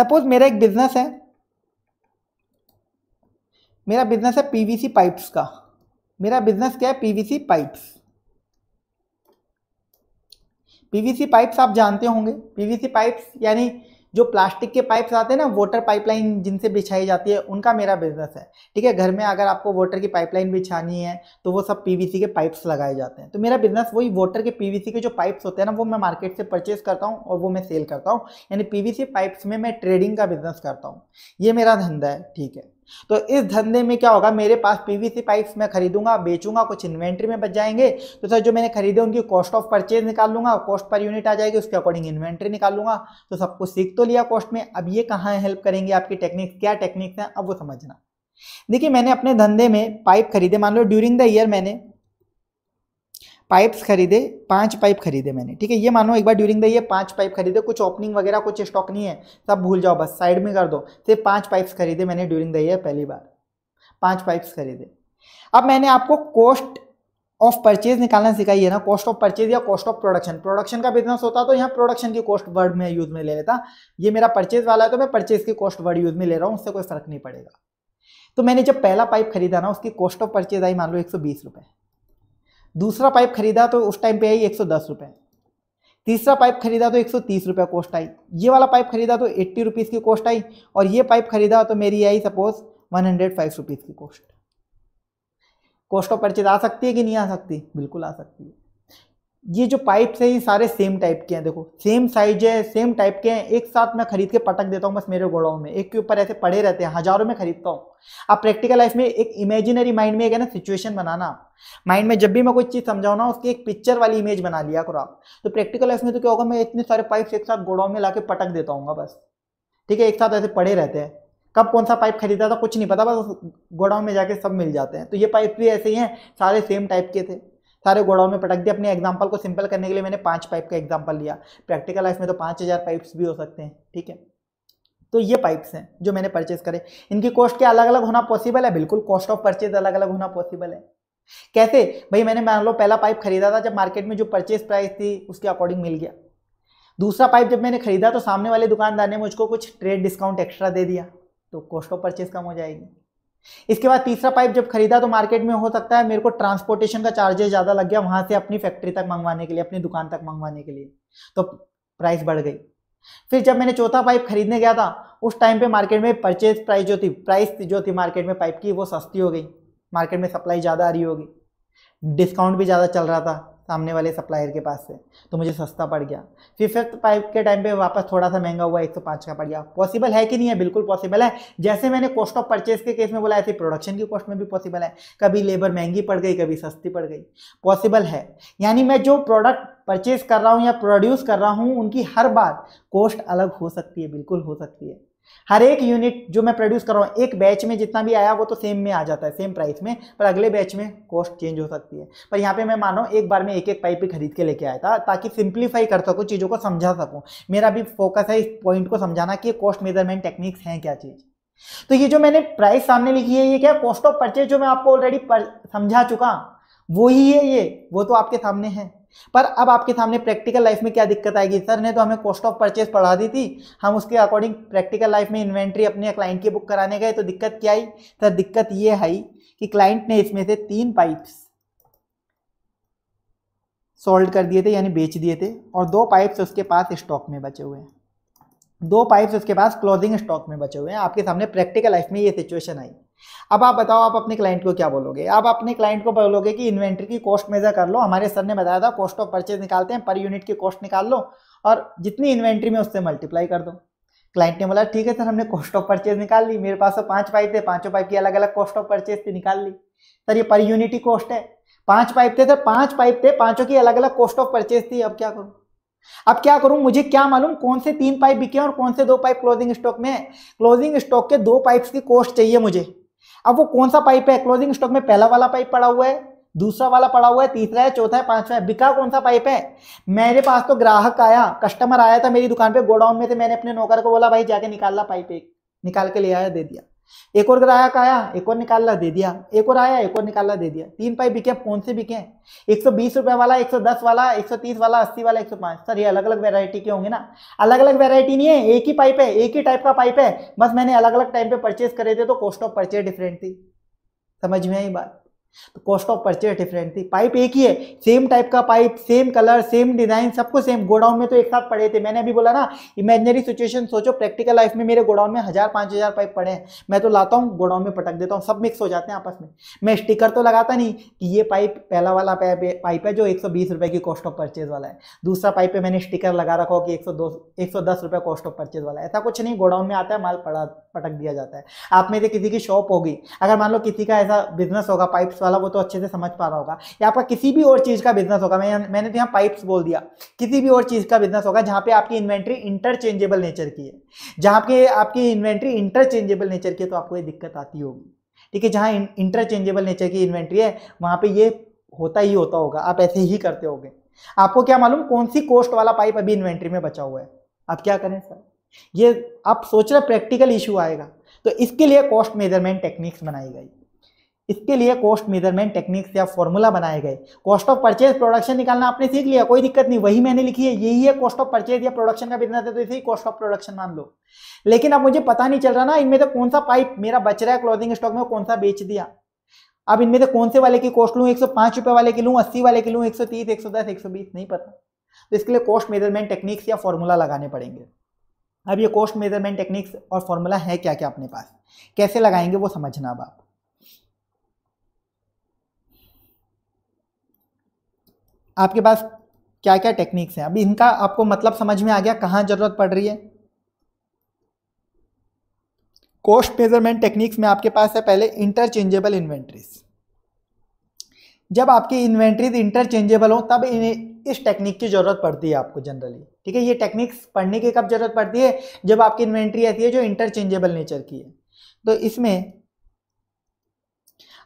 सपोज मेरा एक बिजनेस है मेरा बिजनेस है पीवीसी पाइप्स का मेरा बिजनेस क्या है पीवीसी पाइप्स पीवीसी पाइप्स आप जानते होंगे पीवीसी पाइप्स यानी जो प्लास्टिक के पाइप्स आते हैं ना वाटर पाइपलाइन जिनसे बिछाई जाती है उनका मेरा बिजनेस है ठीक है घर में अगर आपको वाटर की पाइपलाइन बिछानी है तो वो सब पीवीसी के पाइप्स लगाए जाते हैं तो मेरा बिजनेस वही वाटर के पीवीसी के जो पाइप्स होते हैं ना वो मैं मार्केट से परचेज करता हूँ और वो मैं सेल करता हूँ यानी पीवीसी पाइप्स में मैं ट्रेडिंग का बिजनेस करता हूँ ये मेरा धंधा है ठीक है तो इस धंधे में क्या होगा मेरे पास पीवीसी पाइप्स मैं खरीदूंगा बेचूंगा कुछ इन्वेंट्री में बच जाएंगे तो सर जो मैंने खरीदे उनकी कॉस्ट ऑफ परचेज निकाल लूंगा कॉस्ट पर यूनिट आ जाएगी उसके अकॉर्डिंग इन्वेंट्री निकाल लूंगा तो सब कुछ सीख तो लिया कॉस्ट में अब ये कहाँ हेल्प करेंगे आपकी टेक्निक्स क्या टेक्निक्स हैं अब वो समझना देखिए मैंने अपने धंधे में पाइप खरीदे मान लो ड्यूरिंग द ईयर मैंने पाइप्स खरीदे पांच पाइप खरीदे मैंने ठीक है ये मानो एक बार ड्यूरिंग द ये पांच पाइप खरीदे कुछ ओपनिंग वगैरह कुछ स्टॉक नहीं है सब भूल जाओ बस साइड में कर दो सिर्फ पांच पाइप्स खरीदे मैंने ड्यूरिंग द ये पहली बार पांच पाइप्स खरीदे अब मैंने आपको कॉस्ट ऑफ परचेज निकालना सिखाई है ना कॉस्ट ऑफ परचेज या कॉस्ट ऑफ प्रोडक्शन प्रोडक्शन का बिजनेस होता तो यहाँ प्रोडक्शन की कॉस्ट वर्ड में यूज में ले लेता ये मेरा परचेज वाला है तो मैं परचेज की कॉस्ट वर्ड यूज में ले रहा हूँ उससे कोई फर्क नहीं पड़ेगा तो मैंने जब पहला पाइप खरीदा ना उसकी कॉस्ट ऑफ परचेज आई मान लो एक सौ बीस रुपये दूसरा पाइप खरीदा तो उस टाइम पे आई एक सौ दस तीसरा पाइप खरीदा तो एक सौ तीस कॉस्ट आई ये वाला पाइप खरीदा तो एट्टी रुपीज़ की कॉस्ट आई और ये पाइप खरीदा तो मेरी आई suppose one hundred five rupees की कॉस्ट कॉस्ट ऑफ परचेज आ सकती है कि नहीं आ सकती बिल्कुल आ सकती है ये जो पाइप्स हैं ये सारे सेम टाइप के हैं देखो सेम साइज है सेम टाइप के हैं एक साथ मैं खरीद के पटक देता हूँ बस मेरे गोड़ाओं में एक के ऊपर ऐसे पड़े रहते हैं हजारों में खरीदता हूँ आप प्रैक्टिकल लाइफ में एक इमेजिनरी माइंड में एक है ना सिचुएशन बनाना माइंड में जब भी मैं कोई चीज़ समझाऊ ना उसकी एक पिक्चर वाली इमेज बना लिया करो आप तो प्रैक्टिकल लाइफ में तो क्या होगा मैं इतने सारे पाइप्स एक साथ गोड़ाओं में ला पटक देता हूँ बस ठीक है एक साथ ऐसे पड़े रहते हैं कब कौन सा पाइप खरीदा था कुछ नहीं पता बस गोडाउन में जाके सब मिल जाते हैं तो ये पाइप भी ऐसे ही हैं सारे सेम टाइप के थे सारे गोडाउन में पटक दिया अपने एग्जाम्पल को सिंपल करने के लिए मैंने पाँच पाइप का एग्जाम्पल लिया प्रैक्टिकल लाइफ में तो पाँच हज़ार पाइप्स भी हो सकते हैं ठीक है तो ये पाइप्स हैं जो मैंने परचेज करे इनकी कॉस्ट क्या अलग अलग होना पॉसिबल है बिल्कुल कॉस्ट ऑफ परचेज अलग अलग होना पॉसिबल है कैसे भाई मैंने मान लो पहला पाइप खरीदा था जब मार्केट में जो परचेज प्राइस थी उसके अकॉर्डिंग मिल गया दूसरा पाइप जब मैंने खरीदा तो सामने वाले दुकानदार ने मुझको कुछ ट्रेड डिस्काउंट एक्स्ट्रा दे दिया तो कॉस्ट ऑफ परचेज कम हो जाएगी इसके बाद तीसरा पाइप जब खरीदा तो मार्केट में हो सकता है मेरे को ट्रांसपोर्टेशन का चार्जेस ज़्यादा लग गया वहां से अपनी फैक्ट्री तक मंगवाने के लिए अपनी दुकान तक मंगवाने के लिए तो प्राइस बढ़ गई फिर जब मैंने चौथा पाइप खरीदने गया था उस टाइम पे मार्केट में परचेज प्राइस जो थी प्राइस जो थी मार्केट में पाइप की वो सस्ती हो गई मार्केट में सप्लाई ज़्यादा आ रही होगी डिस्काउंट भी ज़्यादा चल रहा था सामने वाले सप्लायर के पास से तो मुझे सस्ता पड़ गया फिर फिफ्थ तो पाइप के टाइम पे वापस थोड़ा सा महंगा हुआ एक सौ पाँच का पड़ गया पॉसिबल है कि नहीं है बिल्कुल पॉसिबल है जैसे मैंने कॉस्ट ऑफ परचेज के केस में बोला ऐसे प्रोडक्शन की कॉस्ट में भी पॉसिबल है कभी लेबर महंगी पड़ गई कभी सस्ती पड़ गई पॉसिबल है यानी मैं जो प्रोडक्ट परचेज कर रहा हूँ या प्रोड्यूस कर रहा हूँ उनकी हर बार कॉस्ट अलग हो सकती है बिल्कुल हो सकती है हर एक यूनिट जो मैं प्रोड्यूस कर रहा हूँ एक बैच में जितना भी आया वो तो सेम में आ जाता है सेम प्राइस में पर अगले बैच में कॉस्ट चेंज हो सकती है पर यहाँ पे मैं मानो एक बार में एक एक पाइप ही खरीद के लेके आया था ताकि सिंप्लीफाई कर सकूँ चीज़ों को समझा सकूँ मेरा भी फोकस है इस पॉइंट को समझाना कि कॉस्ट मेजरमेंट टेक्निक्स हैं क्या चीज़ तो ये जो मैंने प्राइस सामने लिखी है ये क्या कॉस्ट ऑफ परचेज जो मैं आपको ऑलरेडी समझा चुका वो ही है ये वो तो आपके सामने है पर अब आपके सामने प्रैक्टिकल लाइफ में क्या दिक्कत आएगी सर ने तो हमें कॉस्ट ऑफ परचेज पढ़ा दी थी हम उसके अकॉर्डिंग प्रैक्टिकल लाइफ में इन्वेंट्री अपने क्लाइंट की बुक कराने गए तो दिक्कत क्या आई सर दिक्कत ये है कि क्लाइंट ने इसमें से तीन पाइप्स सोल्ड कर दिए थे यानी बेच दिए थे और दो पाइप्स उसके पास स्टॉक में बचे हुए हैं दो पाइप्स उसके पास क्लोजिंग स्टॉक में बचे हुए हैं आपके सामने प्रैक्टिकल लाइफ में ये सिचुएशन आई अब आप बताओ आप अपने क्लाइंट को क्या बोलोगे आप अपने क्लाइंट को बोलोगे कि इन्वेंट्री की कॉस्ट मेजर कर लो हमारे सर ने बताया था कॉस्ट ऑफ परचेज निकालते हैं पर यूनिट की कॉस्ट निकाल लो और जितनी इन्वेंट्री में उससे मल्टीप्लाई कर दो क्लाइंट ने बोला ठीक है सर हमने कॉस्ट ऑफ परचेज निकाल ली मेरे पास पाँच तो पाइप थे पाँचों पाइप की अलग अलग कॉस्ट ऑफ परचेज थी निकाल ली सर ये पर यूनिट की कॉस्ट है पाँच पाइप थे सर पाँच पाइप थे पाँचों की अलग अलग कॉस्ट ऑफ परचेज थी अब क्या करूँ अब क्या करूं मुझे क्या मालूम कौन से तीन पाइप बिके और कौन से दो पाइप क्लोजिंग स्टॉक में है क्लोजिंग स्टॉक के दो पाइप्स की कॉस्ट चाहिए मुझे अब वो कौन सा पाइप है क्लोजिंग स्टॉक में पहला वाला पाइप पड़ा हुआ है दूसरा वाला पड़ा हुआ है तीसरा है चौथा है पांचवा है बिका कौन सा पाइप है मेरे पास तो ग्राहक आया कस्टमर आया था मेरी दुकान पे गोडाउन में थे मैंने अपने नौकर को बोला भाई जाके निकाल ला पाइप एक निकाल के ले आया दे दिया एक और ग्राहक आया एक और निकालना दे दिया एक और आया एक और निकालना दे दिया तीन पाइप बिके कौन से बिके एक सौ बीस रुपए वाला एक सौ दस वाला एक सौ तीस वाला अस्सी वाला एक सौ पाँच सर ये अलग अलग वेरायटी के होंगे ना अलग अलग वेरायटी नहीं है एक ही पाइप है एक ही टाइप का पाइप है बस मैंने अलग अलग टाइम पे परचेज करे थे तो कॉस्ट ऑफ परचेज डिफरेंट थी समझ में आई बात तो कॉस्ट ऑफ परचेज डिफरेंट थी पाइप एक ही है सेम टाइप का pipe same colour same design सबको सेम गोडाउन में तो एक साथ पड़े थे मैंने अभी बोला ना इमेजनरी सिचुएशन सोचो प्रैक्टिकल लाइफ में मेरे गोडाउन में हज़ार पांच हज़ार पाइप पड़े हैं मैं तो लाता हूँ गोडाउन में पटक देता हूँ सब मिक्स हो जाते हैं आपस में मैं स्टिकर तो लगाता नहीं कि ये पाइप पहला वाला पाइप है जो एक रुपए की कॉस्ट ऑफ परचेज वाला है दूसरा पाइप पे मैंने स्टिकर लगा रखा हो कि एक सौ दो कॉस्ट ऑफ परचेज वाला है ऐसा कुछ नहीं गोडाउन में आता है माल पड़ा पटक दिया जाता है आप में से किसी की शॉप होगी अगर मान लो किसी का ऐसा बिजनेस होगा पाइप पाइप्स वाला वो तो अच्छे से समझ पा रहा होगा या आपका किसी भी और चीज़ का बिजनेस होगा मैं मैंने तो यहाँ पाइप्स बोल दिया किसी भी और चीज़ का बिजनेस होगा जहाँ पे आपकी इन्वेंट्री इंटरचेंजेबल नेचर की है जहाँ पे आपकी इन्वेंट्री इंटरचेंजेबल नेचर की है तो आपको ये दिक्कत आती होगी ठीक है जहाँ इंटरचेंजेबल नेचर की इन्वेंट्री है वहाँ पर ये होता ही होता होगा आप ऐसे ही करते हो आपको क्या मालूम कौन सी कॉस्ट वाला पाइप अभी इन्वेंट्री में बचा हुआ है आप क्या करें सर ये आप सोच रहे प्रैक्टिकल इशू आएगा तो इसके लिए कॉस्ट मेजरमेंट टेक्निक्स बनाई गई इसके लिए कॉस्ट मेजरमेंट टेक्निक्स या फॉर्मूला बनाए गए कॉस्ट ऑफ परचेज प्रोडक्शन निकालना आपने सीख लिया कोई दिक्कत नहीं वही मैंने लिखी है यही है कॉस्ट ऑफ परचेज या प्रोडक्शन का बिजनेस है तो इसे कॉस्ट ऑफ प्रोडक्शन मान लो लेकिन अब मुझे पता नहीं चल रहा ना इनमें से कौन सा पाइप मेरा बच रहा है क्लोजिंग स्टॉक में कौन सा बेच दिया अब इनमें से कौन से वाले की कॉस्ट लूँ एक रुपए वाले की लूँ अस्सी वाले की लूँ एक सौ तीस एक सौ दस एक सौ बीस नहीं पता तो इसके लिए कॉस्ट मेजरमेंट टेक्निक्स या फॉर्मूला लगाने पड़ेंगे अब ये कॉस्ट मेजरमेंट टेक्निक्स और फॉर्मूला है क्या क्या अपने पास कैसे लगाएंगे वो समझना अब आप आपके पास क्या क्या टेक्निक्स हैं अभी इनका आपको मतलब समझ में आ गया कहाँ ज़रूरत पड़ रही है कॉस्ट मेजरमेंट टेक्निक्स में आपके पास है पहले इंटरचेंजेबल इन्वेंट्रीज जब आपकी इन्वेंट्रीज इंटरचेंजेबल हो तब इन्हें इस टेक्निक की ज़रूरत पड़ती है आपको जनरली ठीक है ये टेक्निक्स पढ़ने की कब ज़रूरत पड़ती है जब आपकी इन्वेंट्री ऐसी है जो इंटरचेंजेबल नेचर की है तो इसमें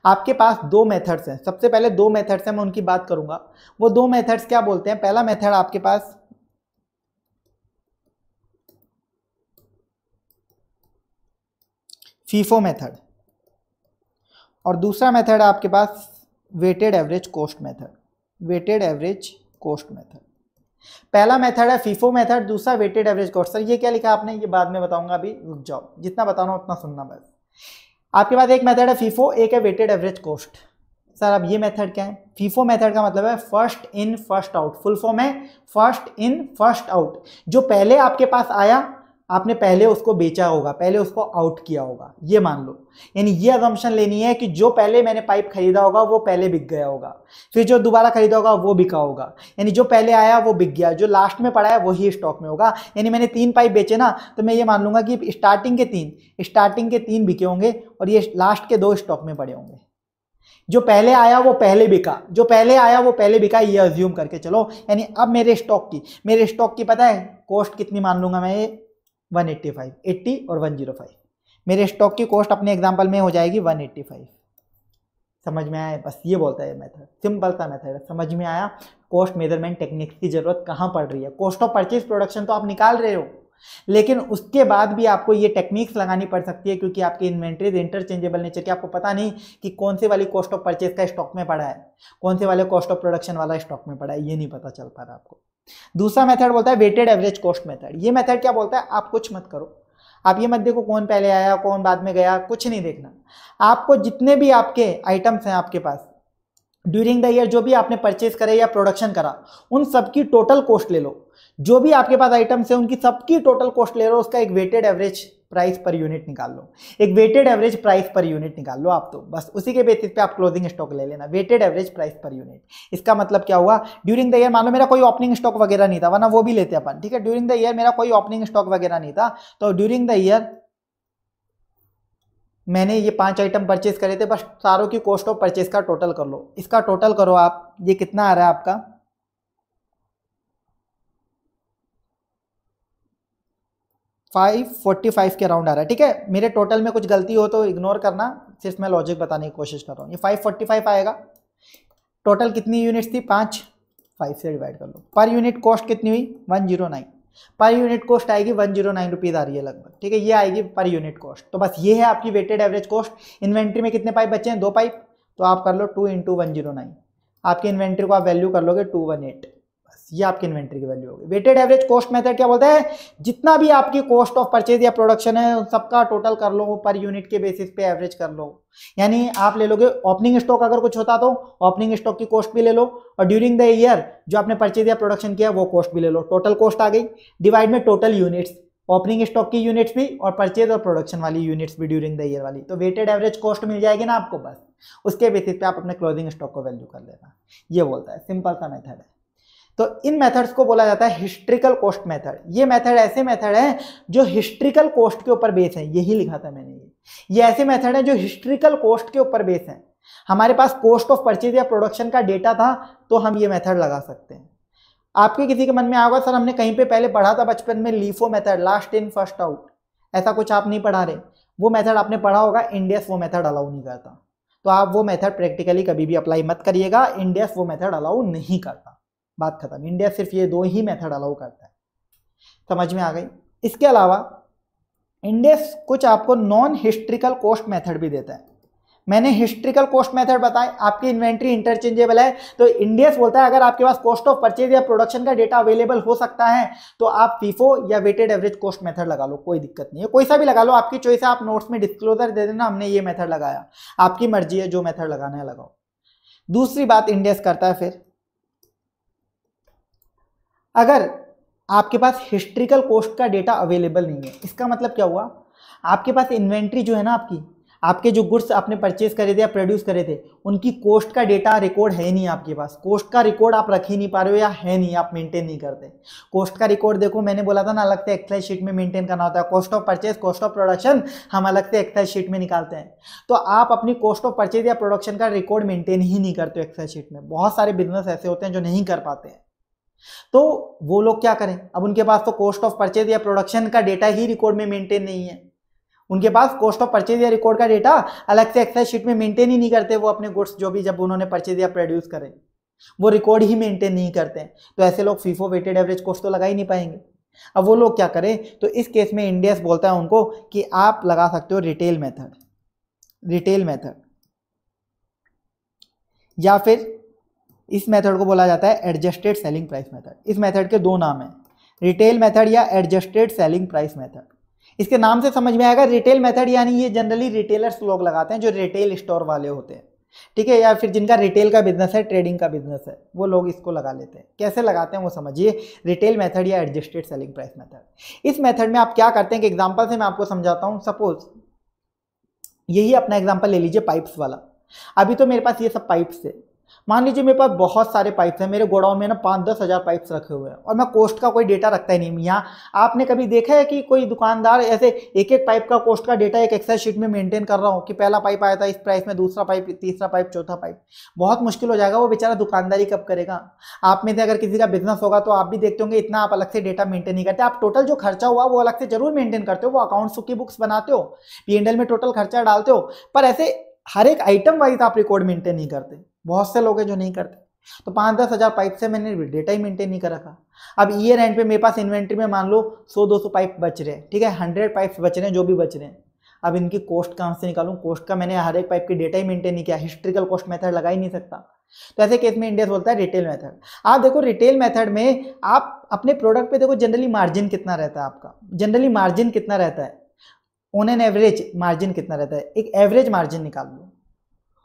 आपके पास दो मेथड्स हैं सबसे पहले दो मेथड्स हैं मैं उनकी बात करूंगा वो दो मेथड्स क्या बोलते हैं पहला मेथड आपके पास फीफो मेथड और दूसरा मेथड आपके पास weighted average cost method weighted average cost method पहला मेथड है फीफो मेथड दूसरा वेटेड एवरेज कोस्ट सर ये क्या लिखा आपने ये बाद में बताऊंगा अभी रुक जाओ जितना बता रहा उतना सुनना बस आपके पास एक मेथड है फीफो एक है वेटेड एवरेज कॉस्ट सर अब ये मेथड क्या है फीफो मेथड का मतलब है first in first out full form है फर्स्ट इन फर्स्ट आउट जो पहले आपके पास आया आपने पहले उसको बेचा होगा पहले उसको आउट किया होगा ये मान लो यानी ये अगम्पन लेनी है कि जो पहले मैंने पाइप खरीदा होगा वो पहले बिक गया होगा फिर जो दोबारा खरीदा होगा वो बिका होगा यानी जो पहले आया वो बिक गया जो लास्ट में पड़ा है वही स्टॉक में होगा यानी मैंने तीन पाइप बेचे ना तो मैं ये मान लूँगा कि स्टार्टिंग के तीन स्टार्टिंग के तीन बिके होंगे और ये लास्ट के दो स्टॉक में पड़े होंगे जो पहले आया वो पहले बिका जो पहले आया वो पहले बिका ये अज्यूम करके चलो यानी अब मेरे स्टॉक की मेरे स्टॉक की पता है कॉस्ट कितनी मान लूंगा मैं ये वन एट्टी फाइव एट्टी और वन जीरो फाइव मेरे स्टॉक की कॉस्ट अपने एग्जाम्पल में हो जाएगी वन एट्टी फाइव समझ में आया बस ये बोलता है मेथड सिंपल सा मेथड है समझ में आया कॉस्ट मेजरमेंट टेक्निक्स की ज़रूरत कहाँ पड़ रही है कॉस्ट ऑफ परचेज प्रोडक्शन तो आप निकाल रहे हो लेकिन उसके बाद भी आपको ये टेक्निक्स लगानी पड़ सकती है क्योंकि आपकी इन्वेंट्रीज इंटरचेंजेबल नेचर की आपको पता नहीं कि कौन से वाली कॉस्ट ऑफ परचेज का स्टॉक में पड़ा है कौन से वाले कॉस्ट ऑफ प्रोडक्शन वाला स्टॉक में पड़ा है ये नहीं पता चल पा रहा आपको दूसरा मेथड बोलता है वेटेड एवरेज कॉस्ट मेथड ये मेथड क्या बोलता है आप कुछ मत करो आप ये मत देखो कौन पहले आया कौन बाद में गया कुछ नहीं देखना आपको जितने भी आपके आइटम्स हैं आपके पास ड्यूरिंग द ईयर जो भी आपने परचेज करे या प्रोडक्शन करा उन सबकी टोटल कॉस्ट ले लो जो भी आपके पास आइटम्स है उनकी सबकी टोटल कॉस्ट ले लो उसका एक weighted average price per unit निकाल लो एक weighted average price per unit निकाल लो आप तो बस उसी के बेसिस पे आप क्लोजिंग स्टॉक ले लेना weighted average price per unit इसका मतलब क्या हुआ ड्यूरिंग द ईयर मान लो मेरा कोई ओपनिंग स्टॉक वगैरह नहीं था वरना वो भी लेते अपन ठीक है ड्यूरिंग द ईयर मेरा कोई ओपनिंग स्टॉक वगैरह नहीं था तो ड्यूरिंग द ईयर मैंने ये पांच आइटम परचेज करे थे बस सारों की कॉस्ट ऑफ परचेज का टोटल कर लो इसका टोटल करो आप ये कितना आ रहा है आपका 545 के अराउंड आ रहा है ठीक है मेरे टोटल में कुछ गलती हो तो इग्नोर करना सिर्फ मैं लॉजिक बताने की कोशिश कर रहा हूँ ये 545 आएगा टोटल कितनी यूनिट्स थी पाँच फाइव से डिवाइड कर लो पर यूनिट कॉस्ट कितनी हुई one zero nine per unit cost आएगी वन जीरो नाइन रुपीज़ आ रही है लगभग ठीक है ये आएगी पर यूनिट कॉस्ट तो बस ये है आपकी वेटेड एवरेज कॉस्ट इन्वेंट्री में कितने पाइप बचे हैं दो पाइप तो आप कर लो two into one zero nine आपकी इन्वेंट्री को आप वैल्यू कर लोगे टू वन एट ये आपकी इन्वेंट्री की वैल्यू होगी वेटेड एवरेज कॉस्ट मेथड क्या बोलता है जितना भी आपकी कॉस्ट ऑफ परचेज या प्रोडक्शन है उन सबका टोटल कर लो पर यूनिट के बेसिस पे एवरेज कर लो यानी आप ले लोगे ओपनिंग स्टॉक अगर कुछ होता तो ओपनिंग स्टॉक की कॉस्ट भी ले लो और ड्यूरिंग द ईयर जो आपने परचेज या प्रोडक्शन किया वो कॉस्ट भी ले लो टोटल कॉस्ट आ गई डिवाइड में टोटल यूनिट्स ओपनिंग स्टॉक की यूनिट्स भी और परचेज और प्रोडक्शन वाली यूनिट्स भी ड्यूरिंग द ईयर वाली तो वेटेड एवरेज कॉस्ट मिल जाएगी ना आपको बस उसके बेसिस पे आप अपने क्लोजिंग स्टॉक को वैल्यू कर लेना ये बोलता है सिंपल सा मेथड है तो इन मेथड्स को बोला जाता है हिस्ट्रिकल कॉस्ट मेथड ये मेथड ऐसे मेथड है जो हिस्ट्रिकल कॉस्ट के ऊपर बेस है यही लिखा था मैंने ये ये ऐसे मेथड है जो हिस्ट्रिकल कॉस्ट के ऊपर बेस है हमारे पास कॉस्ट ऑफ परचेज या प्रोडक्शन का डेटा था तो हम ये मेथड लगा सकते हैं आपके किसी के मन में आएगा सर हमने कहीं पर पहले पढ़ा था बचपन में LIFO method last in first out ऐसा कुछ आप नहीं पढ़ा रहे वो मैथड आपने पढ़ा होगा इंडियस वो मैथड अलाउ नहीं करता तो आप वो मेथड प्रैक्टिकली कभी भी अप्लाई मत करिएगा इंडियस वो मेथड अलाउ नहीं करता बात खत्म इंडिया सिर्फ ये दो ही मेथड अलाउ करता है समझ में आ गई इसके अलावा इंडेक्स कुछ आपको नॉन हिस्ट्रिकल कॉस्ट मेथड भी देता है मैंने हिस्ट्रिकल कॉस्ट मेथड बताया आपकी इन्वेंट्री इंटरचेंजेबल है तो इंडियस बोलता है अगर आपके पास कॉस्ट ऑफ परचेज या प्रोडक्शन का डेटा अवेलेबल हो सकता है तो आप फीफो या वेटेड एवरेज कॉस्ट मेथड लगा लो कोई दिक्कत नहीं है कोई सा भी लगा लो आपकी चॉइस है आप नोट्स में डिस्क्लोजर दे देना हमने ये मेथड लगाया आपकी मर्जी है जो मेथड लगाना है लगाओ दूसरी बात इंडेक्स करता है फिर अगर आपके पास हिस्ट्रिकल कॉस्ट का डेटा अवेलेबल नहीं है इसका मतलब क्या हुआ आपके पास इन्वेंट्री जो है ना आपकी आपके जो गुड्स आपने परचेज करे थे या प्रोड्यूस करे थे उनकी कॉस्ट का डेटा रिकॉर्ड है नहीं आपके पास कॉस्ट का रिकॉर्ड आप रख ही नहीं पा रहे हो या है नहीं आप मेंटेन नहीं करते कॉस्ट का रिकॉर्ड देखो मैंने बोला था ना अलग से एक्साइज शीट में मेंटेन करना होता है cost of purchase cost of production हम अलग से एक्साइज शीट में निकालते हैं तो आप अपनी कॉस्ट ऑफ परचेज या प्रोडक्शन का रिकॉर्ड मेंटेन ही नहीं करते हो एक्साइज शीट में बहुत सारे बिजनेस ऐसे होते हैं जो नहीं कर पाते हैं तो वो लोग क्या करें अब उनके पास तो कॉस्ट ऑफ परचेज या प्रोडक्शन का डेटा ही रिकॉर्ड में मेंटेन नहीं है उनके पास कॉस्ट ऑफ परचेज या रिकॉर्ड का डेटा अलग से एक्सेल शीट में मेंटेन ही नहीं करते वो अपने गुड्स जो भी जब उन्होंने परचेज या प्रोड्यूस करें वो रिकॉर्ड ही मेंटेन नहीं करते हैं तो ऐसे लोग फीफो वेटेड एवरेज कॉस्ट तो लगा ही नहीं पाएंगे अब वो लोग क्या करें तो इस केस में इंडियस बोलता है उनको कि आप लगा सकते हो रिटेल मेथड रिटेल मेथड या फिर इस मेथड को बोला जाता है एडजस्टेड सेलिंग प्राइस मेथड इस मेथड के दो नाम हैं रिटेल मेथड या एडजस्टेड सेलिंग प्राइस मेथड इसके नाम से समझ में आएगा रिटेल मेथड यानी ये जनरली रिटेलर्स लोग लगाते हैं जो रिटेल स्टोर वाले होते हैं ठीक है या फिर जिनका रिटेल का बिजनेस है ट्रेडिंग का बिजनेस है वो लोग इसको लगा लेते हैं कैसे लगाते हैं वो समझिए रिटेल मेथड या एडजस्टेड सेलिंग प्राइस मेथड इस मेथड में आप क्या करते हैं कि एग्जांपल से मैं आपको समझाता हूँ सपोज यही अपना एग्जांपल ले लीजिए पाइप्स वाला अभी तो मेरे पास ये सब पाइप्स है मान लीजिए मेरे पास बहुत सारे पाइप्स हैं मेरे गोडाउन में ना पाँच दस हज़ार पाइप्स रखे हुए हैं और मैं कोस्ट का कोई डेटा रखता ही नहीं यहाँ आपने कभी देखा है कि कोई दुकानदार ऐसे एक एक पाइप का कोस्ट का डेटा एक एक्सेल शीट में मेंटेन कर रहा हूँ कि पहला पाइप आया था इस प्राइस में दूसरा पाइप तीसरा पाइप चौथा पाइप बहुत मुश्किल हो जाएगा वो बेचारा दुकानदारी कब करेगा आप में से अगर किसी का बिजनेस होगा तो आप भी देखते होंगे इतना आप अलग से डेटा मेंटेन नहीं करते आप टोटल जो खर्चा हुआ वो अलग से जरूर मेंटेन करते हो वो अकाउंट्स की बुक्स बनाते हो पी में टोटल खर्चा डालते हो पर ऐसे हर एक आइटम वाइज आप रिकॉर्ड मेंटेन नहीं करते बहुत से लोग हैं जो नहीं करते तो पाँच दस हज़ार पाइप से मैंने डेटा ही मेंटेन नहीं कर रखा अब ईयर एंड पे मेरे पास इन्वेंट्री में मान लो सौ दो सौ पाइप बच रहे हैं ठीक है हंड्रेड पाइप्स बच रहे हैं जो भी बच रहे हैं अब इनकी कॉस्ट कहाँ से निकालूँ कॉस्ट का मैंने हर एक पाइप की डेटा ही मेंटेन नहीं किया हिस्ट्रिकल कॉस्ट मेथड लगा ही नहीं सकता तो ऐसे केस में इंडिया बोलता है रिटेल मेथड आप देखो रिटेल मेथड में आप अपने प्रोडक्ट पे देखो जनरली मार्जिन कितना रहता है आपका जनरली मार्जिन कितना रहता है ऑन एन एवरेज मार्जिन कितना रहता है एक एवरेज मार्जिन निकाल लो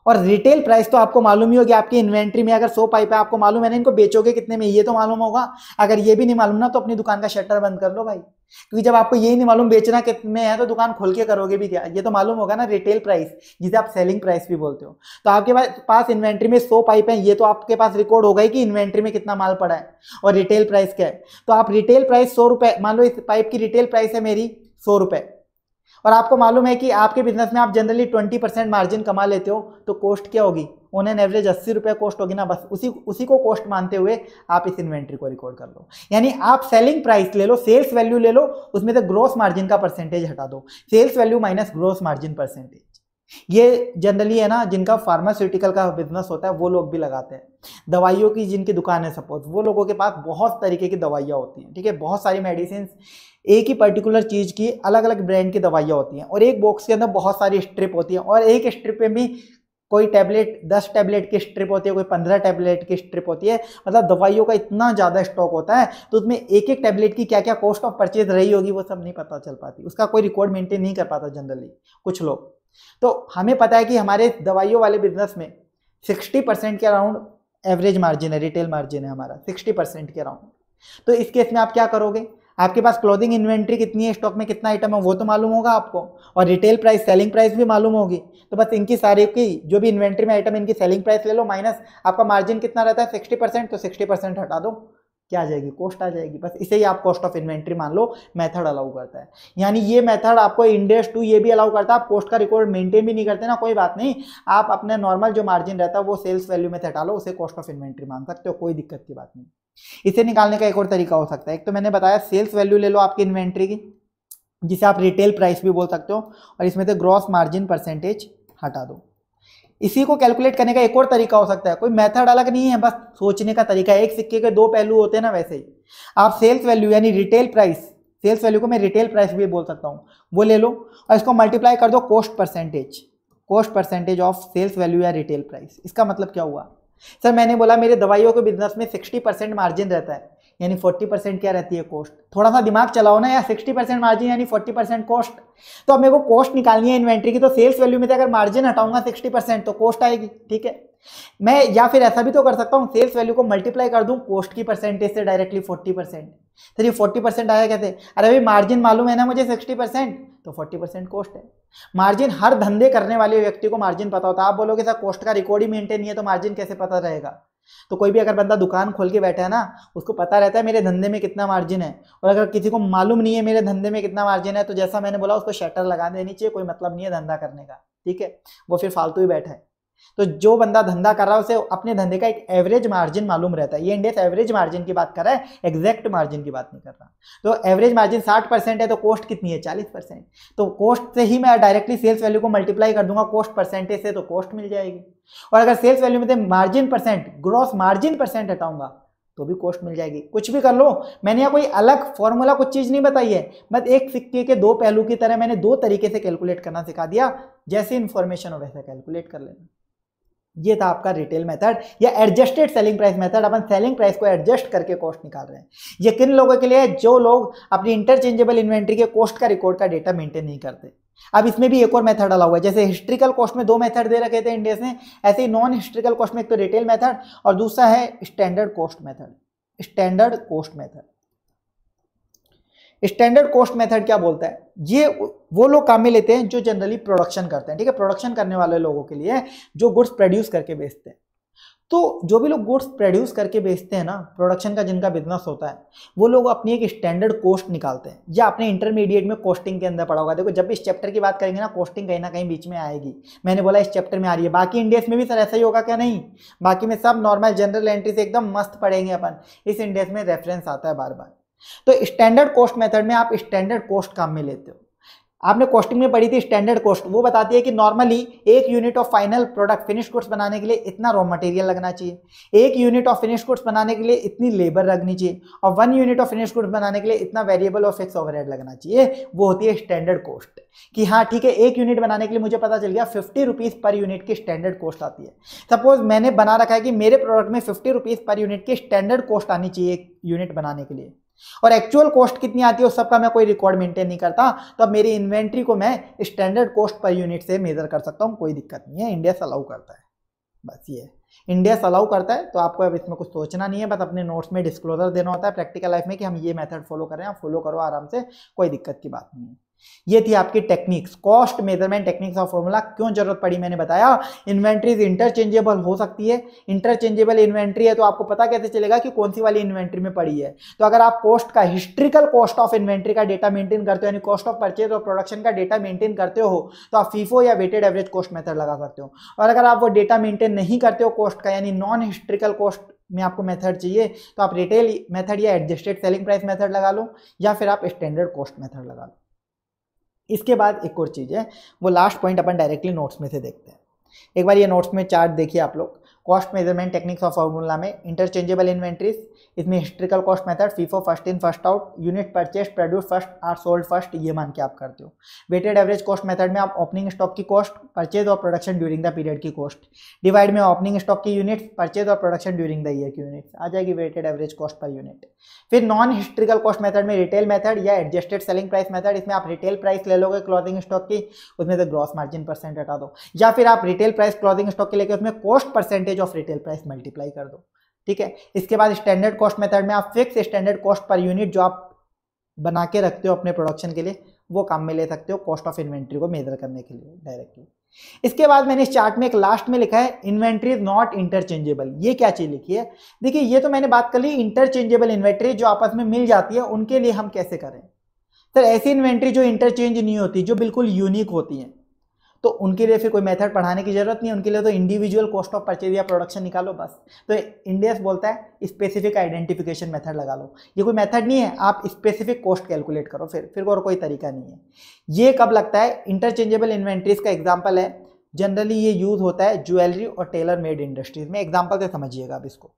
और रिटेल प्राइस तो आपको मालूम ही होगी आपकी इन्वेंट्री में अगर सौ पाइप है आपको मालूम है ना इनको बेचोगे कितने में ये तो मालूम होगा अगर ये भी नहीं मालूम ना तो अपनी दुकान का शटर बंद कर लो भाई क्योंकि जब आपको यही नहीं मालूम बेचना कितने है तो दुकान खोल के करोगे भी क्या ये तो मालूम होगा ना रिटेल प्राइस जिसे आप सेलिंग प्राइस भी बोलते हो तो आपके पास इन्वेंट्री में सौ पाइप है ये तो आपके पास रिकॉर्ड होगा ही कि इन्वेंट्री में कितना माल पड़ा है और रिटेल प्राइस क्या है तो आप रिटेल प्राइस सौ रुपए मान लो इस पाइप की रिटेल प्राइस है मेरी सौ रुपए और आपको मालूम है कि आपके बिजनेस में आप जनरली ट्वेंटी परसेंट मार्जिन कमा लेते हो तो कॉस्ट क्या होगी ओन एन एवरेज अस्सी रुपये कॉस्ट होगी ना बस उसी उसी को कॉस्ट मानते हुए आप इस इन्वेंट्री को रिकॉर्ड कर लो यानी आप सेलिंग प्राइस ले लो सेल्स वैल्यू ले लो उसमें से ग्रोस मार्जिन का परसेंटेज हटा दो sales value minus gross margin percentage ये जनरली है ना जिनका फार्मास्यूटिकल का बिजनेस होता है वो लोग भी लगाते हैं दवाइयों की जिनकी दुकान है सपोज वो लोगों के पास बहुत तरीके की दवाइयाँ होती हैं ठीक है बहुत सारी मेडिसिन एक ही पर्टिकुलर चीज़ की अलग अलग ब्रांड की दवाइयाँ होती हैं और एक बॉक्स के अंदर बहुत सारी स्ट्रिप होती हैं और एक स्ट्रिप में भी कोई टैबलेट दस टैबलेट की स्ट्रिप होती है कोई पंद्रह टैबलेट की स्ट्रिप होती है मतलब दवाइयों का इतना ज़्यादा स्टॉक होता है तो उसमें एक एक टैबलेट की क्या क्या कॉस्ट ऑफ परचेज रही होगी वो सब नहीं पता चल पाती उसका कोई रिकॉर्ड मेंटेन नहीं कर पाता जनरली कुछ लोग तो हमें पता है कि हमारे दवाइयों वाले बिजनेस में सिक्सटी परसेंट के अराउंड एवरेज मार्जिन है रिटेल मार्जिन है हमारा सिक्सटी परसेंट के अराउंड तो इस केस में आप क्या करोगे आपके पास क्लोथिंग इन्वेंट्री कितनी है स्टॉक में कितना आइटम है वो तो मालूम होगा आपको और रिटेल प्राइस सेलिंग प्राइस भी मालूम होगी तो बस इनकी सारी की जो भी इन्वेंट्री में आइटम इनकी सेलिंग प्राइस ले लो माइनस आपका मार्जिन कितना रहता है सिक्सटी परसेंट तो सिक्सटी परसेंट हटा दो क्या आ जाएगी कॉस्ट आ जाएगी बस इसे ही आप कॉस्ट ऑफ इन्वेंट्री मान लो मेथड अलाउ करता है यानी ये मेथड आपको इंडेक्स टू ये भी अलाउ करता है आप कॉस्ट का रिकॉर्ड मेंटेन भी नहीं करते ना कोई बात नहीं आप अपने नॉर्मल जो मार्जिन रहता है वो सेल्स वैल्यू में हटा लो उसे कॉस्ट ऑफ इन्वेंट्री मान सकते हो कोई दिक्कत की बात नहीं इसे निकालने का एक और तरीका हो सकता है एक तो मैंने बताया सेल्स वैल्यू ले लो आपकी इन्वेंट्री की जिसे आप रिटेल प्राइस भी बोल सकते हो और इसमें से ग्रॉस मार्जिन परसेंटेज हटा दो इसी को कैलकुलेट करने का एक और तरीका हो सकता है कोई मेथड अलग नहीं है बस सोचने का तरीका एक सिक्के के दो पहलू होते हैं ना वैसे ही आप सेल्स वैल्यू यानी रिटेल प्राइस सेल्स वैल्यू को मैं रिटेल प्राइस भी बोल सकता हूँ वो ले लो और इसको मल्टीप्लाई कर दो cost percentage cost percentage of sales value या रिटेल प्राइस इसका मतलब क्या हुआ सर मैंने बोला मेरे दवाइयों के बिजनेस में सिक्सटी परसेंट मार्जिन रहता है यानी फोर्टी परसेंट क्या रहती है कॉस्ट थोड़ा सा दिमाग चलाओ ना या सिक्सटी परसेंट मार्जिन यानी फोर्टी परसेंट कॉस्ट तो अब मेरे को कॉस्ट निकालनी है इन्वेंट्री की तो सेल्स वैल्यू में से अगर मार्जिन हटाऊंगा सिक्सटी परसेंट तो कॉस्ट आएगी ठीक है मैं या फिर ऐसा भी तो कर सकता हूँ सेल्स वैल्यू को मल्टीप्लाई कर दूँ कॉस्ट की परसेंटेज से डायरेक्टली फोर्टी परसेंट सर ये फोर्टी परसेंट आया कैसे अरे अभी मार्जिन मालूम है ना मुझे सिक्सटी परसेंट तो फोर्टी परसेंट कॉस्ट है मार्जिन हर धंधे करने वाले व्यक्ति को मार्जिन पता होता है आप बोलोगे सर कॉस्ट का रिकॉर्ड ही मेंटेन नहीं है तो मार्जिन कैसे पता रहेगा तो कोई भी अगर बंदा दुकान खोल के बैठा है ना उसको पता रहता है मेरे धंधे में कितना मार्जिन है और अगर किसी को मालूम नहीं है मेरे धंधे में कितना मार्जिन है तो जैसा मैंने बोला उसको शटर लगा देनी चाहिए कोई मतलब नहीं है धंधा करने का ठीक है वो फिर फालतू ही बैठा है तो जो बंदा धंधा कर रहा है उसे अपने धंधे का एक एवरेज मार्जिन मालूम रहता है ये इंडेक्स एवरेज मार्जिन की बात कर रहा है एग्जैक्ट मार्जिन की बात नहीं कर रहा तो एवरेज मार्जिन 60 परसेंट है तो कॉस्ट कितनी है 40 परसेंट तो कॉस्ट से ही मैं डायरेक्टली सेल्स वैल्यू को मल्टीप्लाई कर दूंगा कॉस्ट परसेंटेज से तो कॉस्ट मिल जाएगी और अगर सेल्स वैल्यू में margin percent gross margin percent हटाऊंगा तो भी कॉस्ट मिल जाएगी कुछ भी कर लो मैंने यहाँ कोई अलग फॉर्मूला कुछ चीज़ नहीं बताई है बस एक सिक्के के दो पहलू की तरह मैंने दो तरीके से कैलकुलेट करना सिखा दिया जैसे इन्फॉर्मेशन हो वैसे कैलकुलेट कर लेना ये था आपका रिटेल मेथड या एडजस्टेड सेलिंग प्राइस मेथड अपन सेलिंग प्राइस को एडजस्ट करके कॉस्ट निकाल रहे हैं ये किन लोगों के लिए है जो लोग अपनी इंटरचेंजेबल इन्वेंट्री के कॉस्ट का रिकॉर्ड का डेटा मेंटेन नहीं करते अब इसमें भी एक और मेथड हुआ है जैसे हिस्ट्रिकल कॉस्ट में दो मेथड दे रखे थे इंडिया ने ऐसे ही नॉन हिस्ट्रिकल कॉस्ट में एक तो रिटेल मेथड और दूसरा है standard cost method standard cost method standard cost method क्या बोलता है ये वो लोग काम में लेते हैं जो जनरली प्रोडक्शन करते हैं ठीक है प्रोडक्शन करने वाले लोगों के लिए जो गुड्स प्रोड्यूस करके बेचते हैं तो जो भी लोग गुड्स प्रोड्यूस करके बेचते हैं ना प्रोडक्शन का जिनका बिजनेस होता है वो लोग अपनी एक स्टैंडर्ड कॉस्ट निकालते हैं या अपने इंटरमीडिएट में कॉस्टिंग के अंदर पड़ा होगा देखो जब भी इस चैप्टर की बात करेंगे ना कॉस्टिंग कहीं ना कहीं बीच में आएगी मैंने बोला इस चैप्टर में आ रही है बाकी इंडेक्स में भी सर ऐसा ही होगा क्या नहीं बाकी में सब नॉर्मल जनरल एंट्री से एकदम मस्त पढ़ेंगे अपन इस इंडेक्स में रेफरेंस आता है बार बार तो स्टैंडर्ड कॉस्ट मेथड में आप स्टैंडर्ड कॉस्ट काम में लेते हो आपने कॉस्टिंग में पढ़ी थी स्टैंडर्ड कॉस्ट वो बताती है कि नॉर्मली एक unit of final product finish goods बनाने के लिए इतना रॉ मटेरियल लगना चाहिए एक यूनिट ऑफ फिनिश गुड्स बनाने के लिए इतनी लेबर लगनी चाहिए और one unit of finish goods बनाने के लिए इतना वेरिएबल और फिक्स ओवरहेड लगना चाहिए वो होती है स्टैंडर्ड कॉस्ट कि हाँ ठीक है एक यूनिट बनाने के लिए मुझे पता चल गया फिफ्टी रुपीज़ पर यूनिट की स्टैंडर्ड कॉस्ट आती है सपोज मैंने बना रखा है कि मेरे प्रोडक्ट में फिफ्टी रुपीज़ पर यूनिट की स्टैंडर्ड कॉस्ट आनी चाहिए एक यूनिट बनाने के लिए और एक्चुअल कॉस्ट कितनी आती है उस सबका मैं कोई रिकॉर्ड मेंटेन नहीं करता तो अब मेरी इन्वेंट्री को मैं स्टैंडर्ड कॉस्ट पर यूनिट से मेजर कर सकता हूँ कोई दिक्कत नहीं है इंडिया अलाउ करता है बस ये इंडिया अलाउ करता है तो आपको अब इसमें कुछ सोचना नहीं है बस अपने नोट्स में डिस्क्लोजर देना होता है प्रैक्टिकल लाइफ में कि हम ये मेथड फॉलो कर रहे हैं आप फॉलो करो आराम से कोई दिक्कत की बात नहीं है ये थी आपकी टेक्निक्स कॉस्ट मेजरमेंट टेक्निक्स और फॉर्मूला क्यों जरूरत पड़ी मैंने बताया इन्वेंट्रीज इंटरचेंजेबल हो सकती है इंटरचेंजेबल इन्वेंट्री है तो आपको पता कैसे चलेगा कि कौन सी वाली इन्वेंट्री में पड़ी है तो अगर आप कॉस्ट का हिस्ट्रिकल कॉस्ट ऑफ इन्वेंट्री का डेटा मेंटेन करते हो यानी कॉस्ट ऑफ परचेज और प्रोडक्शन का डेटा मेंटेन करते हो तो आप फीफो या वेटेड एवरेज कॉस्ट मेथड लगा सकते हो और अगर आप वो डेटा मेंटेन नहीं करते हो कॉस्ट का यानी नॉन हिस्ट्रिकल कॉस्ट में आपको मेथड चाहिए तो आप रिटेल मेथड या एडजस्टेड सेलिंग प्राइस मेथड लगा लो या फिर आप स्टैंडर्ड कॉस्ट मेथड लगा लो इसके बाद एक और चीज़ है वो लास्ट पॉइंट अपन डायरेक्टली नोट्स में से देखते हैं एक बार ये नोट्स में चार्ट देखिए आप लोग कॉस्ट मेजरमेंट टेक्निक्स और फॉर्मूला में इंटरचेंजेबल इन्वेंट्रीज इसमें historical cost method FIFO first in first out unit purchase produce first are sold first ये मान के आप करते हो वेटेड एवरेज कॉस्ट मेथड में आप ओपनिंग स्टॉक की कॉस्ट परचेज और प्रोडक्शन ड्यूरिंग द पीरियड की कॉस्ट डिवाइड में ओपनिंग स्टॉक की यूनिट परचेज और प्रोडक्शन ड्यूरिंग द ईयर की यूनिट आ जाएगी weighted average cost per unit फिर नॉन हिस्ट्रिकल कॉस्ट मेथड में रिटेल मेथड या एडजस्टेड सेलिंग प्राइस मेथड इसमें आप रिटेल प्राइस ले लोगे क्लोथिंग स्टॉक की उसमें से ग्रॉस मार्जिन परसेंट हटा दो या फिर आप रिटेल प्राइस क्लोथिंग स्टॉक के लेके उसमें cost percentage percentage of retail price multiply कर दो ठीक है इसके बाद स्टैंडर्ड कॉस्ट मेथड में आप fix standard cost per unit जो आप बना के रखते हो अपने प्रोडक्शन के लिए वो काम में ले सकते हो कॉस्ट ऑफ इन्वेंट्री को मेजर करने के लिए डायरेक्टली इसके बाद मैंने इस चार्ट में एक लास्ट में लिखा है इन्वेंट्री इज नॉट इंटरचेंजेबल ये क्या चीज लिखी है देखिए ये तो मैंने बात कर ली इंटरचेंजेबल इन्वेंट्री जो आपस में मिल जाती है उनके लिए हम कैसे करें सर ऐसी इन्वेंट्री जो इंटरचेंज नहीं होती जो बिल्कुल यूनिक होती है तो उनके लिए फिर कोई मेथड पढ़ाने की जरूरत नहीं उनके लिए तो इंडिविजुअल कॉस्ट ऑफ परचेज या प्रोडक्शन निकालो बस तो इंडियस बोलता है स्पेसिफिक आइडेंटिफिकेशन मेथड लगा लो ये कोई मेथड नहीं है आप स्पेसिफिक कॉस्ट कैलकुलेट करो फिर फिर और कोई तरीका नहीं है ये कब लगता है इंटरचेंजेबल इन्वेंट्रीज का एग्जाम्पल है जनरली ये यूज होता है ज्वेलरी और टेलर मेड इंडस्ट्रीज में एग्जाम्पल से समझिएगा आप इसको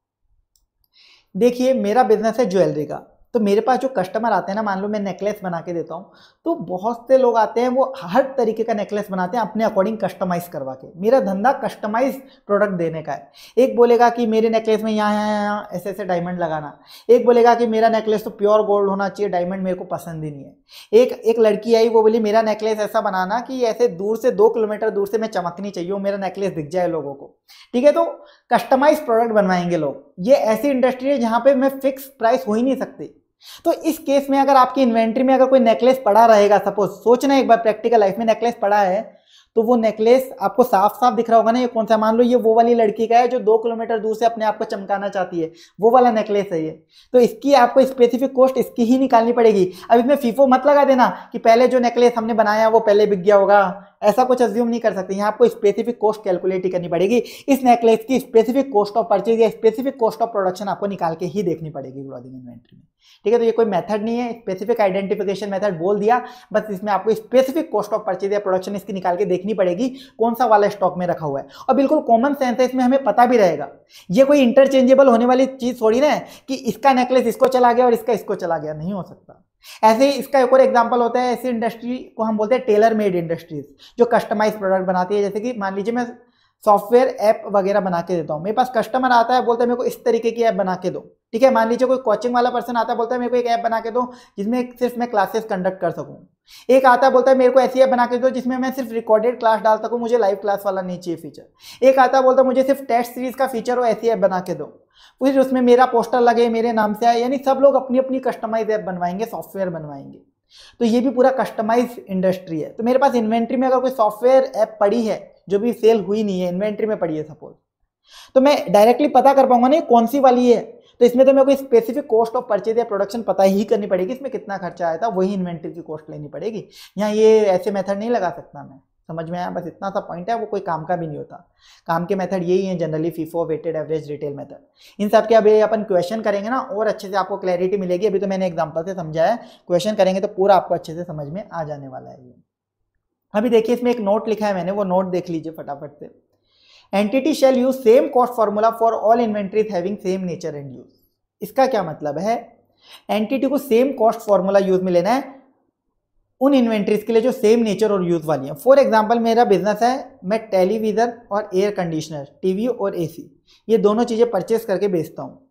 देखिए मेरा बिजनेस है ज्वेलरी का तो मेरे पास जो कस्टमर आते हैं ना मान लो मैं नेकलेस बना के देता हूँ तो बहुत से लोग आते हैं वो हर तरीके का नेकलेस बनाते हैं अपने अकॉर्डिंग कस्टमाइज करवा के मेरा धंधा कस्टमाइज प्रोडक्ट देने का है एक बोलेगा कि मेरे नेकलेस में यहाँ यहाँ यहाँ ऐसे ऐसे डायमंड लगाना एक बोलेगा कि मेरा नेकलेस तो प्योर गोल्ड होना चाहिए डायमंड मेरे को पसंद ही नहीं है एक एक लड़की आई वो बोली मेरा नेकलेस ऐसा बनाना कि ऐसे दूर से दो किलोमीटर दूर से मैं चमकनी चाहिए मेरा नेकलेस दिख जाए लोगों को ठीक है तो कस्टमाइज प्रोडक्ट बनवाएंगे लोग ये ऐसी इंडस्ट्री है जहाँ पे मैं फिक्स प्राइस हो ही नहीं सकती तो इस केस में अगर आपकी इन्वेंट्री में अगर कोई नेकलेस पड़ा रहेगा सपोज सोचना एक बार प्रैक्टिकल लाइफ में नेकलेस पड़ा है तो वो नेकलेस आपको साफ साफ दिख रहा होगा ना ये कौन सा मान लो ये वो वाली लड़की का है जो दो किलोमीटर दूर से अपने आप को चमकाना चाहती है वो वाला नेकलेस है ये तो इसकी आपको स्पेसिफिक कॉस्ट इसकी ही निकालनी पड़ेगी अब इसमें फीफो मत लगा देना कि पहले जो नेकलेस हमने बनाया वो पहले बिक गया होगा ऐसा कुछ अज्यूम नहीं कर सकते यहाँ आपको स्पेसिफिक कॉस्ट कैलकुलेट ही करनी पड़ेगी इस नेकलेस की स्पेसिफिक कॉस्ट ऑफ परचेज या स्पेसिफिक कॉस्ट ऑफ प्रोडक्शन आपको निकाल के ही देखनी पड़ेगी ग्लोदिंग इन्वेंट्री में ठीक है तो ये कोई मेथड नहीं है स्पेसिफिक आइडेंटिफिकेशन मेथड बोल दिया बस इसमें आपको स्पेसिफिक कॉस्ट ऑफ परचेज या प्रोडक्शन इसकी निकाल के देखनी पड़ेगी कौन सा वाला स्टॉक में रखा हुआ है और बिल्कुल कॉमन सेंस है इसमें हमें पता भी रहेगा ये कोई इंटरचेंजेबल होने वाली चीज़ थोड़ी ना है कि इसका नेकलेस इसको चला गया और इसका इसको चला गया नहीं हो सकता ऐसे ही इसका एक और एग्जांपल होता है ऐसी इंडस्ट्री को हम बोलते हैं टेलर मेड इंडस्ट्रीज जो कस्टमाइज प्रोडक्ट बनाती है जैसे कि मान लीजिए मैं सॉफ्टवेयर ऐप वगैरह बना के देता हूँ मेरे पास कस्टमर आता है बोलता है मेरे को इस तरीके की ऐप बना के दो ठीक है मान लीजिए कोई कोचिंग वाला पर्सन आता है बोलता है मेरे को एक ऐप बना के दो जिसमें सिर्फ मैं क्लासेस कंडक्ट कर सकूँ एक आता है बोलता है मेरे को ऐसी ऐप बना के दो जिसमें मैं सिर्फ रिकॉर्डेड क्लास डाल सकूँ मुझे लाइव क्लास वाला नहीं चाहिए फीचर एक आता है बोलता है मुझे सिर्फ टेस्ट सीरीज का फीचर हो ऐसी ऐप बना के दो फिर उसमें मेरा पोस्टर लगे मेरे नाम से आए यानी सब लोग अपनी अपनी कस्टमाइज ऐप बनवाएंगे सॉफ्टवेयर बनवाएंगे तो ये भी पूरा कस्टमाइज इंडस्ट्री है तो मेरे पास इन्वेंट्री में अगर कोई सॉफ्टवेयर ऐप पड़ी है जो भी सेल हुई नहीं है इन्वेंट्री में पड़ी है सपोज तो मैं डायरेक्टली पता कर पाऊंगा ना कौन सी वाली है तो इसमें तो मेरे को स्पेसिफिक कॉस्ट ऑफ परचेज या प्रोडक्शन पता ही करनी पड़ेगी इसमें कितना खर्चा आया था वही इन्वेंट्री की कॉस्ट लेनी पड़ेगी यहाँ ये ऐसे मेथड नहीं लगा सकता मैं समझ में आया बस इतना सा पॉइंट है वो कोई काम का भी नहीं होता काम के मेथड यही है generally FIFO weighted average retail method इन सब के अभी अपन क्वेश्चन करेंगे ना और अच्छे से आपको क्लैरिटी मिलेगी अभी तो मैंने एग्जाम्पल से समझाया क्वेश्चन करेंगे तो पूरा आपको अच्छे से समझ में आ जाने वाला है ये अभी देखिए इसमें एक नोट लिखा है मैंने वो नोट देख लीजिए फटाफट से entity shall use same cost formula for all inventories having same nature and use इसका क्या मतलब है एंटिटी को सेम कॉस्ट फॉर्मूला यूज में लेना है उन इन्वेंट्रीज के लिए जो सेम नेचर और यूज वाली है फॉर एग्जाम्पल मेरा बिजनेस है मैं टेलीविज़न और एयर कंडीशनर टीवी और एसी ये दोनों चीज़ें परचेस करके बेचता हूँ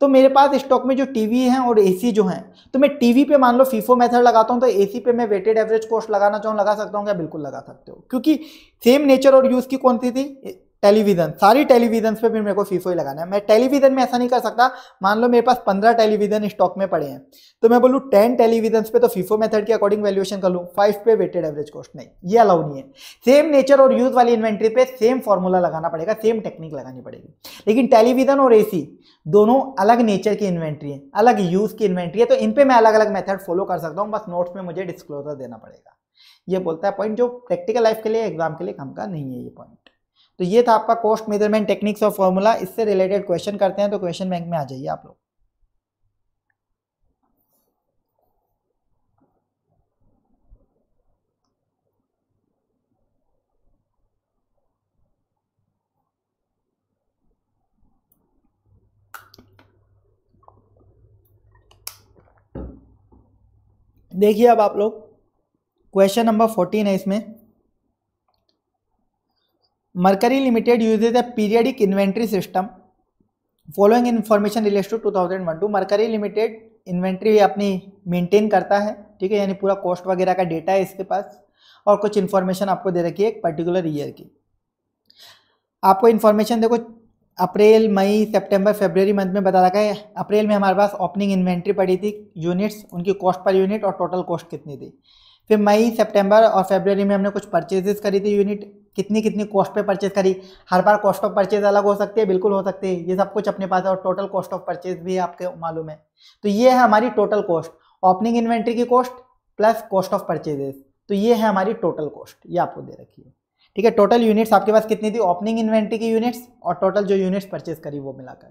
तो मेरे पास स्टॉक में जो टीवी है और एसी जो है तो मैं टीवी पे मान लो फीफो मेथड लगाता हूँ तो एसी पे मैं वेटेड एवरेज कॉस्ट लगाना चाहूँ लगा सकता हूँ क्या बिल्कुल लगा सकते हो क्योंकि सेम नेचर और यूज़ की कौन सी थी टेलीविजन सारी टेलीविजन पे फिर मेरे को फीसो ही लगाना है मैं टेलीविजन में ऐसा नहीं कर सकता मान लो मेरे पास पंद्रह टेलीविजन स्टॉक में पड़े हैं तो मैं बोलूँ टेन टेलीविजन पे तो फीफो मेथड के अकॉर्डिंग वैल्यूएशन कर लूँ फाइव पे वेटेड एवरेज कॉस्ट नहीं ये अलाउ नहीं है सेम नेचर और यूज वाली इन्वेंट्री पे सेम फॉर्मूला लगाना पड़ेगा सेम टेक्निक लगानी पड़ेगी लेकिन टेलीविजन और ए दोनों अलग नेचर की इन्वेंट्री है अलग यूज की इन्वेंट्री है तो इन पर मैं अलग अलग मेथड फॉलो कर सकता हूँ बस नोट्स में मुझे डिस्क्लोजर देना पड़ेगा ये बोलता है पॉइंट जो प्रैक्टिकल लाइफ के लिए एग्जाम के लिए काम का नहीं है ये पॉइंट तो ये था आपका कॉस्ट मेजरमेंट टेक्निक्स और फॉर्मूला इससे रिलेटेड क्वेश्चन करते हैं तो क्वेश्चन बैंक में आ जाइए आप लोग देखिए अब आप लोग क्वेश्चन नंबर फोर्टीन है इसमें Mercury Limited uses a periodic inventory system. Following information relates to 2001 two Mercury Limited inventory अपनी मेंटेन करता है ठीक है यानी पूरा कॉस्ट वगैरह का डेटा है इसके पास और कुछ इन्फॉर्मेशन आपको दे रखी है एक पर्टिकुलर ईयर की आपको इन्फॉर्मेशन देखो अप्रैल मई सितंबर फरवरी मंथ में बता रखा है अप्रैल में हमारे पास ओपनिंग इन्वेंट्री पड़ी थी यूनिट्स उनकी कॉस्ट पर यूनिट और टोटल कॉस्ट कितनी थी फिर मई सितंबर और फरवरी में हमने कुछ परचेजेस करी थी यूनिट कितनी कितनी कॉस्ट पे परचेज करी हर बार कॉस्ट ऑफ परचेज अलग हो सकती है बिल्कुल हो सकती है ये सब कुछ अपने पास है और टोटल कॉस्ट ऑफ परचेज भी आपके मालूम है तो ये है हमारी टोटल कॉस्ट ओपनिंग इन्वेंट्री की cost plus cost of purchases तो ये है हमारी टोटल कॉस्ट ये आपको दे रखी है ठीक है टोटल यूनिट्स आपके पास कितनी थी ओपनिंग इन्वेंट्री की यूनिट्स और टोटल जो यूनिट्स परचेज करी वो मिलाकर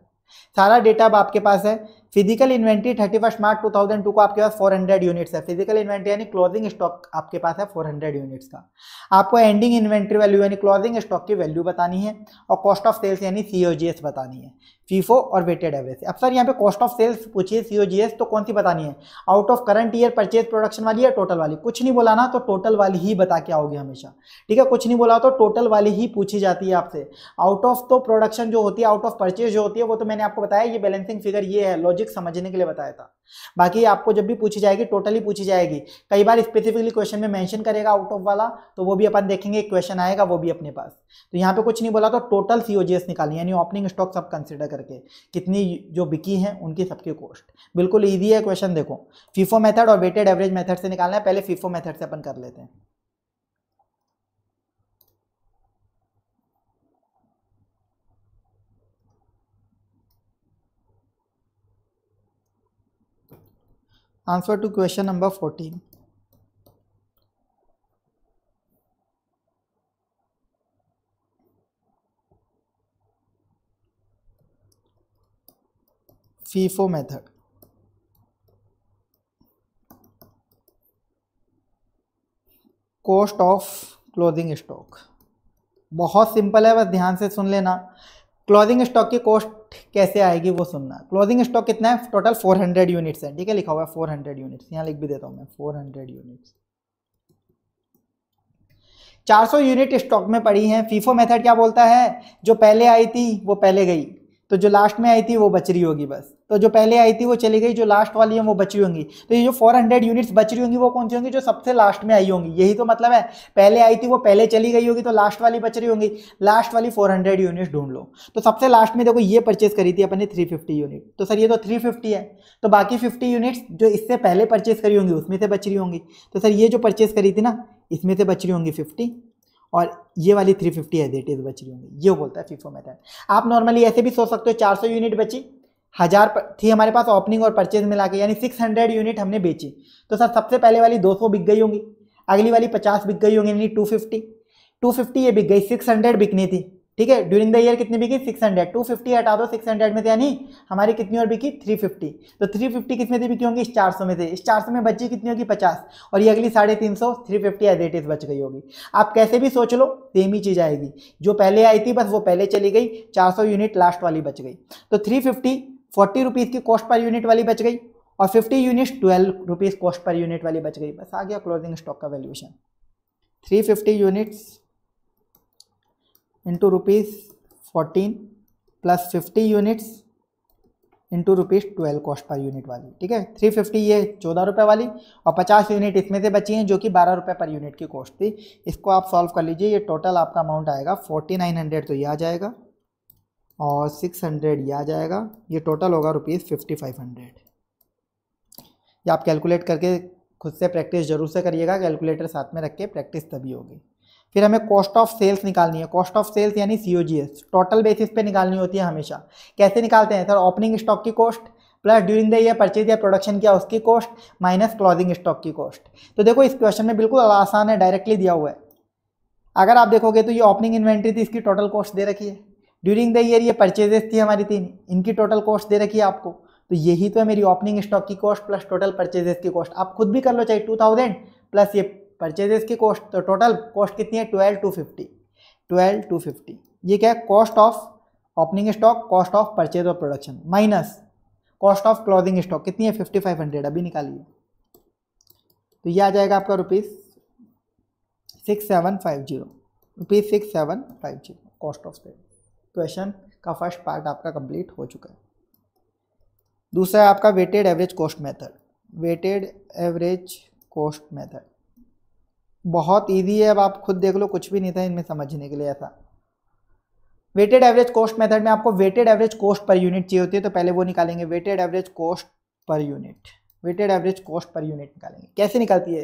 सारा डेटा अब आपके पास है physical inventory thirty first March two thousand two को आपके पास फोर हंड्रेड यूनिट्स है फिजिकल इन्वेंट्री यानी क्लोजिंग स्टॉक आपके पास है फोर हंड्रेड यूनिट्स का आपको एंडिंग इन्वेंट्री वैल्यू यानी क्लोजिंग स्टॉक की वैल्यू बतानी है और कॉस्ट ऑफ सेल्स यानी सी बतानी है फीफो और वेटेड एवरेज अब सर यहाँ पे कॉस्ट ऑफ सेल्स पूछिए सी तो कौन सी बतानी है out of current year purchase production वाली या टोटल वाली कुछ नहीं बोला ना तो टोटल वाली ही बता के आओगे हमेशा ठीक है कुछ नहीं बोला तो टोटल वाली ही पूछी जाती है आपसे आउट ऑफ तो प्रोडक्शन जो होती है आउट ऑफ परचेज जो होती है वो तो मैंने आपको बताया ये बैलेंसिंग फिगर ये है लॉजिक बेसिक समझने के लिए बताया था बाकी आपको जब भी पूछी जाएगी टोटली पूछी जाएगी कई बार स्पेसिफिकली क्वेश्चन में मेंशन करेगा आउट ऑफ वाला तो वो भी अपन देखेंगे क्वेश्चन आएगा वो भी अपने पास तो यहाँ पे कुछ नहीं बोला तो टोटल सीओजीएस निकालनी यानी ओपनिंग स्टॉक सब कंसिडर करके कितनी जो बिकी है उनकी सबकी कॉस्ट बिल्कुल ईजी है क्वेश्चन देखो फीफो मेथड और वेटेड एवरेज मेथड से निकालना है पहले फीफो मेथड से अपन कर लेते हैं Answer to question number 14. FIFO method. Cost of closing stock. बहुत सिंपल है बस ध्यान से सुन लेना क्लोजिंग स्टॉक की कॉस्ट कैसे आएगी वो सुनना क्लोजिंग स्टॉक कितना है टोटल 400 यूनिट्स है ठीक है लिखा हुआ है 400 यूनिट्स यहाँ लिख भी देता हूँ मैं 400 यूनिट्स 400 यूनिट स्टॉक में पड़ी हैं फीफो मेथड क्या बोलता है जो पहले आई थी वो पहले गई तो जो लास्ट में आई थी वो बच रही होगी बस तो जो पहले आई थी वो चली गई जो लास्ट वाली है वो बची होंगी तो ये जो 400 यूनिट्स बच रही होंगी वो कौन सी होंगी जो सबसे लास्ट में आई होंगी यही तो मतलब है पहले आई थी वो पहले चली गई होगी तो लास्ट वाली बच रही होंगी लास्ट वाली 400 यूनिट्स ढूंढ लो तो सबसे लास्ट में देखो ये परचेज करी थी अपने थ्री यूनिट तो सर ये तो थ्री है तो बाकी फिफ्टी यूनिट्स जो इससे पहले परचेज करी होंगी उसमें से बच रही होंगी तो सर ये जो परचेज करी थी ना इसमें से बच रही होंगी फिफ्टी और ये वाली 350 फिफ्टी एज बच रही होंगी ये बोलता है फीफो मेथड आप नॉर्मली ऐसे भी सोच सकते हो 400 यूनिट बची हज़ार थी हमारे पास ओपनिंग और परचेज मिला के यानी 600 यूनिट हमने बेची तो सर सबसे पहले वाली 200 बिक गई होंगी अगली वाली 50 बिक गई होंगी यानी 250 250 ये बिक गई 600 बिकनी थी ठीक है ड्यूरिंग द ईयर कितनी बिकी 600 फिफ्टी हटा दो 600 में से यानी हमारी कितनी और बिकी 350 तो 350 किस में थी बिकी होंगी इस सौ में से इस सौ में बची कितनी होगी 50 और ये अगली साढ़े तीन सौ three fifty as it is बच गई होगी आप कैसे भी सोच लो सेम ही चीज़ आएगी जो पहले आई थी बस वो पहले चली गई 400 यूनिट लास्ट वाली बच गई तो थ्री फिफ्टी फोर्टी रुपीज़ की कॉस्ट पर यूनिट वाली बच गई और fifty unit twelve rupees cost per unit वाली बच गई बस आ गया क्लोजिंग स्टॉक का valuation three fifty units into rupees fourteen plus fifty units into rupees twelve cost per unit वाली ठीक है थ्री फिफ्टी ये चौदह रुपये वाली और पचास यूनिट इसमें से बची हैं जो कि बारह रुपये पर यूनिट की कॉस्ट थी इसको आप सॉल्व कर लीजिए ये टोटल आपका अमाउंट आएगा फोर्टी नाइन हंड्रेड तो ये आ जाएगा और सिक्स हंड्रेड ये आ जाएगा ये टोटल होगा रुपीज़ फिफ्टी फाइव हंड्रेड ये आप कैलकुलेट करके खुद से प्रैक्टिस जरूर से करिएगा कैलकुलेटर साथ में रख के प्रैक्टिस तभी होगी फिर हमें कॉस्ट ऑफ सेल्स निकालनी है कॉस्ट ऑफ सेल्स यानी सी टोटल बेसिस पे निकालनी होती है हमेशा कैसे निकालते हैं सर ओपनिंग स्टॉक की cost plus during the year purchase या प्रोडक्शन किया उसकी कॉस्ट माइनस क्लोजिंग स्टॉक की कॉस्ट तो देखो इस क्वेश्चन में बिल्कुल आसान है डायरेक्टली दिया हुआ है अगर आप देखोगे तो ये ओपनिंग इन्वेंट्री थी इसकी टोटल कॉस्ट दे रखी है ड्यूरिंग द ईयर ये परचेजेस थी हमारी तीन इनकी टोटल कॉस्ट दे रखी है आपको तो यही तो है मेरी ओपनिंग स्टॉक की कॉस्ट प्लस टोटल परचेजेस की कॉस्ट आप खुद भी कर लो चाहे टू थाउजेंड प्लस ये परचेजेस की कॉस्ट तो टोटल कॉस्ट कितनी है twelve two fifty twelve two fifty ये क्या है cost of opening stock cost of purchase और production minus cost of closing stock कितनी है फिफ्टी फाइव हंड्रेड अभी निकालिए तो ये आ जाएगा आपका rupees six seven five zero rupees six seven five zero cost of sale question का फर्स्ट पार्ट आपका कंप्लीट हो चुका है दूसरा आपका weighted average cost method weighted average cost method बहुत ईजी है अब आप खुद देख लो कुछ भी नहीं था इनमें समझने के लिए ऐसा वेटेड एवरेज कॉस्ट मेथड में आपको weighted average cost per unit चाहिए होती है तो पहले वो निकालेंगे weighted average cost per unit weighted average cost per unit निकालेंगे कैसे निकलती है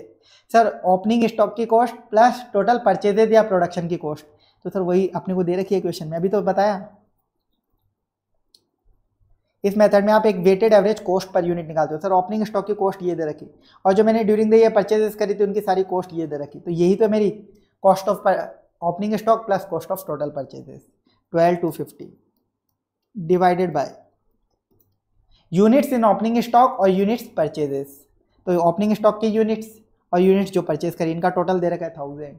सर ओपनिंग स्टॉक की कॉस्ट प्लस टोटल परचेजेज या प्रोडक्शन की कॉस्ट तो सर वही अपने को दे रखी है क्वेश्चन में अभी तो बताया इस मेथड में आप एक weighted average cost per unit निकालते हो सर ओपनिंग स्टॉक की कॉस्ट ये दे रखी और जो मैंने ड्यूरिंग द ईयर परचेजेस करी थी उनकी सारी कॉस्ट ये दे रखी तो यही तो मेरी cost of opening stock plus cost of total purchases twelve two fifty divided by units in opening stock और यूनिट्स परचेजेस तो ओपनिंग स्टॉक की यूनिट्स और यूनिट्स जो परचेज करी इनका टोटल दे रखा है थाउजेंड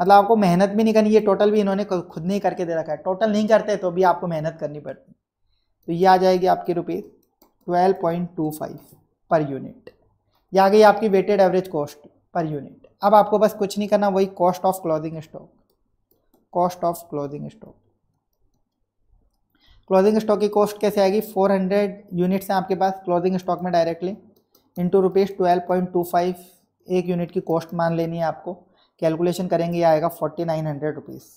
मतलब आपको मेहनत भी नहीं करनी ये टोटल भी इन्होंने खुद नहीं करके दे रखा है टोटल नहीं करते तो भी आपको मेहनत करनी पड़ती तो ये आ जाएगी आपकी rupees twelve point two five per unit ये आ गई आपकी weighted average cost per unit अब आपको बस कुछ नहीं करना वही cost of clothing stock cost of clothing stock clothing stock की कॉस्ट कैसे आएगी 400 यूनिट्स हैं आपके पास क्लोदिंग स्टॉक में directly into rupees twelve point two five एक यूनिट की कॉस्ट मान लेनी है आपको कैलकुलेशन करेंगे ये आएगा फोर्टी नाइन हंड्रेड रुपीज़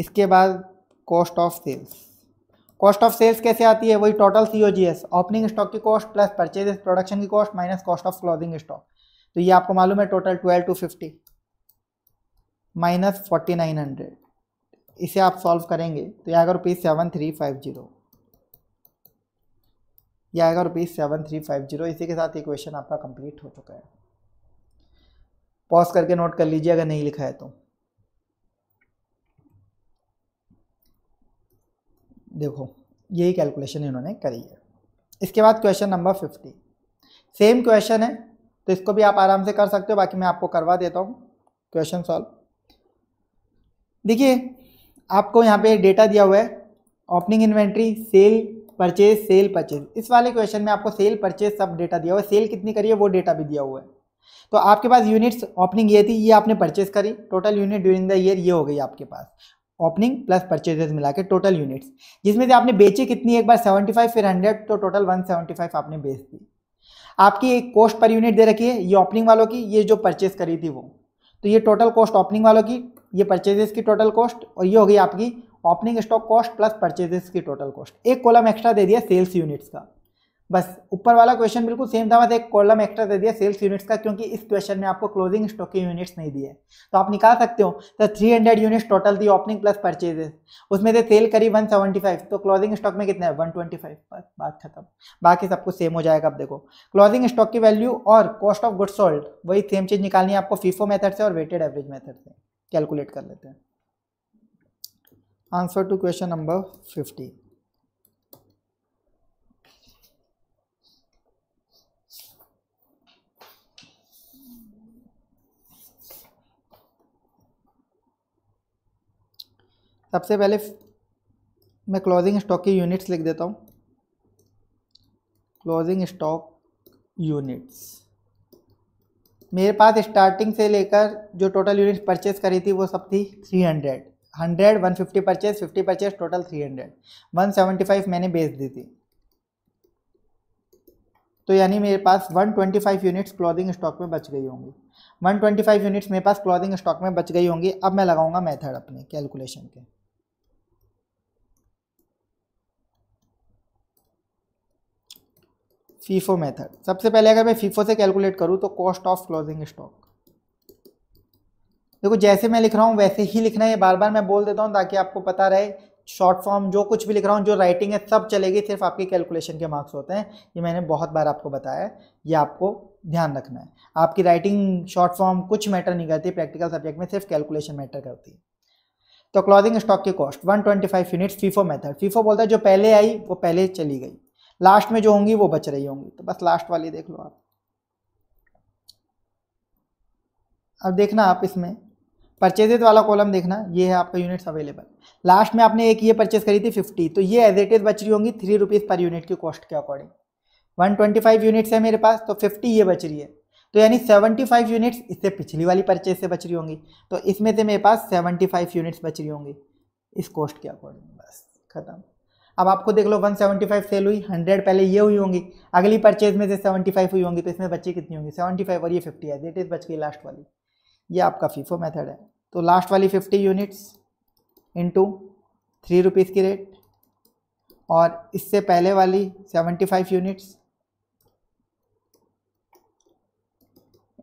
इसके बाद cost of sales cost of sales कैसे आती है वही total C O G S opening stock की कॉस्ट प्लस परचेज प्रोडक्शन की cost minus cost of closing stock तो ये आपको मालूम है total twelve two fifty minus forty nine hundred इसे आप सॉल्व करेंगे तो ये आएगा rupees seven three five zero ये आएगा rupees seven three five zero इसी के साथ इक्वेशन आपका कंप्लीट हो चुका है पॉज करके नोट कर लीजिए अगर नहीं लिखा है तो देखो यही कैलकुलेशन इन्होंने करी है इसके बाद question number fifty same question है तो इसको भी आप आराम से कर सकते हो बाकी मैं आपको करवा देता हूँ क्वेश्चन सॉल्व देखिए आपको यहाँ पे डेटा दिया हुआ है opening inventory sale purchase sale purchase इस वाले क्वेश्चन में आपको सेल परचेज सब डेटा दिया हुआ है सेल कितनी करी है वो डेटा भी दिया हुआ है तो आपके पास यूनिट्स ओपनिंग ये थी ये आपने परचेज करी total unit during the year ये हो गई आपके पास ओपनिंग प्लस परचेजेस मिला के टोटल यूनिट्स जिसमें से आपने बेची कितनी एक बार 75 फिर 100 तो टोटल 175 आपने बेच दी आपकी एक कॉस्ट पर यूनिट दे रखी है ये ओपनिंग वालों की ये जो परचेज करी थी वो तो ये टोटल कॉस्ट ओपनिंग वालों की ये परचेजेस की टोटल कॉस्ट और ये हो गई आपकी opening stock cost plus purchases की टोटल कॉस्ट एक कॉलम एक्स्ट्रा दे दिया सेल्स यूनिट्स का बस ऊपर वाला क्वेश्चन बिल्कुल सेम था बस एक कॉलम एक्स्ट्रा दे दिया सेल्स यूनिट्स का क्योंकि इस क्वेश्चन में आपको क्लोजिंग स्टॉक के यूनिट्स नहीं दिए तो आप निकाल सकते हो तो 300 यूनिट्स टोटल दी ओपनिंग प्लस परचेजेस उसमें से सेल करी 175 तो क्लोजिंग स्टॉक में कितना है 125 बस बात खत्म बाकी सबको सेम हो जाएगा अब देखो क्लोजिंग स्टॉक की वैल्यू और कॉस्ट ऑफ गुड सोल्ड वही सेम चीज़ निकालनी है आपको फीफो मैथड से और वेटेड एवरेज मैथड से कैलकुलेट कर लेते हैं answer to question number fifty सबसे पहले मैं क्लोजिंग स्टॉक की यूनिट्स लिख देता हूँ क्लोजिंग स्टॉक यूनिट्स मेरे पास स्टार्टिंग से लेकर जो टोटल यूनिट परचेज करी थी वो सब थी three hundred hundred one fifty purchase fifty purchase total three hundred one seventy five मैंने बेच दी थी तो यानी मेरे पास one twenty five units clothing stock में बच गई होंगी वन ट्वेंटी फाइव यूनिट्स मेरे पास क्लॉथिंग स्टॉक में बच गई होंगी अब मैं लगाऊंगा मेथड अपने कैलकुलेशन के फीफो मेथड सबसे पहले अगर मैं फीफो से कैलकुलेट करूँ तो कॉस्ट ऑफ क्लोजिंग स्टॉक देखो जैसे मैं लिख रहा हूँ वैसे ही लिखना है बार बार मैं बोल देता हूँ ताकि आपको पता रहे शॉर्ट फॉर्म जो कुछ भी लिख रहा हूँ जो राइटिंग है सब चलेगी सिर्फ आपके कैलकुलेशन के मार्क्स होते हैं ये मैंने बहुत बार आपको बताया है ये आपको ध्यान रखना है आपकी राइटिंग शॉर्ट फॉर्म कुछ मैटर नहीं करती प्रैक्टिकल सब्जेक्ट में सिर्फ कैलकुलेशन मैटर करती है तो क्लोजिंग स्टॉक की cost 125 units FIFO method FIFO बोलता है जो पहले आई वो पहले चली गई लास्ट में जो होंगी वो बच रही होंगी तो बस लास्ट वाली देख लो आप अब देखना आप इसमें परचेजेज वाला कॉलम देखना ये है आपका यूनिट्स अवेलेबल लास्ट में आपने एक ये परचेज करी थी फिफ्टी तो ये एज इट इज़ बच रही होंगी थ्री रुपीज़ पर यूनिट की कॉस्ट के according one twenty five units है मेरे पास तो फिफ्टी ये बच रही है तो यानी सेवेंटी फाइव यूनिट्स इससे पिछली वाली परचेज से बच रही होंगी तो इसमें से मेरे पास सेवेंटी फाइव यूनिट्स बच रही होंगी इस कॉस्ट के अकॉर्डिंग बस खत्म अब आपको देख लो 175 सेल हुई 100 पहले ये हुई होंगी अगली परचेज में से 75 हुई होंगी तो इसमें बच्चे कितनी होंगी 75 और ये 50 है देट इज़ बच गई लास्ट वाली ये आपका फीफो मेथड है तो लास्ट वाली 50 यूनिट्स इंटू थ्री रुपीज़ की रेट और इससे पहले वाली 75 units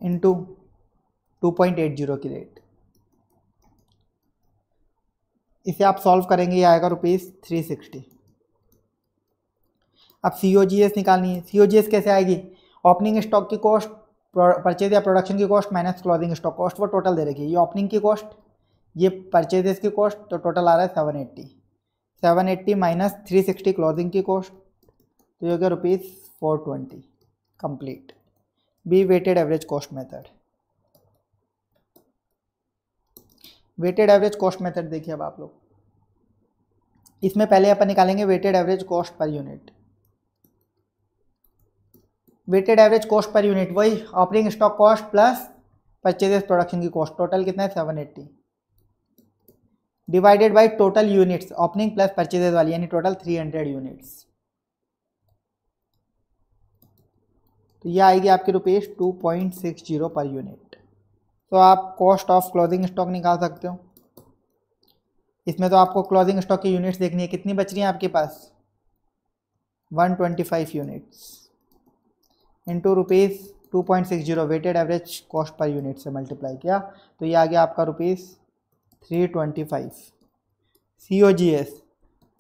into two point eight zero की रेट इसे आप सॉल्व करेंगे ये आएगा रुपीज़ थ्री सिक्सटी अब सी ओ जी एस निकालनी है सी ओ जी एस कैसे आएगी ओपनिंग स्टॉक की कॉस्ट परचेज या प्रोडक्शन की cost minus closing stock cost वो टोटल दे रखी है ये ओपनिंग की कॉस्ट ये परचेजेस की कॉस्ट तो टोटल आ रहा है seven eighty seven eighty minus three sixty closing की कॉस्ट तो ये हो गया rupees four twenty complete B weighted average cost method weighted average cost method देखिए अब आप लोग इसमें पहले अपन निकालेंगे weighted average cost per unit weighted average cost per unit वही opening stock cost plus purchases production की कॉस्ट टोटल कितना है seven eighty divided by total units opening plus purchases वाली यानी टोटल थ्री हंड्रेड यूनिट्स तो यह आएगी आपकी rupees two point six zero पर यूनिट तो आप कॉस्ट ऑफ क्लोजिंग स्टॉक निकाल सकते हो इसमें तो आपको क्लोजिंग स्टॉक की यूनिट्स देखनी है कितनी बच रही हैं आपके पास one twenty five units into rupees two point six zero weighted average cost per unit से मल्टीप्लाई किया तो ये आ गया आपका rupees three twenty five C O G S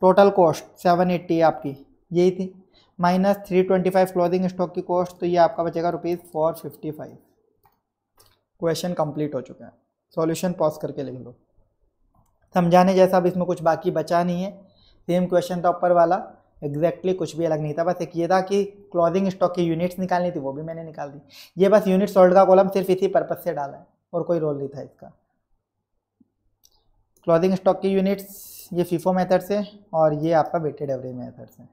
total cost seven eighty आपकी यही थी minus three twenty five closing stock की कॉस्ट तो ये आपका बचेगा rupees four fifty five question complete हो चुका है सॉल्यूशन पॉज करके लिख लो समझाने जैसा अब इसमें कुछ बाकी बचा नहीं है सेम क्वेश्चन था ऊपर वाला एग्जैक्टली कुछ भी अलग नहीं था बस एक ये था कि क्लोजिंग स्टॉक की यूनिट्स निकालनी थी वो भी मैंने निकाल दी ये बस यूनिट सोल्ड का कॉलम सिर्फ इसी पर्पज से डाला है और कोई रोल नहीं था इसका क्लोजिंग स्टॉक की यूनिट्स ये फीफो मेथड से और ये आपका वेटेड एवरेज मेथड से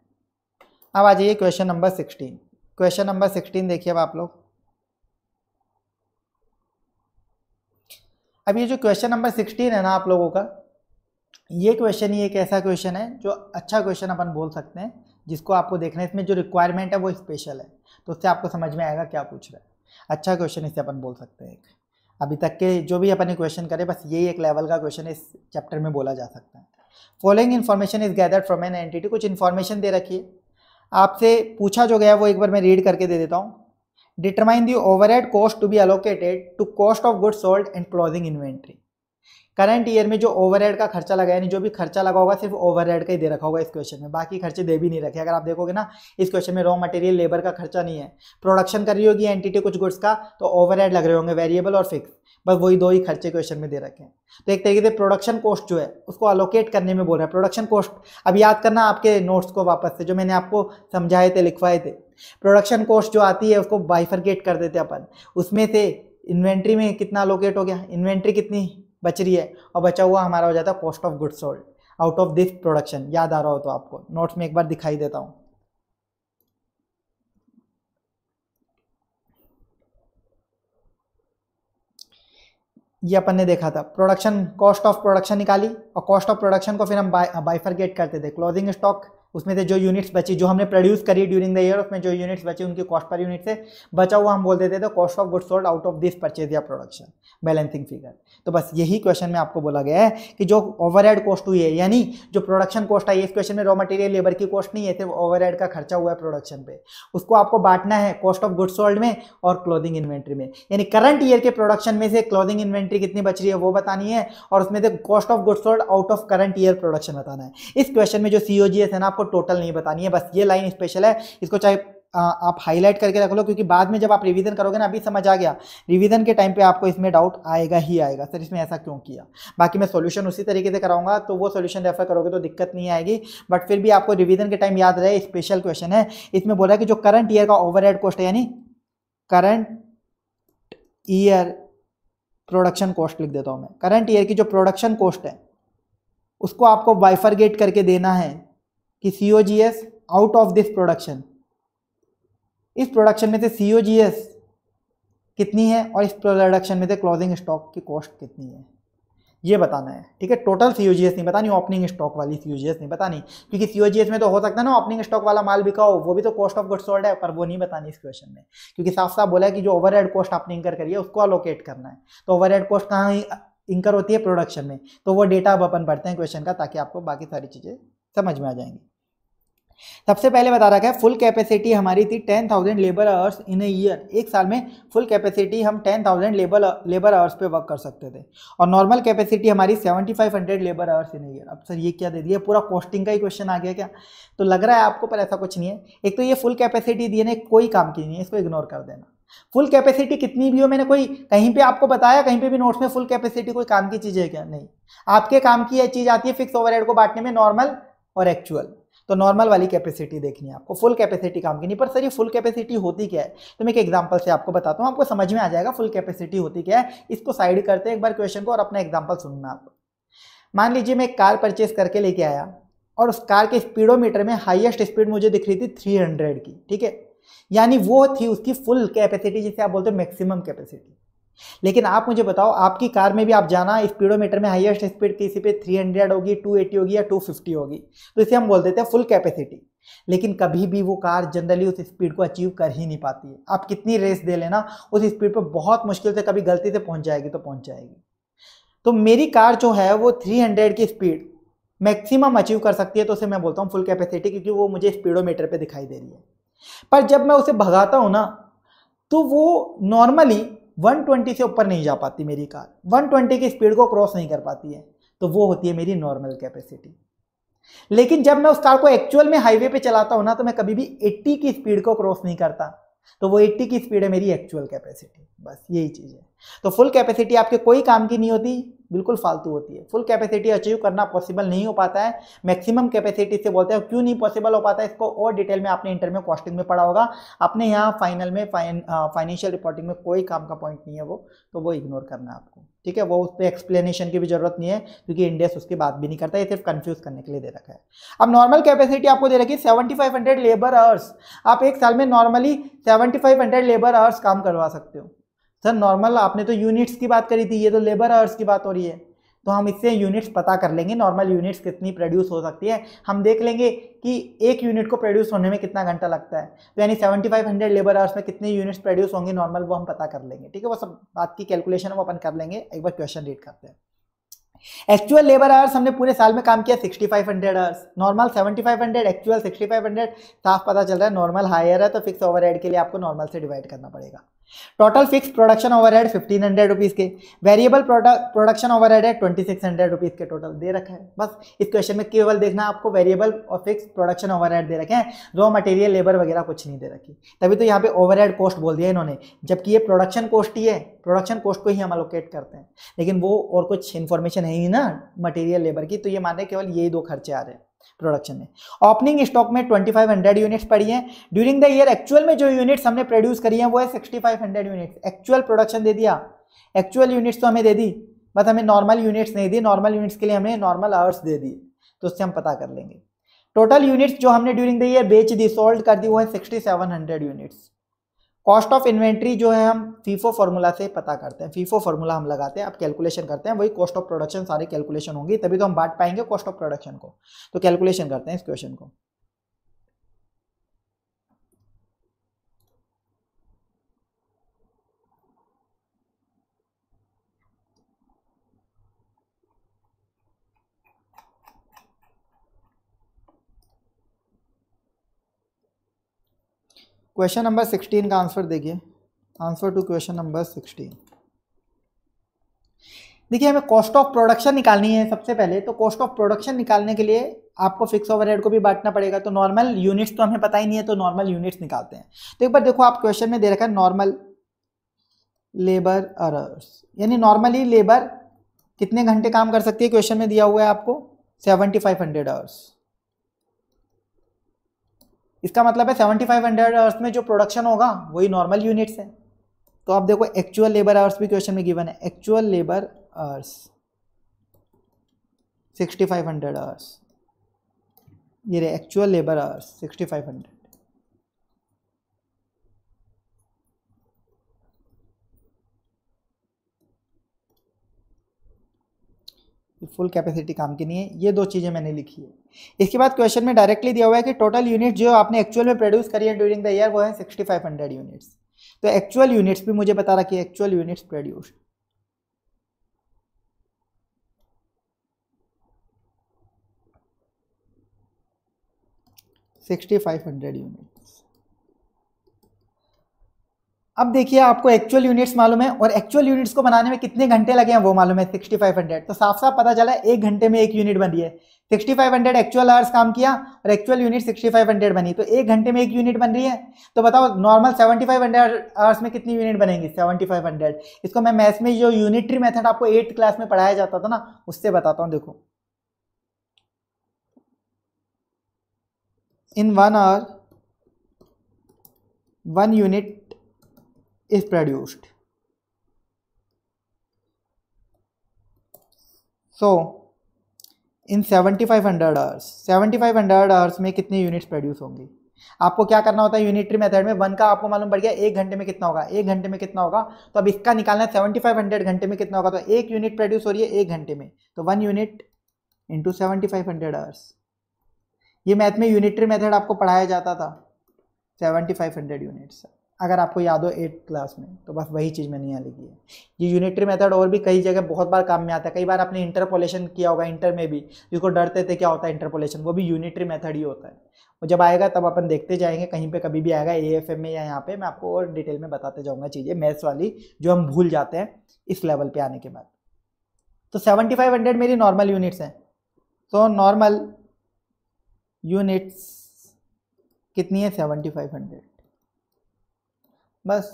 अब आ जाइए question number sixteen question number sixteen देखिए अब आप लोग अब ये जो क्वेश्चन नंबर सिक्सटीन है ना आप लोगों का ये क्वेश्चन ही एक ऐसा क्वेश्चन है जो अच्छा क्वेश्चन अपन बोल सकते हैं जिसको आपको देखना है इसमें जो रिक्वायरमेंट है वो स्पेशल है तो उससे आपको समझ में आएगा क्या पूछ रहा है अच्छा क्वेश्चन इसे अपन बोल सकते हैं एक अभी तक के जो भी अपन क्वेश्चन करें बस यही एक लेवल का क्वेश्चन इस चैप्टर में बोला जा सकता है following information is gathered from an entity कुछ इन्फॉर्मेशन दे रखी है आपसे पूछा जो गया वो एक बार मैं रीड करके दे देता हूँ determine the overhead cost to be allocated to cost of good sold and closing inventory current year में जो ओवरहेड का खर्चा लगा यानी जो भी खर्चा लगा होगा सिर्फ ओवरहेड का ही दे रखा होगा इस क्वेश्चन में बाकी खर्चे दे भी नहीं रखे अगर आप देखोगे ना इस क्वेश्चन में रॉ मटेरियल लेबर का खर्चा नहीं है प्रोडक्शन कर रही होगी एंटिटी कुछ गुड्स का तो ओवरहेड लग रहे होंगे वेरिएबल और फिक्स बस वही दो ही खर्चे क्वेश्चन में दे रखे हैं तो एक तरीके से प्रोडक्शन कॉस्ट जो है उसको अलोकेट करने में बोल रहा है प्रोडक्शन कॉस्ट अब याद करना आपके नोट्स को वापस से जो मैंने आपको समझाए थे लिखवाए थे प्रोडक्शन कॉस्ट जो आती है उसको बाइफरकेट कर देते अपन उसमें से इन्वेंट्री में कितना अलोकेट हो गया इन्वेंट्री कितनी बच रही है और बचा हुआ हमारा हो जाता है cost of good sold out of this production याद आ रहा हो तो आपको नोट्स में एक बार दिखाई देता हूँ ये अपन ने देखा था प्रोडक्शन कॉस्ट ऑफ प्रोडक्शन निकाली और कॉस्ट ऑफ प्रोडक्शन को फिर हम बाइफरगेट करते थे क्लोजिंग स्टॉक उसमें से जो यूनिट्स बची जो हमने प्रोड्यूस करी ड्यूरिंग द ईयर उसमें जो यूनिट्स बची उनकी कॉस्ट पर यूनिट से बचा हुआ हम बोल देते थे cost of good sold out of this purchase या प्रोडक्शन बैलेंसिंग फिगर तो बस यही क्वेश्चन में आपको बोला गया है कि जो ओवरहेड कॉस्ट हुई है यानी जो प्रोडक्शन कॉस्ट आई है इस क्वेश्चन में रॉ मटेरियल लेबर की कॉस्ट नहीं है सिर्फ ओवरहेड का खर्चा हुआ है प्रोडक्शन पे उसको आपको बांटना है कॉस्ट ऑफ गुड सोल्ड में और क्लोदिंग इन्वेंट्री में यानी करंट ईयर के प्रोडक्शन में से क्लोदिंग इन्वेंट्री कितनी बच रही है वो बतानी है और उसमें से cost of good sold out of current year production बताना है इस क्वेश्चन में जो सीओजीएस है ना आपको टोटल नहीं बतानी है बस ये लाइन स्पेशल है इसको चाहे आप हाईलाइट करके रख लो क्योंकि बाद में जब आप रिवीजन करोगे ना अभी समझ आ गया रिवीजन के टाइम पे आपको इसमें डाउट आएगा ही आएगा सर इसमें ऐसा क्यों किया बाकी मैं सॉल्यूशन उसी तरीके से कराऊंगा तो वो सॉल्यूशन रेफर करोगे तो दिक्कत नहीं आएगी बट फिर भी आपको रिवीजन के टाइम याद रहे स्पेशल क्वेश्चन है इसमें बोला है कि जो करंट ईयर का ओवर कॉस्ट है यानी करंट ईयर प्रोडक्शन कॉस्ट लिख देता हूँ मैं करंट ईयर की जो प्रोडक्शन कॉस्ट है उसको आपको बाइफरगेट करके देना है कि C O G S out of this production इस प्रोडक्शन में से सी ओ जी एस कितनी है और इस प्रोडक्शन में से क्लोजिंग स्टॉक की कॉस्ट कितनी है ये बताना है ठीक है टोटल सी नहीं बतानी ओपनिंग स्टॉक वाली सी नहीं बतानी क्योंकि सी में तो हो सकता है ना ओपनिंग स्टॉक वाला माल बिका हो वो भी तो कॉस्ट ऑफ गुड सोल्ड है पर वो नहीं बतानी इस क्वेश्चन में क्योंकि साफ साफ बोला है कि जो ओवर कॉस्ट आपने इंकर करिए उसको अलोकेट करना है तो ओवर कॉस्ट कहाँ इंकर होती है प्रोडक्शन में तो वो डेटा अब अपन पढ़ते हैं क्वेश्चन का ताकि आपको बाकी सारी चीज़ें समझ में आ जाएंगी सबसे पहले बता रखा है फुल कैपेसिटी हमारी थी ten thousand labour hours in a year एक साल में फुल कैपेसिटी हम ten thousand labour labour hours पे वर्क कर सकते थे और नॉर्मल कैपेसिटी हमारी seventy five hundred labour hours in a year अब सर ये क्या दे दिया पूरा कॉस्टिंग का ही क्वेश्चन आ गया क्या तो लग रहा है आपको पर ऐसा कुछ नहीं है एक तो ये फुल कैपेसिटी दिए ने कोई काम की नहीं है इसको इग्नोर कर देना फुल कैपेसिटी कितनी भी हो मैंने कोई कहीं पे आपको बताया कहीं पे भी नोट्स में फुल कैपेसिटी कोई काम की चीज़ है क्या नहीं आपके काम की यह चीज़ आती है फिक्स ओवरहेड को बांटने में नॉर्मल और एक्चुअल तो नॉर्मल वाली कैपेसिटी देखनी है आपको फुल कैपेसिटी काम की नहीं पर सर ये फुल कैपेसिटी होती क्या है तो मैं एक एग्जांपल से आपको बताता हूँ आपको समझ में आ जाएगा फुल कैपेसिटी होती क्या है इसको साइड करते हैं एक बार क्वेश्चन को और अपना एग्जाम्पल सुनना आप मान लीजिए मैं एक कार परचेज करके लेके आया और उस कार के स्पीडोमीटर में हाइएस्ट स्पीड मुझे दिख रही थी थ्री की ठीक है यानी वो थी उसकी फुल कैपेसिटी जिसे आप बोलते हो मैक्सिमम कैपेसिटी लेकिन आप मुझे बताओ आपकी कार में भी आप जाना स्पीडोमीटर में हाईएस्ट स्पीड किसी पे 300 होगी 280 होगी या 250 होगी तो इसे हम बोल देते हैं फुल कैपेसिटी लेकिन कभी भी वो कार जनरली उस स्पीड को अचीव कर ही नहीं पाती है आप कितनी रेस दे लेना उस स्पीड पर बहुत मुश्किल से कभी गलती से पहुंच जाएगी तो पहुंच जाएगी तो मेरी कार जो है वो 300 की स्पीड मैक्सिमम अचीव कर सकती है तो उसे मैं बोलता हूँ फुल कैपेसिटी क्योंकि वो मुझे स्पीडोमीटर पे दिखाई दे रही है पर जब मैं उसे भगाता हूँ ना तो वो नॉर्मली 120 से ऊपर नहीं जा पाती मेरी कार 120 की स्पीड को क्रॉस नहीं कर पाती है तो वो होती है मेरी नॉर्मल कैपेसिटी लेकिन जब मैं उस कार को एक्चुअल में हाईवे पे चलाता हूं ना तो मैं कभी भी 80 की स्पीड को क्रॉस नहीं करता तो वो 80 की स्पीड है मेरी एक्चुअल कैपेसिटी बस यही चीज़ है तो फुल कैपेसिटी आपके कोई काम की नहीं होती बिल्कुल फालतू होती है फुल कैपेसिटी अचीव करना पॉसिबल नहीं हो पाता है मैक्सिमम कैपेसिटी से बोलते हैं क्यों नहीं पॉसिबल हो पाता है इसको और डिटेल में आपने इंटरव्यू कॉस्टिंग में पढ़ा होगा अपने यहाँ फाइनल में फाइन फाइनेंशियल रिपोर्टिंग में कोई काम का पॉइंट नहीं है वो तो वो इग्नोर करना है आपको ठीक है वो उस पर एक्सप्लेनेशन की भी जरूरत नहीं है क्योंकि इंडेस उसकी बात भी नहीं करता ये सिर्फ कंफ्यूज करने के लिए दे रखा है अब नॉर्मल कैपेसिटी आपको दे रखी है seventy five hundred labour hours आप एक साल में normally seventy five hundred labour hours काम करवा सकते हो सर नॉर्मल आपने तो यूनिट्स की बात करी थी ये तो लेबर आवर्स की बात हो रही है तो हम इससे यूनिट्स पता कर लेंगे नॉर्मल यूनिट्स कितनी प्रोड्यूस हो सकती है हम देख लेंगे कि एक यूनिट को प्रोड्यूस होने में कितना घंटा लगता है तो यानी 7500 लेबर आवर्स में कितने यूनिट्स प्रोड्यूस होंगे नॉर्मल वो हम पता कर लेंगे ठीक है वो सब बात की कैलकुलेशन वो अपन कर लेंगे एक बार क्वेश्चन रीड करते हैं एक्चुअल लेबर आवर्स हमने पूरे साल में काम किया 6500 आवर्स नॉर्मल 7500 एक्चुअल 6500 साफ पता चल रहा है नॉर्मल हायर है तो फिक्स ओवरहेड के लिए आपको नॉर्मल से डिवाइड करना पड़ेगा total fix production overhead fifteen hundred rupees के वेरिएबल प्रोडक्शन ओवरहेड है ट्वेंटी सिक्स हंड्रेड रुपीज़ के टोटल दे रखा है बस इस क्वेश्चन में केवल देखना आपको वेरिएबल और फिक्स प्रोडक्शन ओवरहेड दे रखे हैं रॉ मटेरियल लेबर वगैरह कुछ नहीं दे रखी तभी तो यहाँ पे ओवरहेड कॉस्ट बोल दिया इन्होंने जबकि ये प्रोडक्शन कॉस्ट ही है प्रोडक्शन कॉस्ट को ही हम अलोकेट करते हैं लेकिन वो और कुछ इन्फॉर्मेशन है ही ना मटेरियल लेबर की तो ये माने केवल यही दो खर्चे आ रहे हैं प्रोडक्शन में ओपनिंग स्टॉक में 2500 यूनिट्स पड़ी हैं ड्यूरिंग द ईयर एक्चुअल में जो यूनिट्स हमने प्रोड्यूस करी हैं वो है 6500 यूनिट्स एक्चुअल प्रोडक्शन दे दिया एक्चुअल यूनिट्स तो हमें दे दी बस हमें नॉर्मल यूनिट्स नहीं दी नॉर्मल यूनिट्स के लिए हमने नॉर्मल आवर्स दे दिए तो उससे हम पता कर लेंगे टोटल यूनिट्स जो हमने ड्यूरिंग द ईयर बेच दी सोल्ड कर दी वो है sixty units cost of inventory जो है हम फीफो फार्मूला से पता करते हैं फीफो फार्मूला हम लगाते हैं आप कैलकुलेशन करते हैं वही कॉस्ट ऑफ प्रोडक्शन सारी कैलकुलेशन होंगी तभी तो हम बांट पाएंगे कॉस्ट ऑफ प्रोडक्शन को तो कैलकुलेशन करते हैं इस क्वेश्चन को क्वेश्चन नंबर सिक्सटीन का आंसर देखिए answer to question number sixteen देखिए हमें कॉस्ट ऑफ प्रोडक्शन निकालनी है सबसे पहले तो कॉस्ट ऑफ प्रोडक्शन निकालने के लिए आपको फिक्स ओवरहेड को भी बांटना पड़ेगा तो नॉर्मल यूनिट्स तो हमें पता ही नहीं है तो नॉर्मल यूनिट्स निकालते हैं तो एक बार देखो आप क्वेश्चन में दे रखा है नॉर्मल लेबर अरर्स यानी नॉर्मली लेबर कितने घंटे काम कर सकती है क्वेश्चन में दिया हुआ है आपको सेवेंटी फाइव हंड्रेड आवर्स इसका मतलब है सेवेंटी फाइव हंड्रेड आवर्स में जो प्रोडक्शन होगा वही नॉर्मल यूनिट्स है तो आप देखो एक्चुअल लेबर आवर्स भी क्वेश्चन में गिवन है actual labour hours sixty five hundred hours ये actual labour hours sixty five hundred full capacity काम की नहीं है ये दो चीज़ें मैंने लिखी है इसके बाद क्वेश्चन में डायरेक्टली दिया हुआ है कि टोटल यूनिट जो आपने एक्चुअल में प्रोड्यूस करी है ड्यूरिंग द ईयर वो है सिक्सटी फाइव हंड्रेड यूनिट्स तो एक्चुअल यूनिट्स भी मुझे बता रखी है actual units produce sixty five hundred unit अब देखिए आपको एक्चुअल यूनिट्स मालूम है और एक्चुअल यूनिट्स को बनाने में कितने घंटे लगे हैं वो मालूम है हंड्रेड तो साफ साफ पता चला एक घंटे में एक यूनिट है सिक्सटी है हंड्रेड एक्चुअल आवर्स काम किया और एक्चुअल यूनिट हंड्रेड बनी तो एक घंटे में एक यूनिट बन रही है तो बताओ नॉर्मल सेवेंटी हंड्रेड आवर्स में कितनी यूनिट बनेंगी हंड्रेड इसको मैं मैथ्स में जो यूनिटरी मेथड आपको एट्थ क्लास में पढ़ाया जाता था ना उससे बताता हूँ देखो in one hour one unit if produced. So, in 7500 five 7500 hours में कितने यूनिट्स प्रोड्यूस होंगे आपको क्या करना होता है यूनिटरी मेथड में वन का आपको मालूम पड़ गया एक घंटे में कितना होगा एक घंटे में कितना होगा तो अब इसका निकालना है सेवेंटी फाइव हंड्रेड घंटे में कितना होगा तो एक यूनिट प्रोड्यूस हो रही है एक घंटे में तो one unit into seventy five hundred hours ये मैथ में यूनिटरी मेथड आपको पढ़ाया जाता था सेवेंटी फाइव हंड्रेड यूनिट्स अगर आपको याद हो एट क्लास में तो बस वही चीज़ मैंने यहाँ लिखी है ये यूनिटरी मेथड और भी कई जगह बहुत बार काम में आता है कई बार आपने इंटरपोलेशन किया होगा इंटर में भी जिसको डरते थे क्या होता है इंटरपोलेशन वो भी यूनिटरी मेथड ही होता है और जब आएगा तब अपन देखते जाएंगे कहीं पे कभी भी आएगा ए एफ एम में या यहाँ पे मैं आपको और डिटेल में बताते जाऊँगा चीज़ें मैथ्स वाली जो हम भूल जाते हैं इस लेवल पर आने के बाद तो सेवेंटी फाइव हंड्रेड मेरी नॉर्मल यूनिट्स हैं तो नॉर्मल यूनिट्स कितनी है सेवेंटी फाइव हंड्रेड बस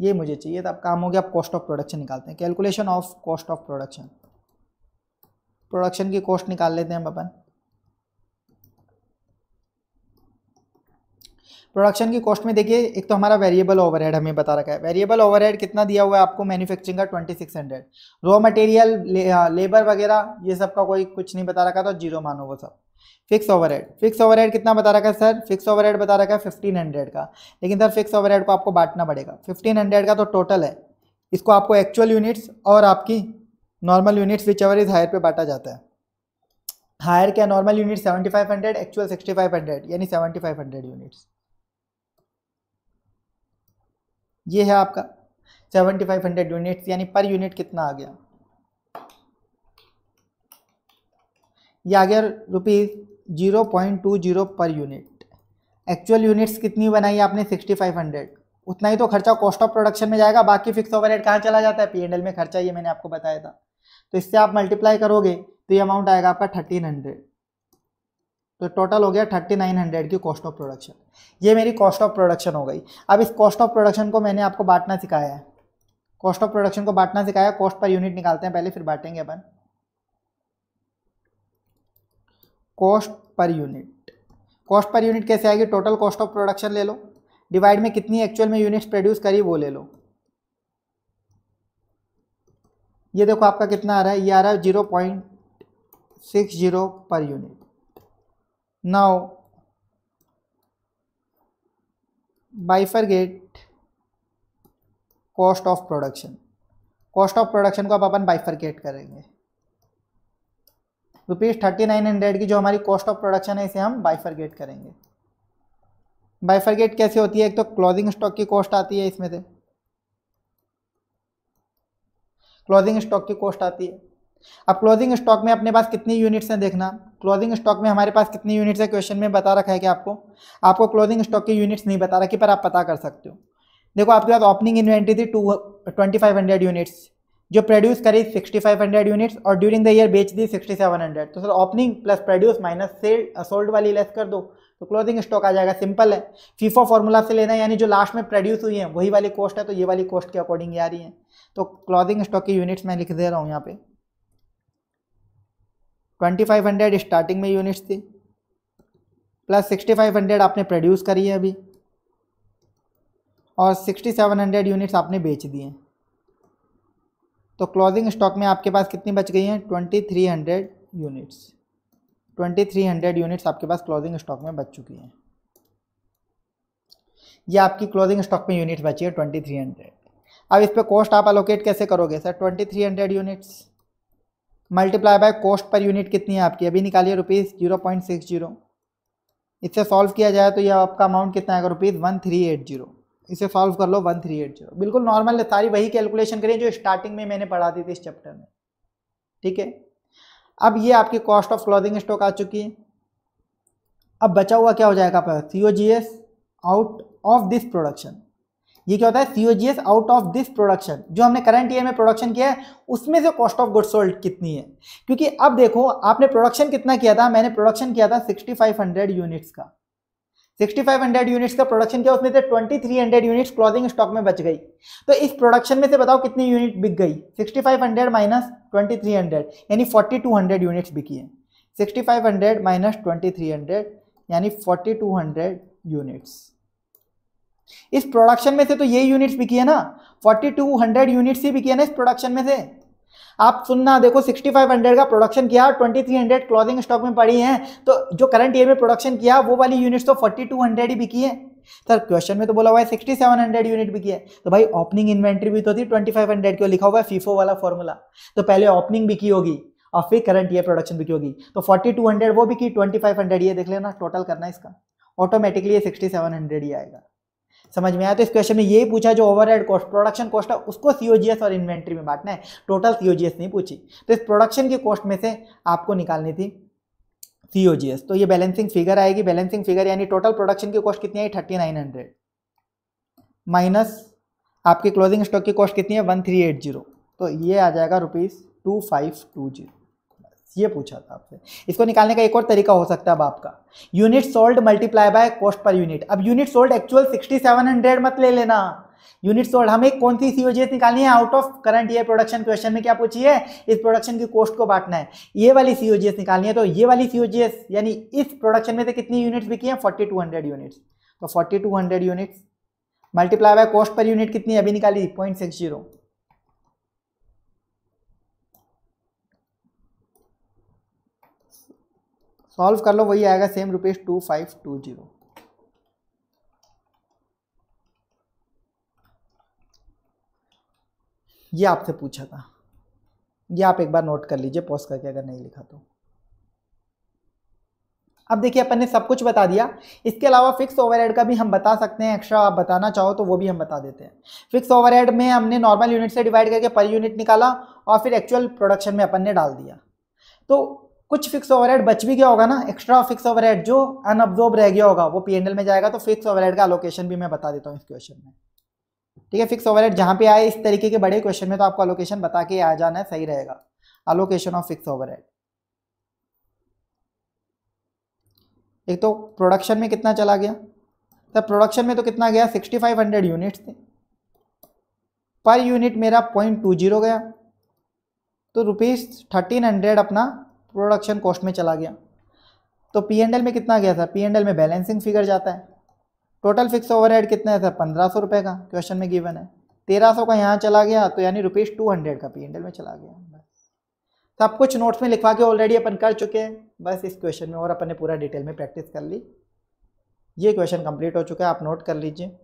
ये मुझे चाहिए तो अब काम हो गया आप कॉस्ट ऑफ प्रोडक्शन निकालते हैं calculation of cost of production production की कॉस्ट निकाल लेते हैं हम अपन प्रोडक्शन की कॉस्ट में देखिए एक तो हमारा वेरिएबल ओवरहेड हमें बता रखा है वेरिएबल ओवरहेड कितना दिया हुआ है आपको मैन्युफैक्चरिंग का twenty six hundred raw material labour वगैरह ये सब का कोई कुछ नहीं बता रखा था जीरो मानो वो सब फिक्स ओवरहेड फिक्स ओवरहेड कितना बता रखा है सर फिक्स ओवरहेड बता रखा है फिफ्टीन हंड्रेड का लेकिन सर फिक्स ओवरहेड को आपको बांटना पड़ेगा फिफ्टीन हंड्रेड का तो टोटल है इसको आपको एक्चुअल यूनिट्स और आपकी normal units which ever is higher पे बांटा जाता है हायर क्या normal unit seventy five hundred actual sixty five hundred यानी सेवेंटी फाइव हंड्रेड यूनिट्स ये है आपका सेवेंटी फाइव हंड्रेड यूनिट्स यानी पर यूनिट कितना आ गया ये आ गया rupees zero point two zero पर यूनिट एक्चुअल यूनिट्स कितनी बनाई आपने सिक्सटी फाइव हंड्रेड उतना ही तो खर्चा कॉस्ट ऑफ प्रोडक्शन में जाएगा बाकी फिक्स ओवर रेट कहाँ चला जाता है पी एंड एल में खर्चा ये मैंने आपको बताया था तो इससे आप मल्टीप्लाई करोगे तो ये अमाउंट आएगा आपका थर्टीन हंड्रेड तो टोटल हो गया थर्टी नाइन हंड्रेड की कॉस्ट ऑफ प्रोडक्शन ये मेरी कॉस्ट ऑफ प्रोडक्शन हो गई अब इस कॉस्ट ऑफ प्रोडक्शन को मैंने आपको बांटना सिखाया है कॉस्ट ऑफ प्रोडक्शन को बांटना सिखाया कॉस्ट पर यूनिट निकालते हैं पहले फिर बांटेंगे अपन cost per unit cost per unit कैसे आएगी टोटल कॉस्ट ऑफ प्रोडक्शन ले लो डिवाइड में कितनी एक्चुअल में यूनिट्स प्रोड्यूस करी वो ले लो ये देखो आपका कितना आ रहा है ये आ रहा है जीरो पॉइंट सिक्स जीरो पर unit now bifurcate cost of production cost of production को आप अपन बाइफरगेट करेंगे रुपीज़ थर्टी नाइन हंड्रेड की जो हमारी कॉस्ट ऑफ प्रोडक्शन है इसे हम बाइफरगेट करेंगे बाइफरगेट कैसे होती है एक तो क्लोजिंग स्टॉक की कॉस्ट आती है इसमें से क्लोजिंग स्टॉक की कॉस्ट आती है अब क्लोजिंग स्टॉक में अपने पास कितनी यूनिट्स हैं देखना क्लोजिंग स्टॉक में हमारे पास कितनी यूनिट्स है क्वेश्चन में बता रखा है कि आपको आपको क्लोजिंग स्टॉक की यूनिट्स नहीं बता रखी पर आप पता कर सकते हो देखो आपके पास ओपनिंग इन्वेंट्री थी two twenty five hundred units जो प्रोड्यूस करी 6500 यूनिट्स और ड्यूरिंग द ईयर बेच दी 6700 तो sir opening plus produce minus sale sold वाली लेस कर दो तो क्लोजिंग स्टॉक आ जाएगा सिंपल है फीफो फॉर्मूला से लेना यानी जो लास्ट में प्रोड्यूस हुई है वही वाली कॉस्ट है तो ये वाली कॉस्ट के अकॉर्डिंग आ रही है तो क्लोजिंग स्टॉक की यूनिट्स मैं लिख दे रहा हूँ यहाँ पे 2500 स्टार्टिंग में यूनिट्स थी प्लस 6500 आपने प्रोड्यूस करी है अभी और 6700 यूनिट्स आपने बेच दिए हैं तो क्लोजिंग स्टॉक में आपके पास कितनी बच गई हैं twenty three hundred units twenty three hundred units आपके पास क्लोजिंग स्टॉक में बच चुकी हैं ये आपकी क्लोजिंग स्टॉक में यूनिट बची है ट्वेंटी थ्री हंड्रेड अब इस पर कॉस्ट आप अलोकेट कैसे करोगे sir twenty three hundred units multiply by cost per unit कितनी है आपकी अभी निकालिए rupees zero point six zero इससे सॉल्व किया जाए तो यह आपका अमाउंट कितना आएगा rupees one three eight zero इसे सॉल्व कर लो वन थ्री एट जीरो बिल्कुल नॉर्मल है सारी वही कैलकुलेशन करिए जो स्टार्टिंग में मैंने पढ़ा दी थी इस चैप्टर में ठीक है अब ये आपकी कॉस्ट ऑफ क्लोथिंग स्टॉक आ चुकी है अब बचा हुआ क्या हो जाएगा आपका C O G S out of this production ये क्या होता है C O G S out of this production जो हमने करंट ईयर में प्रोडक्शन किया है उसमें से कॉस्ट ऑफ गुड सोल्ड कितनी है क्योंकि अब देखो आपने प्रोडक्शन कितना किया था मैंने प्रोडक्शन किया था सिक्सटी फाइव हंड्रेड यूनिट्स का 6500 यूनिट्स का प्रोडक्शन किया उसमें से 2300 यूनिट्स क्लोजिंग स्टॉक में बच गई तो इस प्रोडक्शन में से बताओ कितनी यूनिट बिक गई 6500 माइनस ट्वेंटी यानी 4200 यूनिट्स बिकी हैं 6500 माइनस ट्वेंटी यानी 4200 यूनिट्स इस प्रोडक्शन में से तो ये यूनिट्स बिकी है ना 4200 यूनिट्स ही बिकी है ना इस प्रोडक्शन में से आप सुनना देखो 6500 का प्रोडक्शन किया 2300 क्लोथिंग स्टॉक में पड़ी है तो जो करंट ईयर में प्रोडक्शन किया वो वाली यूनिट्स तो 4200 ही बिकी है सर क्वेश्चन में तो बोला हुआ है 6700 यूनिट बिकी है तो भाई ओपनिंग इन्वेंट्री भी तो थी 2500 क्यों लिखा हुआ है फीफो वाला फॉर्मूला तो पहले ओपनिंग बिकी होगी और फिर करंट ईयर प्रोडक्शन बिकी होगी तो फोर्टी वो बिकी 2500 ये देख लेना टोटल करना इसका ऑटोमेटिकली ये हंड्रेड ही आएगा समझ में आया तो इस क्वेश्चन में यही पूछा जो ओवरहेड कॉस्ट प्रोडक्शन कॉस्ट है उसको सीओजीएस और इन्वेंट्री में बांटना है टोटल सीओजीएस नहीं पूछी तो इस प्रोडक्शन की कॉस्ट में से आपको निकालनी थी सीओजीएस तो ये बैलेंसिंग फिगर आएगी बैलेंसिंग फिगर यानी टोटल प्रोडक्शन की कॉस्ट कितनी आई थर्टी नाइन हंड्रेड माइनस आपकी क्लोजिंग स्टॉक की कॉस्ट कितनी है वन थ्री एट जीरो तो ये आ जाएगा rupees two five two zero ये पूछा था आपसे इसको निकालने का एक और तरीका हो सकता है अब आपका unit sold multiply by cost per unit अब यूनिट सोल्ड एक्चुअल 6700 मत ले लेना यूनिट सोल्ड हमें कौन सी सीओजीएस निकालनी है out of current year production question में क्या पूछी है इस प्रोडक्शन की कॉस्ट को बांटना है ये वाली सीओजीएस निकालनी है तो ये वाली सीओजीएस यानी इस प्रोडक्शन में से कितनी यूनिट्स बिकी टू हंड्रेड यूनिट्स तो hundred units multiply by cost per unit कितनी अभी निकाली पॉइंट सिक्स जीरो सॉल्व कर लो वही आएगा same rupees two five two zero ये आपसे पूछा था ये आप एक बार नोट कर लीजिए पॉज करके अगर नहीं लिखा तो अब देखिए अपन ने सब कुछ बता दिया इसके अलावा फिक्स ओवरहेड का भी हम बता सकते हैं एक्स्ट्रा आप बताना चाहो तो वो भी हम बता देते हैं फिक्स ओवरहेड में हमने नॉर्मल यूनिट से डिवाइड करके पर यूनिट निकाला और फिर एक्चुअल प्रोडक्शन में अपन ने डाल दिया तो कुछ फिक्स ओवरहेड बच भी गया होगा ना एक्स्ट्रा फिक्स ओवरहेड जो अनअब्जॉर्ब रह गया होगा वो पीएनएल में जाएगा तो फिक्स ओवरहेड का अलोकेशन भी मैं बता देता हूँ इस क्वेश्चन में ठीक है फिक्स ओवरहेड जहाँ पे आए इस तरीके के बड़े क्वेश्चन में तो आपको अलोकेशन बता के आ जाना है सही रहेगा अलोकेशन ऑफ फिक्स ओवर एक तो प्रोडक्शन में कितना चला गया सर तो प्रोडक्शन में तो कितना गया 6500 यूनिट्स थे पर यूनिट मेरा पॉइंट टू जीरो गया तो रुपीज़ थर्टीन हंड्रेड अपना प्रोडक्शन कॉस्ट में चला गया तो पी एंड एल में कितना गया था पी एंड एल में बैलेंसिंग फिगर जाता है टोटल फिक्स ओवरहेड कितना है था पंद्रह सौ रुपये का क्वेश्चन में गिवन है तेरह सौ का यहाँ चला गया तो यानी रुपीज़ टू हंड्रेड का पी एंड एल में चला गया बस सब तो कुछ नोट्स में लिखवा के ऑलरेडी अपन कर चुके हैं बस इस क्वेश्चन में और अपन ने पूरा डिटेल में प्रैक्टिस कर ली ये क्वेश्चन कंप्लीट हो चुका है आप नोट कर लीजिए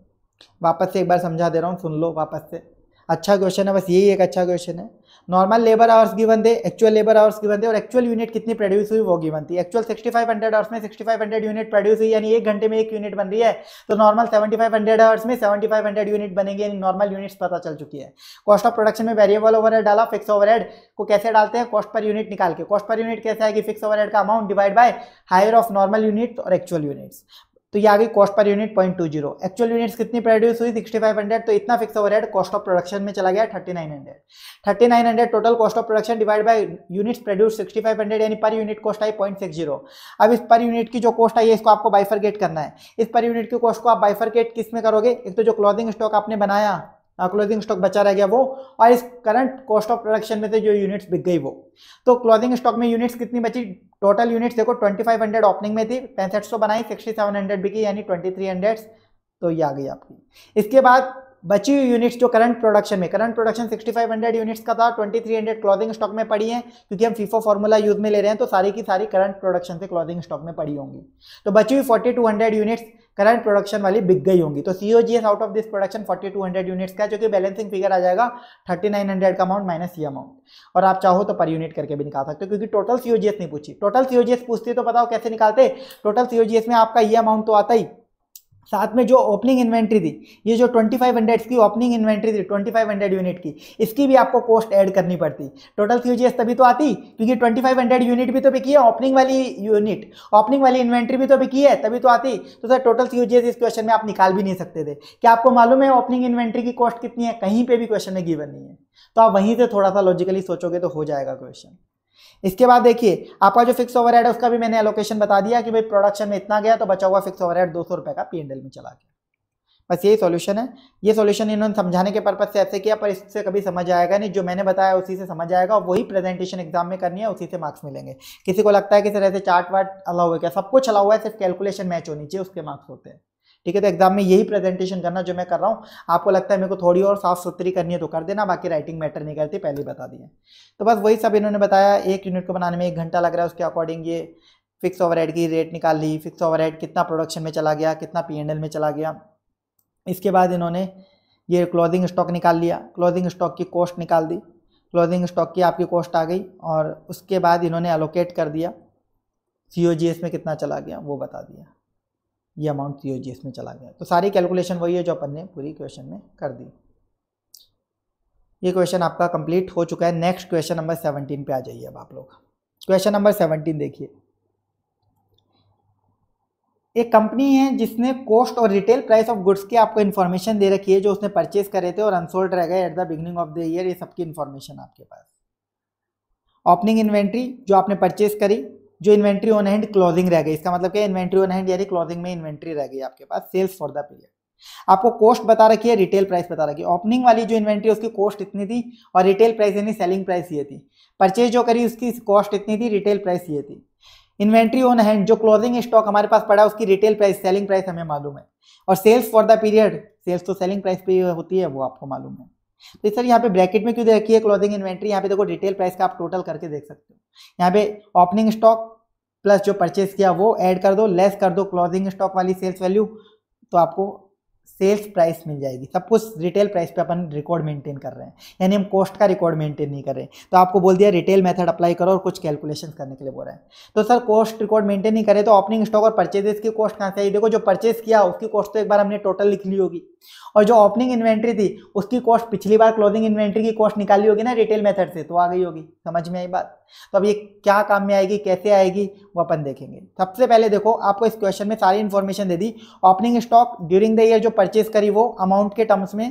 वापस से एक बार समझा दे रहा हूँ सुन लो वापस से अच्छा क्वेश्चन है बस यही एक अच्छा क्वेश्चन है नॉर्मल लेबर आवर्स गिवन थे एक्चुअल लेबर आवर्स गिवन थे और एक्चुअल यूनिट कितनी प्रोड्यूस हुई वो गिवन थी एक्चुअल 6500 आवर्स में 6500 यूनिट प्रोड्यूस हुई यानी एक घंटे में एक यूनिट बन रही है तो नॉर्मल 7500 आवर्स में 7500 यूनिट बनेंगे यानी नॉर्मल यूनिट्स पता चल चुकी है कॉस्ट ऑफ प्रोडक्शन में वेरिएबल ओवर डाला फिक्स ओवरहेड को कैसे डालते हैं कॉस्ट पर यूनिट निकाल के कॉस्ट पर यूनिट कैसे आएगी फिक्स ओवर का amount divide by higher of normal unit और एक्चुअल यूनिट्स तो ये आ गई cost per unit point two zero actual units कितनी प्रोड्यूस हुई सिक्सटी फाइव हंड्रेड तो इतना fix overhead cost of production में चला गया thirty nine hundred thirty nine hundred total cost of production divide by units produce sixty five hundred यानी per unit cost आई point six zero अब इस पर यूनिट की जो कॉस्ट आई है इसको आपको बाइफरगेट करना है इस पर यूनिट की कॉस्ट को आप बाइफरगेट किस में करोगे एक तो जो क्लोदिंग स्टॉक आपने बनाया क्लोदिंग हाँ, स्टॉक बचा रह गया वो और इस करंट कॉस्ट ऑफ प्रोडक्शन में से जो यूनिट्स बिक गई वो तो क्लोदिंग स्टॉक में यूनिट्स कितनी बची टोटल यूनिट्स देखो 2500 ओपनिंग में थी पैंसठ सौ बनाई 6700 बिकी यानी 2300 तो ये आ गई आपकी इसके बाद बची हुई यूनिट्स जो करंट प्रोडक्शन में करंट प्रोडक्शन 6500 यूनिट्स का था 2300 क्लॉथिंग स्टॉक में पड़ी है क्योंकि हम फीफो फॉर्मूला यूज में ले रहे हैं तो सारी की सारी करंट प्रोडक्शन से क्लॉथिंग स्टॉक में पड़ी होंगी तो बची हुई 4200 यूनिट्स करंट प्रोडक्शन वाली बिक गई होंगी तो see out of this production 4200 units का जो कि बैलेंसिंग फिगर आ जाएगा 3900 का अमाउंट माइनस ये अमाउंट और आप चाहो तो पर यूनिट करके भी निकाल सकते हो क्योंकि टोटल सी नहीं पूछी टोटल सी पूछती तो बताओ कैसे निकालते टोटल सी में आपका ये अमाउंट तो आता ही साथ में जो ओपनिंग इन्वेंट्री थी ये जो 2500 की ओपनिंग इन्वेंट्री थी 2500 यूनिट की इसकी भी आपको कॉस्ट ऐड करनी पड़ती टोटल सी तभी तो आती क्योंकि 2500 यूनिट भी तो बिकी है ओपनिंग वाली यूनिट ओपनिंग वाली इन्वेंट्री भी तो बिकी है तभी तो आती तो सर टोटल सी इस क्वेश्चन में आप निकाल भी नहीं सकते थे क्या आपको मालूम है ओपनिंग इन्वेंट्री की कॉस्ट कितनी है कहीं पर भी क्वेश्चन में गिवन नहीं है तो आप वहीं से थोड़ा सा लॉजिकली सोचोगे तो हो जाएगा क्वेश्चन इसके बाद देखिए आपका जो फिक्स ओवर है उसका भी मैंने एलोकेशन बता दिया कि भाई प्रोडक्शन में इतना गया तो बचा हुआ फिक्स ओवर दो सौ का पी में चला गया बस यही सॉल्यूशन है ये सॉल्यूशन इन्होंने समझाने के पर्पज से ऐसे किया पर इससे कभी समझ आएगा नहीं जो मैंने बताया उसी से समझ आएगा और वही प्रेजेंटेशन एग्जाम में करनी है उसी से मार्क्स मिलेंगे किसी को लगता है कि सर ऐसे चार्ट वार्ट अलाउ हुआ क्या सब कुछ अलाउ हुआ है सिर्फ कैलकुलेशन मैच होनी चाहिए उसके मार्क्स होते हैं ठीक है तो एग्जाम में यही प्रेजेंटेशन करना जो मैं कर रहा हूँ आपको लगता है मेरे को थोड़ी और साफ सुथरी करनी है तो कर देना बाकी राइटिंग मैटर नहीं करती पहले बता दिए तो बस वही सब इन्होंने बताया एक यूनिट को बनाने में एक घंटा लग रहा है उसके अकॉर्डिंग ये फिक्स ओवरहेड की रेट निकाल ली फिक्स ओवरहेड कितना प्रोडक्शन में चला गया कितना पी में चला गया इसके बाद इन्होंने ये क्लोजिंग स्टॉक निकाल लिया क्लोजिंग स्टॉक की कॉस्ट निकाल दी क्लोजिंग स्टॉक की आपकी कॉस्ट आ गई और उसके बाद इन्होंने एलोकेट कर दिया सी में कितना चला गया वो बता दिया ये अमाउंट सी में चला गया तो सारी कैलकुलेशन वही है जो अपन ने पूरी क्वेश्चन में कर दी ये क्वेश्चन आपका कंप्लीट हो चुका है नेक्स्ट क्वेश्चन नंबर सेवनटीन पे आ जाइए अब आप लोग क्वेश्चन नंबर सेवनटीन देखिए एक कंपनी है जिसने कॉस्ट और रिटेल प्राइस ऑफ गुड्स की आपको इन्फॉर्मेशन दे रखी है जो उसने परचेज करे थे और अनसोल्ड रह गए at the beginning of the year ये सबकी इन्फॉर्मेशन आपके पास ओपनिंग इन्वेंट्री जो आपने परचेज करी जो इन्वेंट्री ऑन हैंड क्लोजिंग रह गई इसका मतलब क्या इन्वेंट्री ऑन हैंड यानी क्लोजिंग में इन्वेंट्री रह गई आपके पास सेल्स फॉर द पीरियड आपको कॉस्ट बता रखी है रिटेल प्राइस बता रखी है ओपनिंग वाली जो इन्वेंट्री उसकी कॉस्ट इतनी थी और रिटेल प्राइस यानी सेलिंग प्राइस ये थी परचेज जो करी उसकी कॉस्ट इतनी थी रिटेल प्राइस ये थी इन्वेंट्री ऑन हैंड जो क्लोजिंग स्टॉक हमारे पास पड़ा उसकी रिटेल प्राइस सेलिंग प्राइस हमें मालूम है और sales for the period sales तो सेलिंग प्राइस पे होती है वो आपको मालूम है तो सर यहाँ पे ब्रैकेट में क्यों दे रखी है क्लोजिंग इन्वेंट्री यहाँ पे देखो डिटेल प्राइस का आप टोटल करके देख सकते हो यहाँ पे ओपनिंग स्टॉक प्लस जो परचेज किया वो ऐड कर दो लेस कर दो क्लोजिंग स्टॉक वाली सेल्स वैल्यू तो आपको सेल्स प्राइस मिल जाएगी सब कुछ रिटेल प्राइस पे अपन रिकॉर्ड मेंटेन कर रहे हैं यानी हम कॉस्ट का रिकॉर्ड मेंटेन नहीं कर रहे हैं तो आपको बोल दिया रिटेल मेथड अप्लाई करो और कुछ कैलकुलेशन करने के लिए बोल रहे हैं तो सर कॉस्ट रिकॉर्ड मेंटेन नहीं करें तो ओपनिंग स्टॉक और परचेजेस की कॉस्ट कहाँ से आई देखो जो परचेज किया उसकी कॉस्ट तो एक बार हमने टोटल लिख ली होगी और जो ओपनिंग इन्वेंट्री थी उसकी कॉस्ट पिछली बार क्लोजिंग इन्वेंट्री की कॉस्ट निकाली होगी ना रिटेल मेथड से तो आ गई होगी समझ में आई बात तो अब ये क्या काम में आएगी कैसे आएगी वो अपन देखेंगे सबसे पहले देखो आपको इस क्वेश्चन में सारी इन्फॉर्मेशन दे दी opening stock during the year जो परचेज करी वो अमाउंट के टर्म्स में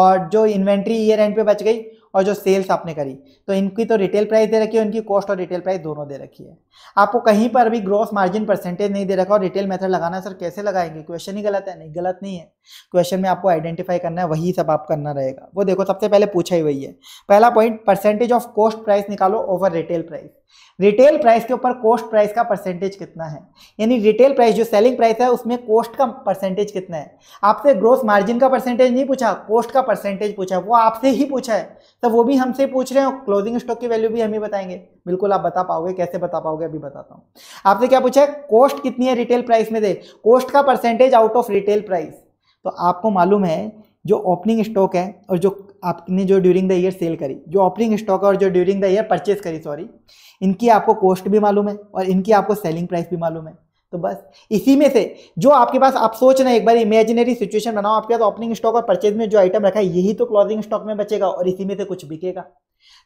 और जो इन्वेंट्री ईयर एंड पे बच गई और जो सेल्स आपने करी तो इनकी तो रिटेल प्राइस दे रखी है इनकी कॉस्ट और रिटेल प्राइस दोनों दे रखी है आपको कहीं पर भी ग्रॉस मार्जिन परसेंटेज नहीं दे रखा और रिटेल मेथड लगाना सर कैसे लगाएंगे क्वेश्चन ही गलत है नहीं गलत नहीं है क्वेश्चन में आपको आइडेंटिफाई करना है वही सब आप करना रहेगा वो देखो सबसे पहले पूछा ही वही है पहला point percentage of cost price निकालो over retail price retail price के ऊपर कॉस्ट प्राइस का परसेंटेज कितना है यानी रिटेल प्राइस जो सेलिंग प्राइस है उसमें कॉस्ट का परसेंटेज कितना है आपसे ग्रोथ मार्जिन का परसेंटेज नहीं पूछा कॉस्ट का परसेंटेज पूछा वो आपसे ही पूछा है तो वो भी हमसे पूछ रहे हो क्लोजिंग स्टॉक की वैल्यू भी हम ही बताएंगे बिल्कुल आप बता पाओगे कैसे बता पाओगे अभी बताता हूँ आपने क्या पूछा है कॉस्ट कितनी है रिटेल प्राइस में दे कॉस्ट का percentage out of retail price तो आपको मालूम है जो ओपनिंग स्टॉक है और जो आपने जो ड्यूरिंग द ईयर सेल करी जो ओपनिंग स्टॉक है और जो ड्यूरिंग द ईयर परचेज करी सॉरी इनकी आपको कॉस्ट भी मालूम है और इनकी आपको सेलिंग प्राइस भी मालूम है तो बस इसी में से जो आपके पास आप सोच रहे हैं एक बार इमेजिनरी सिचुएशन बनाओ आपके पास ओपनिंग स्टॉक और परचेज में जो आइटम रखा है यही तो क्लोजिंग स्टॉक में बचेगा और इसी में से कुछ बिकेगा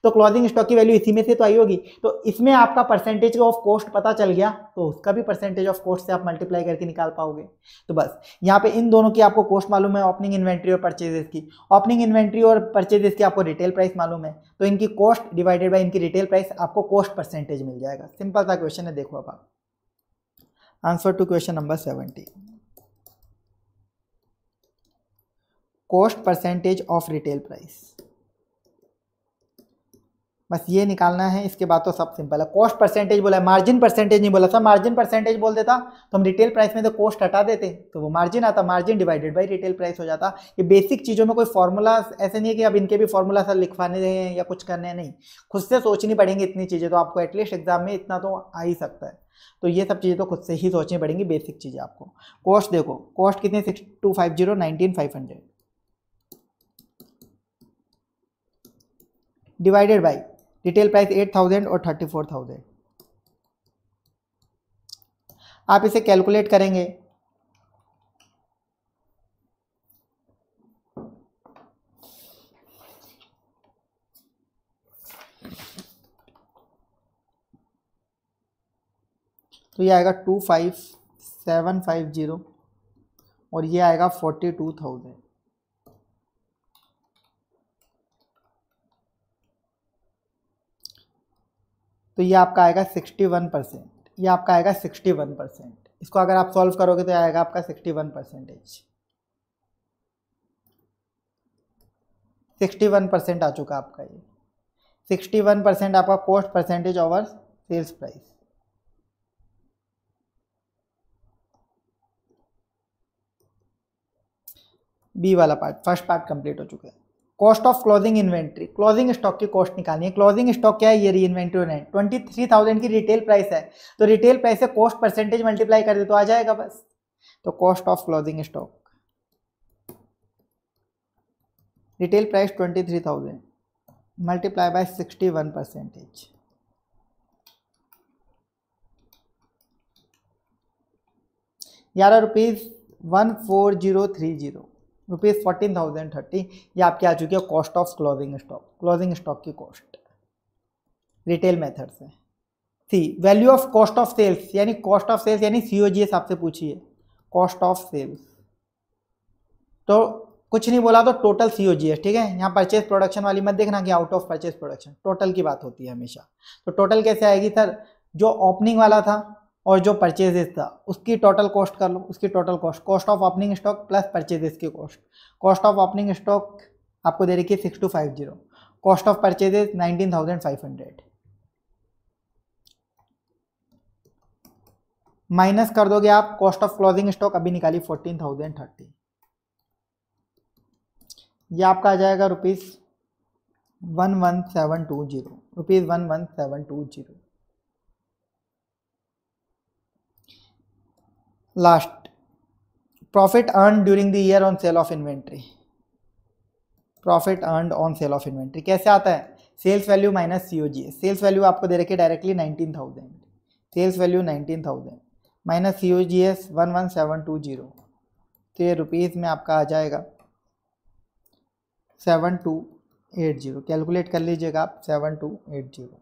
तो क्लोजिंग स्टॉक की वैल्यू इसी में से तो आई होगी तो इसमें आपका परसेंटेज ऑफ कॉस्ट पता चल गया तो उसका भी परसेंटेज ऑफ कॉस्ट से आप मल्टीप्लाई करके निकाल पाओगे तो बस यहाँ पे इन दोनों की आपको कॉस्ट मालूम है ओपनिंग इन्वेंट्री और परचेजेस की ओपनिंग इन्वेंट्री और परचेजेस की आपको रिटेल प्राइस मालूम है तो इनकी कॉस्ट डिवाइडेड बाई इनकी रिटेल प्राइस आपको कॉस्ट परसेंटेज मिल जाएगा सिंपल सा क्वेश्चन है देखो आप answer to question number 70 cost percentage of retail price बस ये निकालना है इसके बाद तो सब सिंपल है कॉस्ट परसेंटेज बोला है मार्जिन परसेंटेज नहीं बोला था मार्जिन परसेंटेज बोल देता तो हम रिटेल प्राइस में तो कॉस्ट हटा देते तो वो मार्जिन आता margin divided by retail price हो जाता ये बेसिक चीज़ों में कोई फॉर्मूला ऐसे नहीं है कि अब इनके भी फॉर्मूला सर लिखवाने हैं या कुछ करने नहीं खुद से सोचनी पड़ेंगी इतनी चीज़ें तो आपको एटलीस्ट एग्जाम में इतना तो आ ही सकता है तो ये सब चीज़ें तो खुद से ही सोचनी पड़ेंगी बेसिक चीज़ें आपको कॉस्ट देखो कॉस्ट कितनी six two five zero nineteen five hundred divided by retail price eight thousand और थर्टी फोर थाउजेंड आप इसे कैलकुलेट करेंगे तो ये आएगा two five seven five zero और ये आएगा फोर्टी टू थाउजेंड तो ये आपका आएगा सिक्सटी वन परसेंट ये आपका आएगा सिक्सटी वन परसेंट इसको अगर आप सॉल्व करोगे तो आएगा आपका sixty one percentage sixty one percent आ चुका आपका ये सिक्सटी वन परसेंट आपका cost percentage over sales price B वाला पार्ट फर्स्ट पार्ट कंप्लीट हो चुका है cost of closing inventory closing stock की कॉस्ट निकालनी है क्लोजिंग स्टॉक क्या है ये री इन्वेंट्री होना है ट्वेंटी थ्री थाउजेंड की रिटेल प्राइस है तो रिटेल प्राइस से कॉस्ट परसेंटेज मल्टीप्लाई कर दे तो आ जाएगा बस तो cost of closing stock retail price twenty three thousand multiply by sixty one percentage ग्यारह rupees one four zero three zero rupees fourteen thousand thirty ये आपकी आ चुकी है cost of closing stock closing stock की कॉस्ट रिटेल मेथड से see value of cost of sales यानी cost of sales यानी सी ओ जी एस आपसे पूछिए कॉस्ट ऑफ सेल्स तो कुछ नहीं बोला तो total C O G S ठीक है यहाँ परचेज प्रोडक्शन वाली मत देखना कि out of purchase production total की बात होती है हमेशा तो टोटल कैसे आएगी सर जो ओपनिंग वाला था और जो परचेजेस था उसकी टोटल कॉस्ट कर लो उसकी total cost cost of opening stock plus purchases की cost cost of opening stock आपको दे रखी है six two five zero cost of purchases nineteen thousand five hundred minus कर दोगे आप कॉस्ट ऑफ क्लोजिंग स्टॉक अभी निकाली फोर्टीन थाउजेंड थर्टी ये आपका आ जाएगा rupees one one seven two zero rupees one one seven two zero last profit earn during the year on sale of inventory profit earn on sale of inventory कैसे आता है sales value minus C O G S sales value आपको दे रखी है directly nineteen thousand sales value nineteen thousand minus C O G S one one seven two zero तो ये rupees में आपका आ जाएगा seven two eight zero calculate कर लीजिएगा आप seven two eight zero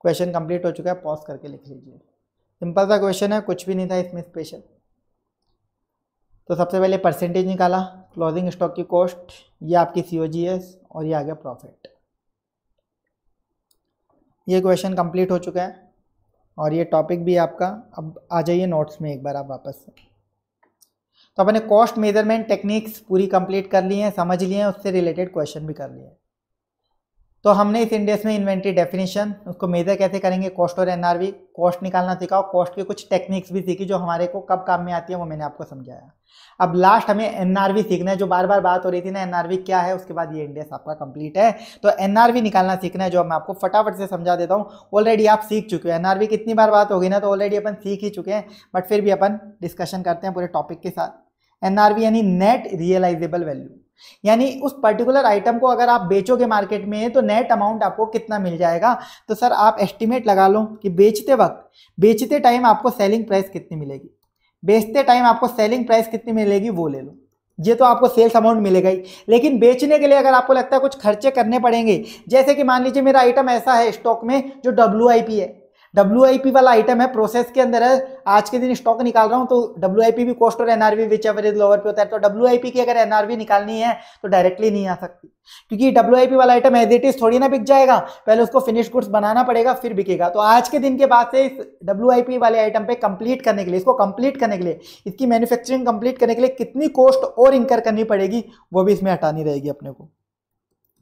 question complete हो चुका है पॉज करके लिख लीजिए सिंपल सा क्वेश्चन है कुछ भी नहीं था इसमें स्पेशल तो सबसे पहले परसेंटेज निकाला क्लोजिंग स्टॉक की कॉस्ट ये आपकी सी और ये आ गया प्रॉफिट ये क्वेश्चन कंप्लीट हो चुका है और ये टॉपिक भी आपका अब आ जाइए नोट्स में एक बार आप वापस से तो अपने कॉस्ट मेजरमेंट टेक्निक्स पूरी कंप्लीट कर ली हैं समझ लिए हैं उससे रिलेटेड क्वेश्चन भी कर लिए हैं तो हमने इस इंडेक्स में इन्वेंट्री डेफिनेशन उसको मेजर कैसे करेंगे कॉस्ट और एनआरवी कॉस्ट निकालना सीखा और कॉस्ट की कुछ टेक्निक्स भी सीखी जो हमारे को कब काम में आती है वो मैंने आपको समझाया अब लास्ट हमें एनआरवी सीखना है जो बार बार बात हो रही थी ना एनआरवी क्या है उसके बाद ये इंडेक्स आपका कंप्लीट है तो एनआरवी निकालना सीखना है जो मैं आपको फटाफट से समझा देता हूँ ऑलरेडी आप सीख चुके हो एनआरवी कितनी बार बात होगी ना तो ऑलरेडी अपन सीख ही चुके हैं बट फिर भी अपन डिस्कशन करते हैं पूरे टॉपिक के साथ एनआरवी यानी नेट रियलाइजेबल वैल्यू यानी उस पर्टिकुलर आइटम को अगर आप बेचोगे मार्केट में तो नेट अमाउंट आपको कितना मिल जाएगा तो सर आप एस्टिमेट लगा लो कि बेचते वक्त बेचते टाइम आपको सेलिंग प्राइस कितनी मिलेगी बेचते टाइम आपको सेलिंग प्राइस कितनी मिलेगी वो ले लो ये तो आपको सेल्स अमाउंट मिलेगा ही लेकिन बेचने के लिए अगर आपको लगता है कुछ खर्चे करने पड़ेंगे जैसे कि मान लीजिए मेरा आइटम ऐसा है स्टॉक में जो डब्ल्यू है डब्ल्यू वाला आइटम है प्रोसेस के अंदर है आज के दिन स्टॉक निकाल रहा हूँ तो डब्ल्यू भी कॉस्ट और NRV which ever is lower पे होता है तो डब्ल्यू की अगर एनआरवी निकालनी है तो डायरेक्टली नहीं आ सकती क्योंकि डब्ल्यू वाला आइटम एज इट इज थोड़ी ना बिक जाएगा पहले उसको फिनिश गुड्स बनाना पड़ेगा फिर बिकेगा तो आज के दिन के बाद से इस डब्ल्यू वाले आइटम पे कंप्लीट करने के लिए इसको कंप्लीट करने के लिए इसकी मैन्युफैक्चरिंग कंप्लीट करने के लिए कितनी कॉस्ट और इंकर करनी पड़ेगी वो भी इसमें हटानी रहेगी अपने को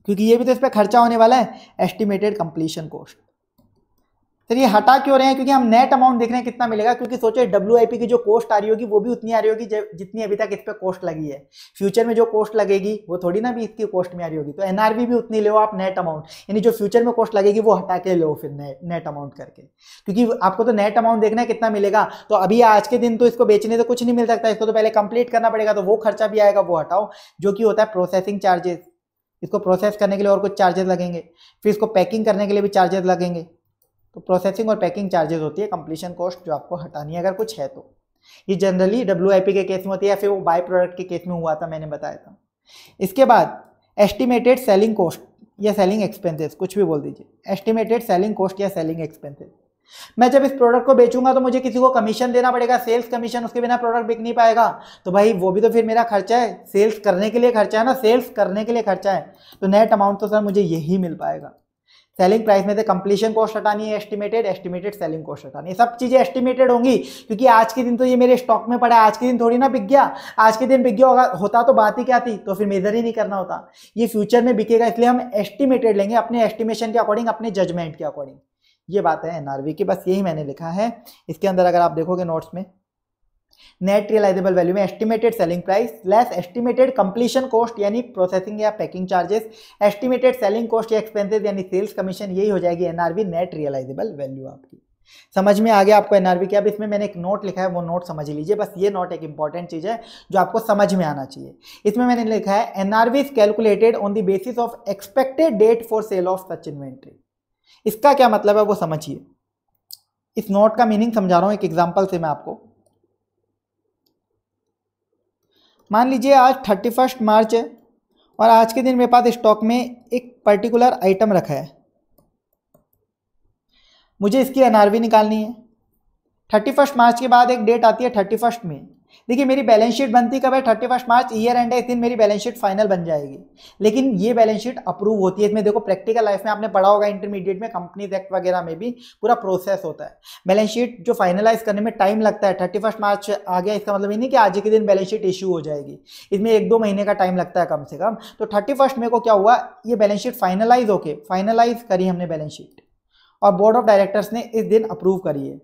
क्योंकि ये भी तो इस पर खर्चा होने वाला है एस्टिमेटेड कंप्लीशन कॉस्ट फिर तो ये हटा क्यों रहे हैं क्योंकि हम नेट अमाउंट देख रहे हैं कितना मिलेगा क्योंकि सोचे डब्ल्यू की जो कॉस्ट आ रही होगी वो भी उतनी आ रही होगी जितनी अभी तक इस पर कॉस्ट लगी है फ्यूचर में जो कॉस्ट लगेगी वो थोड़ी ना भी इसकी कॉस्ट में आ रही होगी तो एनआरवी भी उतनी लो आप नेट अमाउंट यानी जो फ्यूचर में कॉस्ट लगेगी वो हटा के लो फिर नेट अमाउंट करके क्योंकि आपको तो नेट अमाउंट देखना है कितना मिलेगा तो अभी आज के दिन तो इसको बेचने से कुछ नहीं मिल सकता इसको तो पहले कंप्लीट करना पड़ेगा तो वो खर्चा भी आएगा वो हटाओ जो कि होता है प्रोसेसिंग चार्जेस इसको प्रोसेस करने के लिए और कुछ चार्जेस लगेंगे फिर इसको पैकिंग करने के लिए भी चार्जेस लगेंगे तो प्रोसेसिंग और पैकिंग चार्जेस होती है कंप्लीशन कॉस्ट जो आपको हटानी है अगर कुछ है तो ये जनरली डब्ल्यू के केस में होती है या फिर वो बाय प्रोडक्ट के केस में हुआ था मैंने बताया था इसके बाद एस्टिमेटेड सेलिंग कॉस्ट या सेलिंग एक्सपेंसेस कुछ भी बोल दीजिए एस्टिमेटेड सेलिंग कॉस्ट या सेलिंग एक्सपेंसेस मैं जब इस प्रोडक्ट को बेचूंगा तो मुझे किसी को कमीशन देना पड़ेगा सेल्स कमीशन उसके बिना प्रोडक्ट बिक नहीं पाएगा तो भाई वो भी तो फिर मेरा खर्चा है सेल्स करने के लिए खर्चा है ना सेल्स करने के लिए खर्चा है तो नेट अमाउंट तो सर मुझे यही मिल पाएगा सेलिंग प्राइस में से कंप्लीशन कॉस्ट हटानी है एस्टिमेटेड एस्टिमेटेड सेलिंग कॉस्ट हटानी है सब चीज़ें एस्टिमेटेड होंगी क्योंकि आज के दिन तो ये मेरे स्टॉक में पड़ा है आज के दिन थोड़ी ना बिक गया आज के दिन बिक गया होगा होता तो बात ही क्या थी तो फिर मेजर ही नहीं करना होता ये फ्यूचर में बिकेगा इसलिए हम एस्टिमेटेड लेंगे अपने एस्टिमेशन के अकॉर्डिंग अपने जजमेंट के अकॉर्डिंग ये बात है एनआरवी की बस यही मैंने लिखा है इसके अंदर अगर आप देखोगे नोट्स में नेट रियलाइजेबल वैल्यू में estimated selling price less estimated completion cost यानी प्रोसेसिंग या packing charges estimated selling cost या एक्सपेंसेस यानी सेल्स कमीशन यही हो जाएगी एनआरवी नेट रियलाइजेबल वैल्यू आपकी समझ में आ गया आपको एनआरवी क्या अब इसमें मैंने एक नोट लिखा है वो नोट समझ लीजिए बस ये नोट एक इंपॉर्टेंट चीज़ है जो आपको समझ में आना चाहिए इसमें मैंने लिखा है NRV is calculated on the basis of expected date for sale of such inventory इसका क्या मतलब है वो समझिए इस नोट का मीनिंग समझा रहा हूँ एक एग्जाम्पल से मैं आपको मान लीजिए आज थर्टी फर्स्ट मार्च है और आज के दिन मेरे पास स्टॉक में एक पर्टिकुलर आइटम रखा है मुझे इसकी एनआरवी निकालनी है थर्टी फर्स्ट मार्च के बाद एक डेट आती है थर्टी फर्स्ट में देखिए मेरी बैलेंस शीट बनती कब है thirty first March year end है इस दिन मेरी बैलेंस शीट फाइनल बन जाएगी लेकिन ये बैलेंस शीट अप्रूव होती है इसमें देखो प्रैक्टिकल लाइफ में आपने पढ़ा होगा इंटरमीडिएट में कंपनीज एक्ट वगैरह में भी पूरा प्रोसेस होता है बैलेंस शीट जो फाइनलाइज करने में टाइम लगता है थर्टी फर्स्ट मार्च आ गया इसका मतलब ये नहीं कि आज के दिन बैलेंस शीट इशू हो जाएगी इसमें एक दो महीने का टाइम लगता है कम से कम तो थर्टी फर्स्ट को क्या हुआ ये बैलेंस शीट फाइनलाइज होके फाइनलाइज करी हमने बैलेंस शीट और बोर्ड ऑफ डायरेक्टर्स ने इस दिन अप्रूव करी है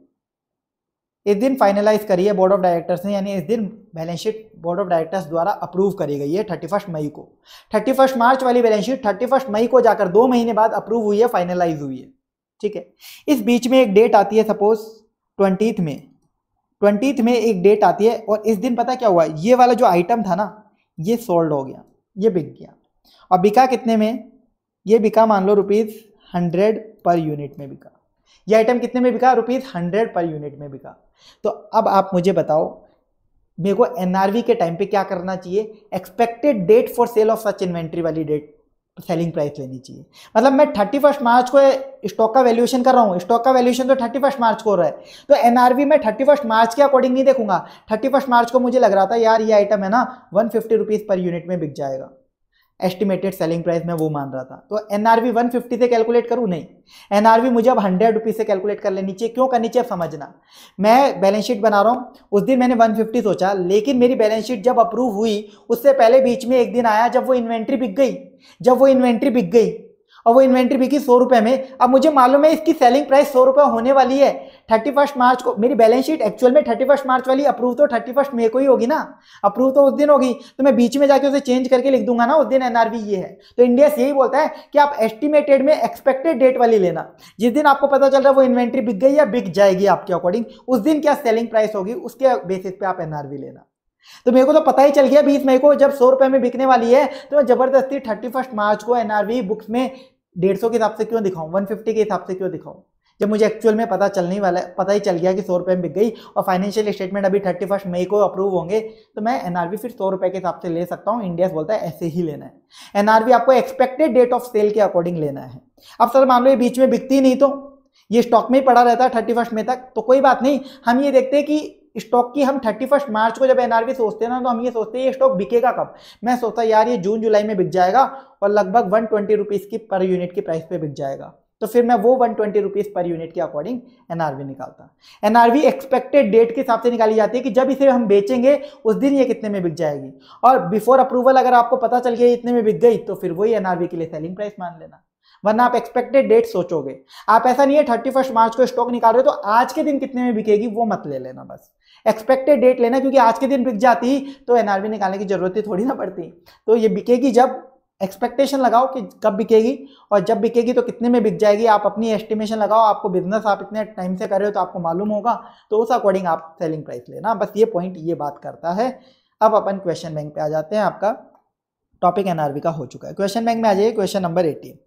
इस दिन फाइनलाइज करी है बोर्ड ऑफ डायरेक्टर्स ने यानी इस दिन balance sheet board of directors द्वारा अप्रूव करी गई है थर्टी फर्स्ट मई को थर्टी फर्स्ट मार्च वाली balance sheet thirty first May को जाकर दो महीने बाद अप्रूव हुई है फाइनलाइज हुई है ठीक है इस बीच में एक डेट आती है सपोज ट्वेंटी में ट्वेंटी में एक डेट आती है और इस दिन पता क्या हुआ ये वाला जो आइटम था ना ये सोल्ड हो गया ये बिक गया और बिका कितने में ये बिका मान लो रुपीज़ हंड्रेड पर यूनिट में बिका ये आइटम कितने में बिका रुपीज़ हंड्रेड पर यूनिट में बिका तो अब आप मुझे बताओ मेरे को एनआरवी के टाइम पे क्या करना चाहिए expected date for sale of such inventory वाली डेट सेलिंग प्राइस लेनी चाहिए मतलब मैं थर्टी फर्स्ट मार्च को स्टॉक का वैल्यूएशन कर रहा हूँ स्टॉक का वैल्यूएशन तो थर्टी फर्स्ट मार्च को हो रहा है तो एनआरवी मैं थर्टी फर्स्ट मार्च के अकॉर्डिंग नहीं देखूंगा थर्टी फर्स्ट मार्च को मुझे लग रहा था यार ये आइटम है ना one fifty rupees per unit में बिक जाएगा एस्टिमेटेड सेलिंग प्राइस मैं वो मान रहा था तो N R V one fifty से कैलकुलेट करूँ नहीं एन आर वी मुझे अब हंड्रेड रुपीज़ से कैलकुलेट कर ले नीचे क्यों करनी नीचे समझना मैं बैलेंस शीट बना रहा हूँ उस दिन मैंने वन फिफ्टी सोचा लेकिन मेरी बैलेंस शीट जब अप्रूव हुई उससे पहले बीच में एक दिन आया जब वो इन्वेंट्री बिक गई जब वो इन्वेंट्री बिक गई और वो इन्वेंट्री बिकी सौ रुपये में अब मुझे मालूम है इसकी सेलिंग प्राइस सौ रुपये होने वाली है थर्टी फर्स्ट मार्च को मेरी बैलेंस शीट एक्चुअल में थर्टी फर्स्ट मार्च वाली अप्रूव तो थर्टी फर्स्ट मे को ही होगी ना अप्रूव तो उस दिन होगी तो मैं बीच में जाके उसे चेंज करके लिख दूंगा ना उस दिन एनआरवी ये है तो इंडिया से यही बोलता है कि आप एस्टिमेटेड में एक्सपेक्टेड डेट वाली लेना जिस दिन आपको पता चल रहा है वो इन्वेंट्री बिक गई या बिक जाएगी आपके अकॉर्डिंग उस दिन क्या सेलिंग प्राइस होगी उसके बेसिस पे आप एनआरवी लेना तो मेरे को तो पता ही चल गया बीस मई को जब सौ रुपए में बिकने वाली है तो मैं जबरदस्ती थर्टी फर्स्ट मार्च को एनआरवी बुक्स में डेढ़ सौ के हिसाब से क्यों दिखाऊं वन फिफ्टी के हिसाब से क्यों दिखाऊं जब मुझे एक्चुअल में पता चलने वाला पता ही चल गया कि सौ रुपये में बिक गई और फाइनेंशियल स्टेटमेंट अभी थर्टी फर्स्ट मई को अप्रूव होंगे तो मैं एनआरवी फिर सौ रुपये के हिसाब से ले सकता हूँ इंडिया बोलता है ऐसे ही लेना है एनआरवी आपको एक्सपेक्टेड डेट ऑफ सेल के अकॉर्डिंग लेना है अब सर मान लो ये बीच में बिकती नहीं तो ये स्टॉक में ही पड़ा रहता है थर्टी फर्स्ट मई तक तो कोई बात नहीं हम ये देखते हैं कि स्टॉक की हम थर्टी फर्स्ट मार्च को जब एनआरवी सोचते हैं ना तो हम ये सोचते हैं ये स्टॉक बिकेगा कब मैं सोचता यार ये जून जुलाई में बिक जाएगा और लगभग वन ट्वेंटी रुपीज़ की पर यूनिट की प्राइस पे बिक जाएगा तो फिर मैं वो one twenty rupees per unit के अकॉर्डिंग एनआरवी निकालता एनआरवी एक्सपेक्टेड डेट के हिसाब से निकाली जाती है कि जब इसे हम बेचेंगे उस दिन ये कितने में बिक जाएगी और बिफोर अप्रूवल अगर आपको पता चल गया इतने में बिक गई तो फिर वही एनआरवी के लिए सेलिंग प्राइस मान लेना वरना आप एक्सपेक्टेड डेट सोचोगे आप ऐसा नहीं है थर्टी फर्स्ट मार्च को स्टॉक निकाल रहे हो तो आज के दिन कितने में बिकेगी वो मत ले लेना बस एक्सपेक्टेड डेट लेना क्योंकि आज के दिन बिक जाती तो एनआरबी निकालने की जरूरत ही थोड़ी ना पड़ती तो ये बिकेगी जब एक्सपेक्टेशन लगाओ कि कब बिकेगी और जब बिकेगी तो कितने में बिक जाएगी आप अपनी एस्टिमेशन लगाओ आपको बिजनेस आप इतने टाइम से कर रहे हो तो आपको मालूम होगा तो उस अकॉर्डिंग आप सेलिंग प्राइस लेना बस ये पॉइंट ये बात करता है अब अपन क्वेश्चन बैंक पे आ जाते हैं आपका टॉपिक एनआरबी का हो चुका है क्वेश्चन बैंक में आ जाइए question number eighteen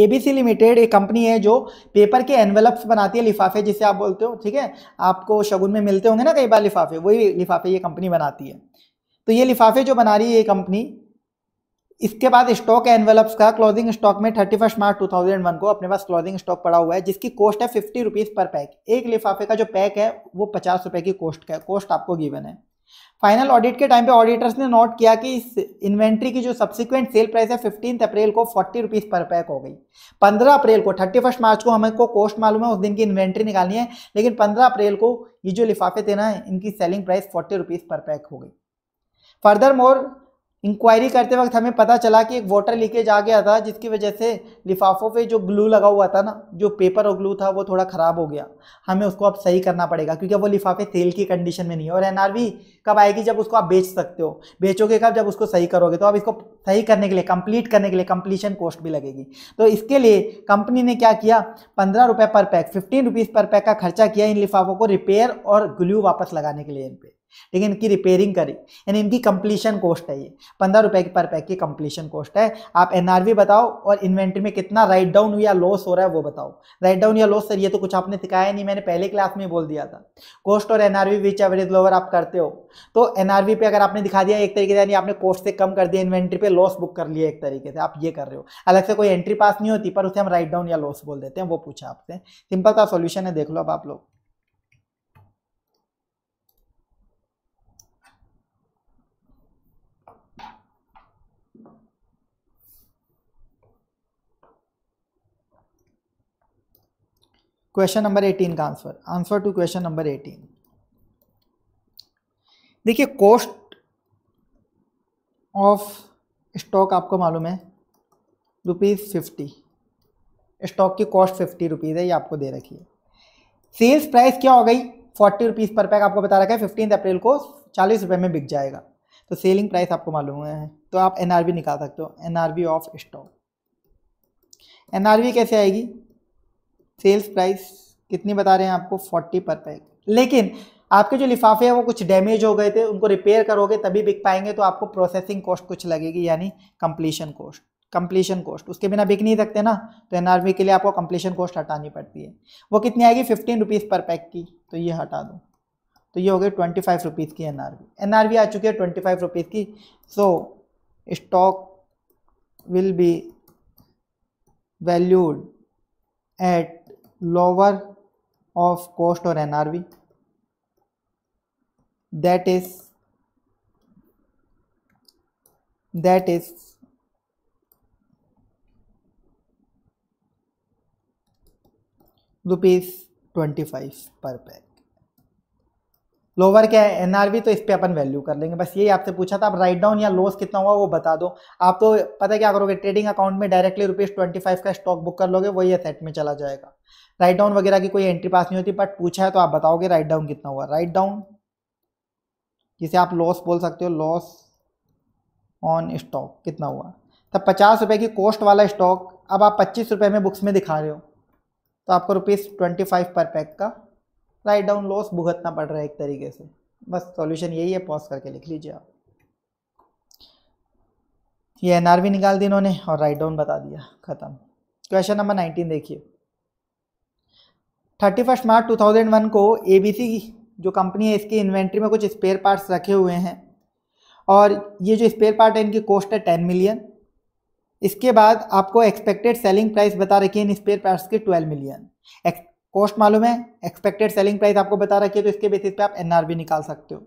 ABC limited एक कंपनी है जो पेपर के एनवेलप्स बनाती है लिफाफे जिसे आप बोलते हो ठीक है आपको शगुन में मिलते होंगे ना कई बार लिफाफे वही लिफाफे ये कंपनी बनाती है तो ये लिफाफे जो बना रही है ये कंपनी इसके बाद स्टॉक एनवेलप्स का क्लोजिंग स्टॉक में thirty first March two thousand one को अपने पास क्लोजिंग स्टॉक पड़ा हुआ है जिसकी कॉस्ट है फिफ्टी रुपीज़ पर पैक एक लिफाफे का जो पैक है वो पचास रुपये की कॉस्ट का है कॉस्ट आपको गिवन है फाइनल ऑडिट के टाइम पे ऑडिटर्स ने नोट किया कि इस इन्वेंट्री की जो सब्सिक्वेंट सेल प्राइस है फिफ्टीन अप्रैल को फोर्टी रुपीज़ पर पैक हो गई पंद्रह अप्रैल को थर्टी फर्स्ट मार्च को हमें को कॉस्ट मालूम है उस दिन की इन्वेंट्री निकालनी है लेकिन पंद्रह अप्रैल को ये जो लिफाफे देना है इनकी selling price forty rupees per pack हो गई फर्दर मोर इंक्वायरी करते वक्त हमें पता चला कि एक वाटर लीकेज आ गया था जिसकी वजह से लिफाफों पे जो ग्लू लगा हुआ था ना जो पेपर और ग्लू था वो थोड़ा ख़राब हो गया हमें उसको अब सही करना पड़ेगा क्योंकि वो लिफाफे सेल की कंडीशन में नहीं है और एन कब आएगी जब उसको आप बेच सकते हो बेचोगे कब जब उसको सही करोगे तो अब इसको सही करने के लिए कंप्लीट करने के लिए कंप्लीशन कॉस्ट भी लगेगी तो इसके लिए कंपनी ने क्या किया पंद्रह रुपये पर pack fifteen rupees per pack का खर्चा किया इन लिफाफों को रिपेयर और ग्लू वापस लगाने के लिए इन पर लेकिन इनकी रिपेयरिंग करी यानी इनकी कंप्लीशन कॉस्ट है ये पंद्रह रुपये पर पैक की कंप्लीशन कॉस्ट है आप एनआरवी बताओ और इन्वेंट्री में कितना राइट डाउन या लॉस हो रहा है वो बताओ राइट डाउन या लॉस सर ये तो कुछ आपने सिखाया नहीं मैंने पहले क्लास में बोल दिया था कॉस्ट और एनआरवी विच एवरेज लोअर आप करते हो तो एनआरवी पे अगर आपने दिखा दिया एक तरीके से यानी आपने कॉस्ट से कम कर दिया इन्वेंट्री पे लॉस बुक कर लिया एक तरीके से आप ये कर रहे हो अलग से कोई एंट्री पास नहीं होती पर उसे हम राइट डाउन या लॉस बोल देते हैं वो पूछा आपसे सिंपल सा सोल्यूशन है देख लो अब आप लोग क्वेश्चन नंबर एटीन का answer answer to question number eighteen देखिए कॉस्ट ऑफ स्टॉक आपको मालूम है रुपीज़ फिफ्टी स्टॉक की कॉस्ट फिफ्टी रुपीज़ है ये आपको दे रखी है सेल्स प्राइस क्या हो गई फोर्टी रुपीज़ पर पैक आपको बता रखा है फिफ्टीन अप्रैल को चालीस रुपये में बिक जाएगा तो सेलिंग प्राइस आपको मालूम है तो आप एनआरबी निकाल सकते हो एनआरबी ऑफ स्टॉक एनआरबी कैसे आएगी सेल्स प्राइस कितनी बता रहे हैं आपको फोर्टी पर पैक लेकिन आपके जो लिफाफे हैं वो कुछ डैमेज हो गए थे उनको रिपेयर करोगे तभी बिक पाएंगे तो आपको प्रोसेसिंग कॉस्ट कुछ लगेगी यानी कंप्लीशन कॉस्ट कंप्लीशन कॉस्ट उसके बिना बिक नहीं सकते ना तो एन के लिए आपको कंप्लीशन कॉस्ट हटानी पड़ती है वो कितनी आएगी फिफ्टीन रुपीज़ पर पैक की तो ये हटा दूँ तो ये हो गई ट्वेंटी फाइव रुपीज़ की आर वी आ चुकी है ट्वेंटी फाइव रुपीज़ की so stock will be valued at lower of cost or NRV that is that is rupees 25 per pair lower क्या है एनआरवी तो इस पर अपन वैल्यू कर लेंगे बस यही आपसे पूछा था आप राइट डाउन या लॉस कितना हुआ वो बता दो आप तो पता क्या करोगे ट्रेडिंग अकाउंट में डायरेक्टली रुपीज ट्वेंटी फाइव का स्टॉक बुक कर लोगे वही सेट में चला जाएगा राइट डाउन वगैरह की कोई एंट्री पास नहीं होती बट पूछा है तो आप बताओगे राइट डाउन कितना हुआ राइट डाउन जिसे आप लॉस बोल सकते हो लॉस ऑन स्टॉक कितना हुआ तब तो पचास रुपये की कॉस्ट वाला स्टॉक अब आप पच्चीस रुपये में बुक्स में दिखा रहे हो तो आपको rupees twenty five per pack का राइट डाउन लॉस भुगतना पड़ रहा है एक तरीके से बस सॉल्यूशन यही है पॉज करके लिख लीजिए आप ये एनआरवी निकाल दी इन्होंने और राइट डाउन बता दिया ख़त्म क्वेश्चन नंबर नाइनटीन देखिए thirty first March two thousand one को ए बी सी जो कंपनी है इसकी इन्वेंट्री में कुछ स्पेयर पार्ट्स रखे हुए हैं और ये जो स्पेयर पार्ट है इनकी कॉस्ट है टेन मिलियन इसके बाद आपको एक्सपेक्टेड सेलिंग प्राइस बता रखी है इन स्पेयर पार्ट्स के ट्वेल्व मिलियन कॉस्ट मालूम है एक्सपेक्टेड सेलिंग प्राइस आपको बता रखी है तो इसके बेसिस पे आप एनआरबी निकाल सकते हो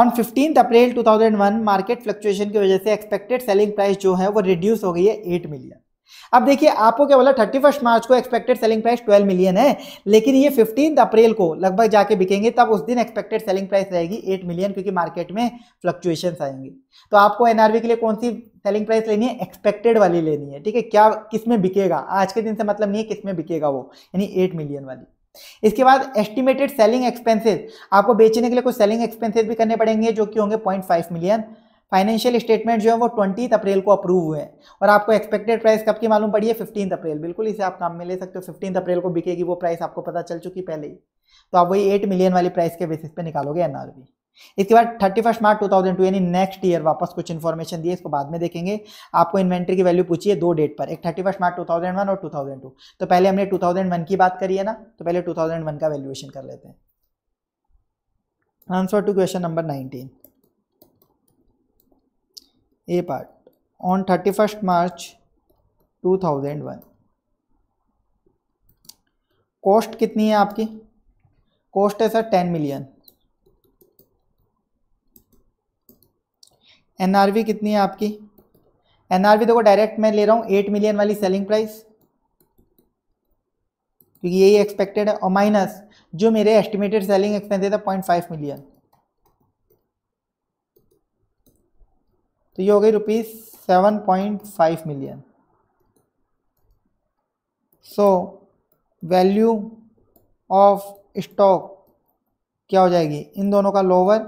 on fifteen April 2001 market fluctuation की वजह से एक्सपेक्टेड सेलिंग प्राइस जो है वो रिड्यूस हो गई है एट मिलियन अब देखिए आपको क्या बोला थर्टी फर्स्ट मार्च को expected selling price twelve million है लेकिन ये फिफ्टीन अप्रैल को लगभग जाके बिकेंगे तब उस दिन एक्सपेक्टेड सेलिंग प्राइस रहेगी एट मिलियन क्योंकि मार्केट में फ्लक्चुएशन आएंगे तो आपको एनआरवी के लिए कौन सी सेलिंग प्राइस लेनी है एक्सपेक्टेड वाली लेनी है ठीक है क्या किस में बिकेगा आज के दिन से मतलब नहीं है किस में बिकेगा वो यानी एट मिलियन वाली इसके बाद एस्टिमेटेड सेलिंग एक्सपेंसेस आपको बेचने के लिए कुछ सेलिंग एक्सपेंसेस भी करने पड़ेंगे जो कि होंगे point five million financial statement जो है वो ट्वेंटी अप्रैल को अप्रूव हुए हैं और आपको एक्सपेक्टेड प्राइस कब की मालूम पड़ी है फिफ्टीन अप्रैल बिल्कुल इसे आप काम में ले सकते हो फिफ्टीन अप्रैल को बिकेगी वो प्राइस आपको पता चल चुकी पहले ही तो आप वही एट मिलियन वाली प्राइस के बेसिस पे निकालोगे एनआरबी इसके बाद thirty first March two thousand two यानी नेक्स्ट ईयर वापस कुछ इन्फॉर्मेशन दिए इसको बाद में देखेंगे आपको इन्वेंट्री की वैल्यू पूछी है दो डेट पर एक thirty first March two thousand one और टू थाउजेंड टू तो पहले हमने टू थाउजेंड वन की बात करी है ना तो पहले टू थाउजेंड वन का वैल्यूएशन कर लेते हैं answer to question number nineteen A part on thirty first March two thousand one cost कितनी है आपकी कॉस्ट है सर टेन मिलियन एनआरवी कितनी है आपकी एनआरवी देखो डायरेक्ट मैं ले रहा हूँ एट मिलियन वाली सेलिंग प्राइस क्योंकि यही एक्सपेक्टेड है और माइनस जो मेरे एस्टिमेटेड सेलिंग एक्सपेंसिव है पॉइंट फाइव मिलियन तो ये हो गई rupees seven point five million so value of stock क्या हो जाएगी इन दोनों का lower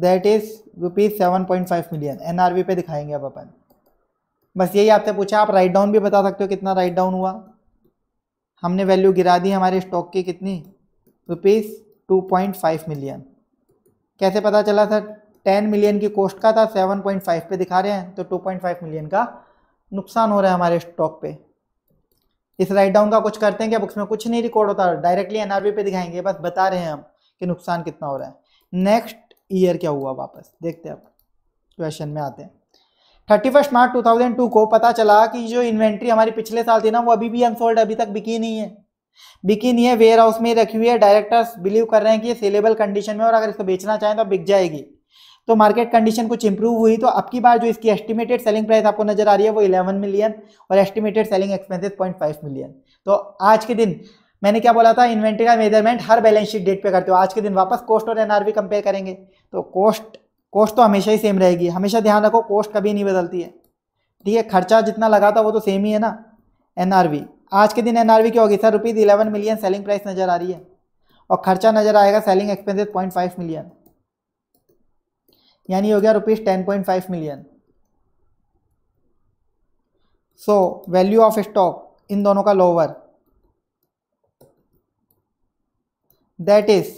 that is rupees seven point five million N R V पे दिखाएंगे अब अपन बस यही आपसे पूछा आप राइट डाउन भी बता सकते हो कितना राइट डाउन हुआ हमने वैल्यू गिरा दी हमारे स्टॉक की कितनी rupees two point five million कैसे पता चला सर टेन मिलियन की कॉस्ट का था सेवन पॉइंट फाइव पे दिखा रहे हैं तो टू पॉइंट फाइव मिलियन का नुकसान हो रहा है हमारे स्टॉक पे इस राइट डाउन का कुछ करते हैं क्या बुक्स में कुछ नहीं रिकॉर्ड होता डायरेक्टली एनआरबी पे दिखाएंगे बस बता रहे हैं हम कि नुकसान कितना हो रहा है नेक्स्ट ईयर क्या हुआ वापस देखते हैं आप क्वेश्चन में आते हैं thirty first March two thousand two को पता चला कि जो इन्वेंट्री हमारी पिछले साल थी ना वो अभी भी अनसोल्ड अभी तक बिकी नहीं है बिकी नहीं है वेयर हाउस में रखी हुई है डायरेक्टर्स बिलीव कर रहे हैं कि ये सेलेबल कंडीशन में और अगर इसको बेचना चाहें तो बिक जाएगी तो मार्केट कंडीशन कुछ इंप्रूव हुई तो अब की बार जो इसकी एस्टिमेटेड सेलिंग प्राइस आपको नजर आ रही है वो इलेवन मिलियन और estimated selling expenses point five million तो आज के दिन मैंने क्या बोला था इन्वेंट्री का मेजरमेंट हर बैलेंस शीट डेट पे करते हो आज के दिन वापस कॉस्ट और एनआरवी कंपेयर करेंगे तो कॉस्ट कॉस्ट तो हमेशा ही सेम रहेगी हमेशा ध्यान रखो कॉस्ट कभी नहीं बदलती है ठीक है खर्चा जितना लगा था वो तो सेम ही है ना एनआरवी आज के दिन एनआरवी क्या होगी sir rupees eleven million selling price नज़र आ रही है और खर्चा नज़र आएगा selling expenses point five million यानी हो गया rupees ten point five million so value of stock इन दोनों का lower that is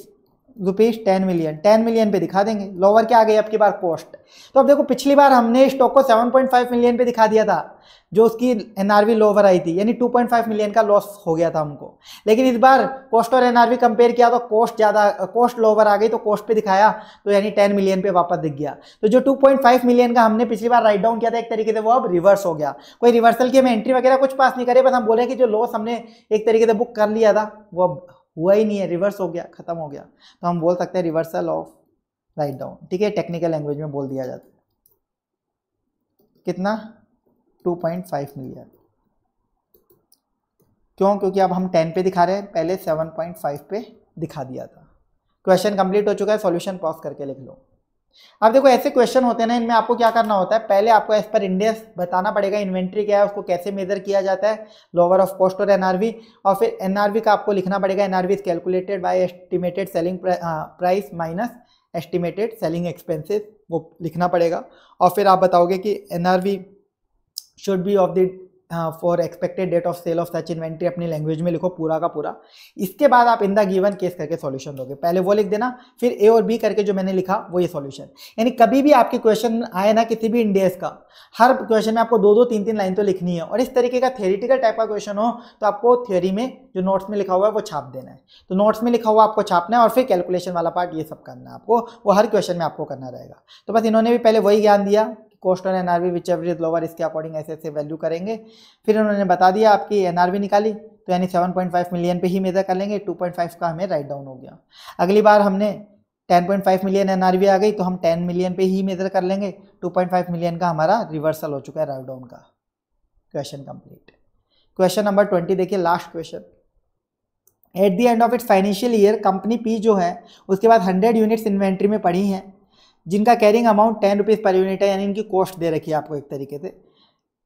rupees ten million ten million पे दिखा देंगे लोअर क्या आ गई आपके पास कॉस्ट तो अब देखो पिछली बार हमने स्टॉक को सेवन पॉइंट फाइव मिलियन पे दिखा दिया था जो उसकी एन आर वी लोअर आई थी यानी टू पॉइंट फाइव मिलियन का लॉस हो गया था हमको लेकिन इस बार कॉस्ट और वी कंपेयर किया तो कॉस्ट ज़्यादा कॉस्ट लोअर आ गई तो कॉस्ट पे दिखाया तो यानी टेन मिलियन पे वापस दिख गया तो जो टू पॉइंट फाइव मिलियन का हमने पिछली बार राइट डाउन किया था एक तरीके से वो अब रिवर्स हो गया कोई रिवर्सल की हमें एंट्री वगैरह कुछ पास नहीं करे बस हम बोले कि जो लॉस हमने एक तरीके से बुक कर लिया था वो अब हुआ ही नहीं है रिवर्स हो गया खत्म हो गया तो हम बोल सकते हैं रिवर्सल ऑफ राइट डाउन ठीक है टेक्निकल लैंग्वेज में बोल दिया जाता है कितना 2.5 मिलियन क्यों क्योंकि अब हम 10 पे दिखा रहे हैं पहले 7.5 पे दिखा दिया था क्वेश्चन कंप्लीट हो चुका है सॉल्यूशन पॉज करके लिख लो अब देखो ऐसे क्वेश्चन होते हैं ना इनमें आपको क्या करना होता है पहले आपको एज पर इंडेक्स बताना पड़ेगा इन्वेंट्री क्या है उसको कैसे मेजर किया जाता है लोअर ऑफ कॉस्ट और एनआरवी और फिर एनआरवी का आपको लिखना पड़ेगा NRV is calculated by estimated selling price minus estimated selling expenses वो लिखना पड़ेगा और फिर आप बताओगे कि NRV should be of the for expected date of sale of such inventory अपनी लैंग्वेज में लिखो पूरा का पूरा इसके बाद आप इन द गिवन केस करके सॉल्यूशन दोगे पहले वो लिख देना फिर ए और बी करके जो मैंने लिखा वो ये सॉल्यूशन यानी कभी भी आपके क्वेश्चन आए ना किसी भी इंडेस का हर क्वेश्चन में आपको दो दो तीन तीन लाइन तो लिखनी है और इस तरीके का थेरिटिकल टाइप का क्वेश्चन हो तो आपको थियोरी में जो नोट्स में लिखा हुआ है वो छाप देना है तो नोट्स में लिखा हुआ आपको छापना है और फिर कैलकुलेशन वाला पार्ट ये सब करना है आपको वो हर क्वेश्चन में आपको करना रहेगा तो बस इन्होंने भी पहले वही ज्ञान दिया cost on NRV which ever is lower इसके अकॉर्डिंग ऐसे ऐसे वैल्यू करेंगे फिर उन्होंने बता दिया आपकी एनआरवी निकाली तो यानी 7.5 मिलियन पे ही मेजर कर लेंगे 2.5 का हमें राइट डाउन हो गया अगली बार हमने 10.5 मिलियन एनआरवी आ गई तो हम 10 मिलियन पे ही मेजर कर लेंगे 2.5 मिलियन का हमारा रिवर्सल हो चुका है राइट डाउन का question complete question number twenty देखिए last question at the end of its financial year company P जो है उसके बाद हंड्रेड यूनिट्स इन्वेंट्री में पड़ी हैं जिनका carrying amount ten rupees per unit है यानी इनकी कॉस्ट दे रखी है आपको एक तरीके से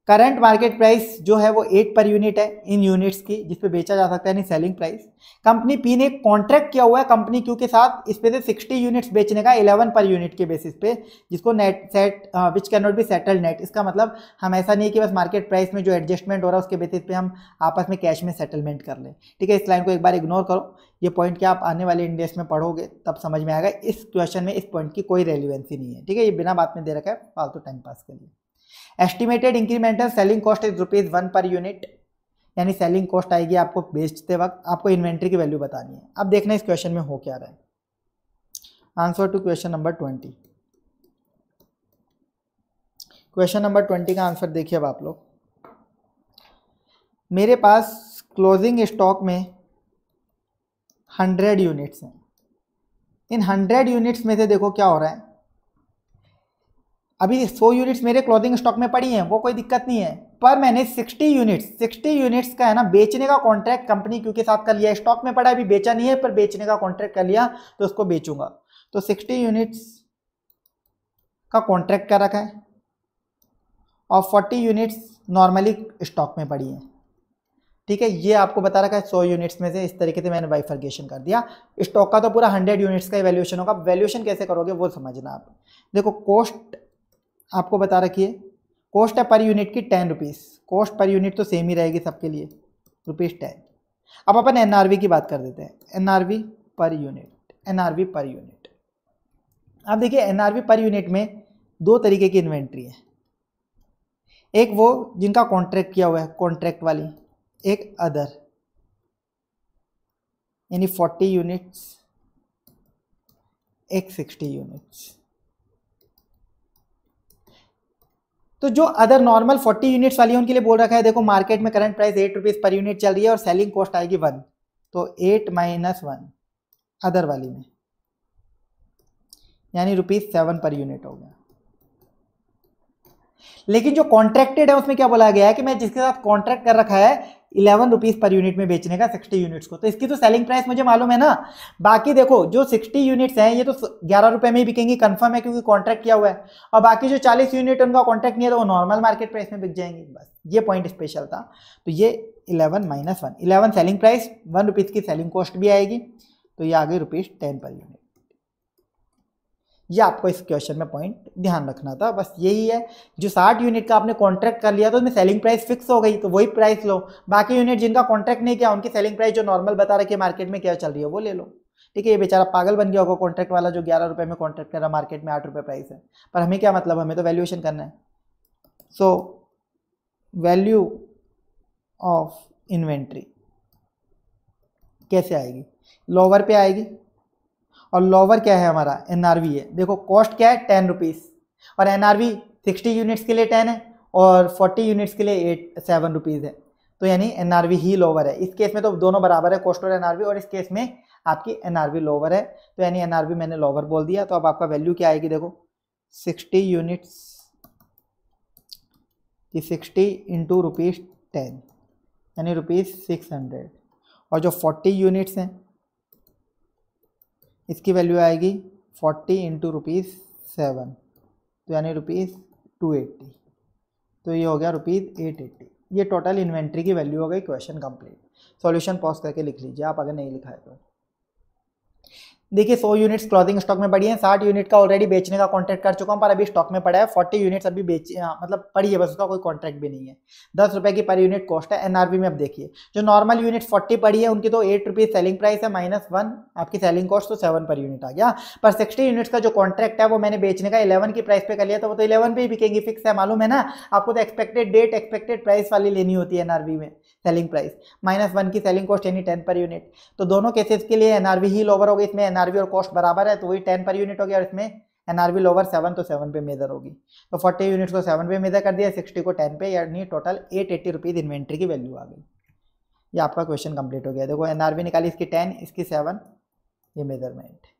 करंट मार्केट प्राइस जो है वो एट पर यूनिट है इन यूनिट्स की जिस पे बेचा जा सकता है यानी सेलिंग प्राइस कंपनी पी ने कॉन्ट्रैक्ट किया हुआ है कंपनी क्यू के साथ इस पे से सिक्सटी यूनिट्स बेचने का इलेवन पर यूनिट के बेसिस पे जिसको net set which cannot be settle net इसका मतलब हम ऐसा नहीं है कि बस मार्केट प्राइस में जो एडजस्टमेंट हो रहा है उसके बेसिस पे हम आपस में कैश में सेटलमेंट कर लें ठीक है इस लाइन को एक बार इग्नोर करो ये पॉइंट क्या आप आने वाले इंडेक्स में पढ़ोगे तब समझ में आएगा इस क्वेश्चन में इस पॉइंट की कोई रेलिवेंसी नहीं है ठीक है ये बिना बात में दे रखा है फालतू टाइम पास के लिए estimated incremental selling cost is rupees one per unit यानी सेलिंग कॉस्ट आएगी आपको बेचते वक्त आपको इन्वेंट्री की वैल्यू बतानी है अब देखना इस क्वेश्चन में हो क्या रहा है answer to question number twenty question number twenty का आंसर देखिए अब आप लोग मेरे पास क्लोजिंग स्टॉक में हंड्रेड यूनिट्स हैं इन हंड्रेड यूनिट्स में से देखो क्या हो रहा है अभी 100 यूनिट्स मेरे क्लोथिंग स्टॉक में पड़ी हैं वो कोई दिक्कत नहीं है पर मैंने 60 यूनिट्स 60 यूनिट्स का है ना बेचने का कॉन्ट्रैक्ट कंपनी क्योंकि साथ कर लिया स्टॉक में पड़ा अभी बेचा नहीं है पर बेचने का कॉन्ट्रैक्ट कर लिया तो उसको बेचूंगा तो 60 यूनिट्स का कॉन्ट्रैक्ट कर रखा है और 40 यूनिट्स नॉर्मली स्टॉक में पड़ी हैं ठीक है ये आपको बता रखा है 100 यूनिट्स में से इस तरीके से मैंने वाइफर्गेशन कर दिया स्टॉक का तो पूरा 100 यूनिट्स का वैल्यूएशन होगा वैल्यूएशन कैसे करोगे वो समझना आप देखो कॉस्ट आपको बता रखिए कॉस्ट है पर यूनिट की ten rupees cost per unit तो सेम ही रहेगी सबके लिए रुपीज़ टेन अब अपन एन की बात कर देते हैं एन पर यूनिट एन पर यूनिट अब देखिए एन पर यूनिट में दो तरीके की इन्वेंट्री है एक वो जिनका कॉन्ट्रैक्ट किया हुआ है कॉन्ट्रैक्ट वाली एक अदर यानी 40 यूनिट्स एक 60 यूनिट्स तो जो अदर नॉर्मल 40 यूनिट्स वाली उनके लिए बोल रखा है देखो मार्केट में current price eight rupees per unit चल रही है और सेलिंग कॉस्ट आएगी वन तो एट माइनस वन अदर वाली में यानी रुपीज़ सेवन पर यूनिट हो गया लेकिन जो कॉन्ट्रैक्टेड है उसमें क्या बोला गया है कि मैं जिसके साथ कॉन्ट्रैक्ट कर रखा है इलेवन रुपीज पर यूनिट में बेचने का सिक्सटी यूनिट्स को तो इसकी तो सेलिंग प्राइस मुझे मालूम है ना बाकी देखो जो सिक्सटी यूनिट्स हैं ये तो ग्यारह रुपए में ही बिकेंगी कंफर्म है क्योंकि कॉन्ट्रैक्ट किया हुआ है और बाकी जो चालीस यूनिट उनका कॉन्ट्रैक्ट नहीं है तो वो नॉर्मल मार्केट प्राइस में बिक जाएंगे बस ये पॉइंट स्पेशल था तो ये eleven minus one eleven selling price one rupees की सेलिंग कॉस्ट भी आएगी तो ये आ गई रुपीज़ टेन पर यूनिट ये आपको इस क्वेश्चन में पॉइंट ध्यान रखना था बस यही है जो साठ यूनिट का आपने कॉन्ट्रैक्ट कर लिया तो उसमें सेलिंग प्राइस फिक्स हो गई तो वही प्राइस लो बाकी यूनिट जिनका कॉन्ट्रैक्ट नहीं किया उनकी सेलिंग प्राइस जो नॉर्मल बता रखी है मार्केट में क्या चल रही है वो ले लो ठीक है ये बेचारा पागल बन गया होगा कॉन्ट्रैक्ट वाला जो ग्यारह रुपये में कॉन्ट्रैक्ट कर रहा मार्केट में आठ रुपये प्राइस है पर हमें क्या मतलब हमें तो वैल्यूएशन करना है सो वैल्यू ऑफ इन्वेंट्री कैसे आएगी लोअर पे आएगी और लोअर क्या है हमारा एन है देखो कॉस्ट क्या है टेन रुपीज़ और एन आर सिक्सटी यूनिट्स के लिए टेन है और फोर्टी यूनिट्स के लिए एट सेवन रुपीज़ है तो यानी एन ही लोअर है इस केस में तो दोनों बराबर है कॉस्ट और एन और इस केस में आपकी एन लोअर है तो यानी एन मैंने लोअर बोल दिया तो अब आपका वैल्यू क्या आएगी देखो सिक्सटी यूनिट्स की सिक्सटी इंटू रुपीज़ टेन यानी रुपीज़ सिक्स हंड्रेड और जो फोर्टी यूनिट्स हैं इसकी वैल्यू आएगी फोर्टी इंटू रुपीज़ सेवन तो यानी रुपीज़ टू एट्टी तो ये हो गया रुपीज़ एट एट्टी ये टोटल इन्वेंट्री की वैल्यू हो गई क्वेश्चन कंप्लीट सॉल्यूशन पॉज करके लिख लीजिए आप अगर नहीं लिखा है तो देखिए 100 यूनिट्स क्लॉथिंग स्टॉक में पड़ी है 60 यूनिट का ऑलरेडी बेचने का कॉन्ट्रैक्ट कर चुका हूँ पर अभी स्टॉक में पड़ा है 40 यूनिट्स अभी बेच आ, मतलब पड़ी है बस उसका कोई कॉन्ट्रैक्ट भी नहीं है दस रुपये की पर यूनिट कॉस्ट है एनआरबी में अब देखिए जो नॉर्मल यूनिट 40 पड़ी है उनकी तो एट रुपीज़ सेलिंग प्राइस है माइनस वन आपकी सेलिंग कॉस्ट तो सेवन पर यूनिट आ गया पर सिक्सटी यूनिट्स का जो कॉन्ट्रैक्ट है वो मैंने बेचने का इलेवन की प्राइस पर कर लिया तो वो तो इलेवन पर ही बिकेंगी फिक्स है मालूम है ना आपको तो एक्सपेक्टेड डेट एक्सपेक्टेड प्राइस वाली लेनी होती है एनआरवी में सेलिंग प्राइस माइनस वन की सेलिंग कॉस्ट यानी टेन पर यूनिट तो दोनों केसेस के लिए एनआरवी ही लोवर होगी इसमें एनआरवी और कॉस्ट बराबर है तो वही टेन पर यूनिट होगी और इसमें एनआरवी लोवर सेवन तो सेवन पे मेजर होगी तो फोर्टी यूनिट्स को सेवन पे मेजर कर दिया सिक्सटी को टेन पे यानी total eight eighty rupees inventory की वैल्यू आ गई ये आपका क्वेश्चन कंप्लीट हो गया देखो एनआरवी निकाली इसकी टेन इसकी सेवन ये मेजरमेंट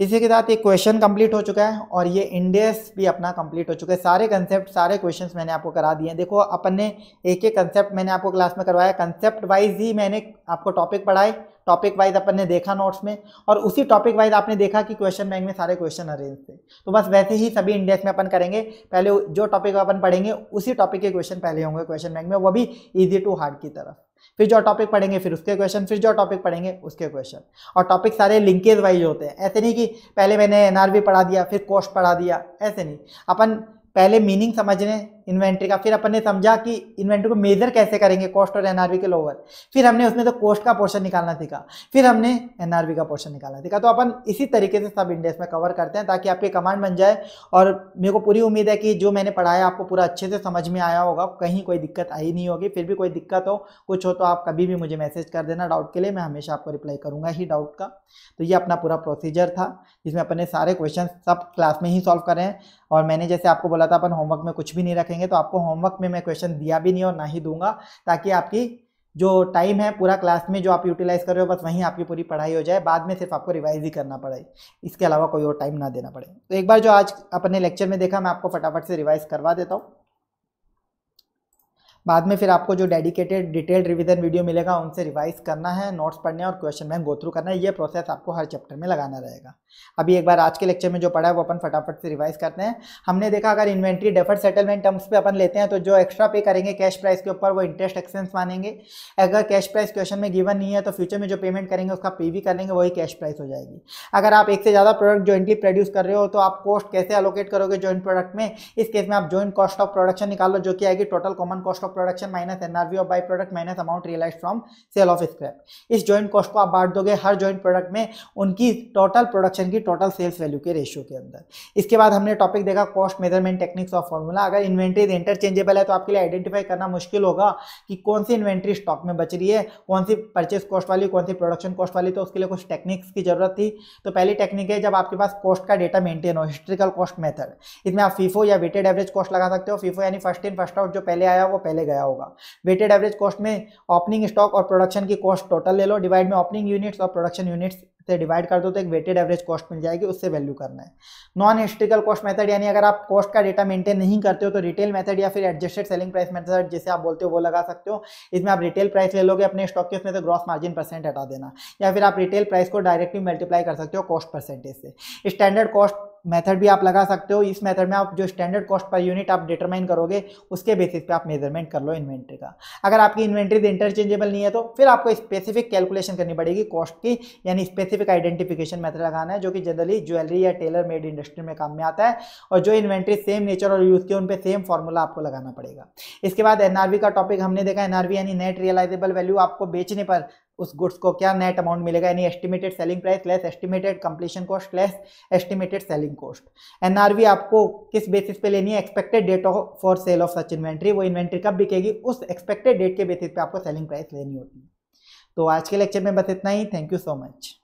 इसी के साथ ये क्वेश्चन कंप्लीट हो चुका है और ये इंडेस भी अपना कंप्लीट हो चुका है सारे कंसेप्ट सारे क्वेश्चंस मैंने आपको करा दिए हैं देखो अपन ने एक एक कंसेप्ट मैंने आपको क्लास में करवाया कंसेप्ट वाइज ही मैंने आपको टॉपिक पढ़ाए टॉपिक वाइज अपन ने देखा नोट्स में और उसी टॉपिक वाइज आपने देखा कि क्वेश्चन बैंक में सारे क्वेश्चन अरेंज थे तो बस वैसे ही सभी इंडेक्स में अपन करेंगे पहले जो टॉपिक अपन पढ़ेंगे उसी टॉपिक के क्वेश्चन पहले होंगे क्वेश्चन बैंक में वो भी ईजी टू हार्ड की तरफ फिर जो टॉपिक पढ़ेंगे फिर उसके क्वेश्चन फिर जो टॉपिक पढ़ेंगे उसके क्वेश्चन और टॉपिक सारे लिंकेज वाइज होते हैं ऐसे नहीं कि पहले मैंने एनआरबी पढ़ा दिया फिर कोर्स पढ़ा दिया ऐसे नहीं अपन पहले मीनिंग समझने इन्वेंट्री का फिर अपन ने समझा कि इन्वेंट्री को मेजर कैसे करेंगे कॉस्ट और एनआरवी के लोअर फिर हमने उसमें तो कॉस्ट का पोर्शन निकालना सीखा फिर हमने एनआरवी का पोर्शन निकालना सीखा तो अपन इसी तरीके से सब इंडेक्स में कवर करते हैं ताकि आपकी कमांड बन जाए और मेरे को पूरी उम्मीद है कि जो मैंने पढ़ाया आपको पूरा अच्छे से समझ में आया होगा कहीं कोई दिक्कत आई नहीं होगी फिर भी कोई दिक्कत हो कुछ हो तो आप कभी भी मुझे मैसेज कर देना डाउट के लिए मैं हमेशा आपको रिप्लाई करूंगा ही डाउट का तो ये अपना पूरा प्रोसीजर था जिसमें अपने सारे क्वेश्चन सब क्लास में ही सॉल्व करें और मैंने जैसे आपको बोला था अपन होमवर्क में कुछ भी नहीं रखेंगे देखेंगे तो आपको होमवर्क में मैं क्वेश्चन दिया भी नहीं और ना ही दूंगा ताकि आपकी जो टाइम है पूरा क्लास में जो आप यूटिलाइज कर रहे हो बस वहीं आपकी पूरी पढ़ाई हो जाए बाद में सिर्फ आपको रिवाइज ही करना पड़े इसके अलावा कोई और टाइम ना देना पड़े तो एक बार जो आज अपने लेक्चर में देखा मैं आपको फटाफट से रिवाइज करवा देता हूँ बाद में फिर आपको जो डेडिकेटेड डिटेल्ड रिविजन वीडियो मिलेगा उनसे रिवाइज करना है नोट्स पढ़ने और क्वेश्चन बैंक गो थ्रू करना है ये प्रोसेस आपको हर चैप्टर में लगाना रहेगा अभी एक बार आज के लेक्चर में जो पढ़ा है वो अपन फटाफट से रिवाइज करते हैं हमने देखा अगर इन्वेंट्री डेफर्ड सेटलमेंट टर्म्स पे अपन लेते हैं तो जो एक्स्ट्रा पे करेंगे कैश प्राइस के ऊपर वो इंटरेस्ट एक्सपेंस मानेंगे अगर कैश प्राइस क्वेश्चन में गिवन नहीं है तो फ्यूचर में जो पेमेंट करेंगे उसका पे भी करेंगे वही कैश प्राइस हो जाएगी अगर आप एक से ज़्यादा प्रोडक्ट जॉइंटली प्रोड्यूस कर रहे हो तो आप कॉस्ट कैसे अलोकेट करोगे जॉइंट प्रोडक्ट में इस केस में आप जॉइंट कॉस्ट ऑफ प्रोडक्शन निकालो जो कि आएगी total common cost of production minus NRV of by product minus amount realise from sale of scrap इस जॉइंट कॉस्ट को आप बांट दोगे हर जॉइंट प्रोडक्ट में उनकी टोटल प्रोडक्शन की टोटल सेल्स वैल्यू के रेशियो के अंदर इसके बाद हमने टॉपिक देखा cost measurement techniques of formula अगर इन्वेंट्रीज इंटरचेंजेबल है तो आपके लिए आइडेंटिफाई करना मुश्किल होगा कि कौन सी इन्वेंट्री स्टॉक में बच रही है कौन सी परचेस कॉस्ट वाली कौन सी प्रोडक्शन कॉस्ट वाली तो उसके लिए कुछ टेक्निक्स की जरूरत थी तो पहली टेक्निक है जब आपके पास कॉस्ट का डेटा मेंटेन हो हिस्ट्रिकल कॉस्ट मेथड इसमें आप फीफो या वेटेड एवरेज कॉस्ट लगा सकते हो फीफो यानी फर्स्ट इन फर्स्ट आउट जो पहले आया वो पहले गया होगा वेटेड एवरेज कॉस्ट में ओपनिंग स्टॉक और प्रोडक्शन की कॉस्ट टोटल ले लो डिवाइड में ओपनिंग यूनिट्स और प्रोडक्शन यूनिट्स से डिवाइड कर दो तो एक वेटेड एवरेज कॉस्ट मिल जाएगी उससे वैल्यू करना है नॉन हिस्ट्रिकल कॉस्ट मेथड यानी अगर आप कॉस्ट का डेटा मेंटेन नहीं करते हो तो रिटेल मेथड या फिर एडजस्टेड सेलिंग प्राइस मेथड जैसे आप बोलते हो वो लगा सकते हो इसमें आप रिटेल प्राइस ले लोगे अपने स्टॉक के उसमें से ग्रॉस मार्जिन परसेंट हटा देना या फिर आप रिटेल प्राइस को डायरेक्टली मल्टीप्लाई कर सकते हो कॉस्ट परसेंटेज से स्टैंडर्ड कॉस्ट मेथड भी आप लगा सकते हो इस मेथड में आप जो स्टैंडर्ड कॉस्ट पर यूनिट आप डिटरमाइन करोगे उसके बेसिस पे आप मेजरमेंट कर लो इन्वेंट्री का अगर आपकी इन्वेंट्रीज इंटरचेंजेबल नहीं है तो फिर आपको स्पेसिफिक कैलकुलेशन करनी पड़ेगी कॉस्ट की यानी स्पेसिफिक आइडेंटिफिकेशन मेथड लगाना है जो कि जनरली ज्वेलरी या टेलर मेड इंडस्ट्री में काम में आता है और जो इन्वेंट्री सेम नेचर और यूज की उन पर सेम फॉर्मूला आपको लगाना पड़ेगा इसके बाद एनआरवी का टॉपिक हमने देखा एनआरवी यानी नेट रियलाइजेबल वैल्यू आपको बेचने पर उस गुड्स को क्या नेट अमाउंट मिलेगा यानी estimated selling price less estimated completion cost less estimated selling cost NRV आपको किस बेसिस पे लेनी है expected date of for sale of such inventory वो इन्वेंट्री कब बिकेगी उस एक्सपेक्टेड डेट के बेसिस पे आपको सेलिंग प्राइस लेनी होती है तो आज के लेक्चर में बस इतना ही थैंक यू सो मच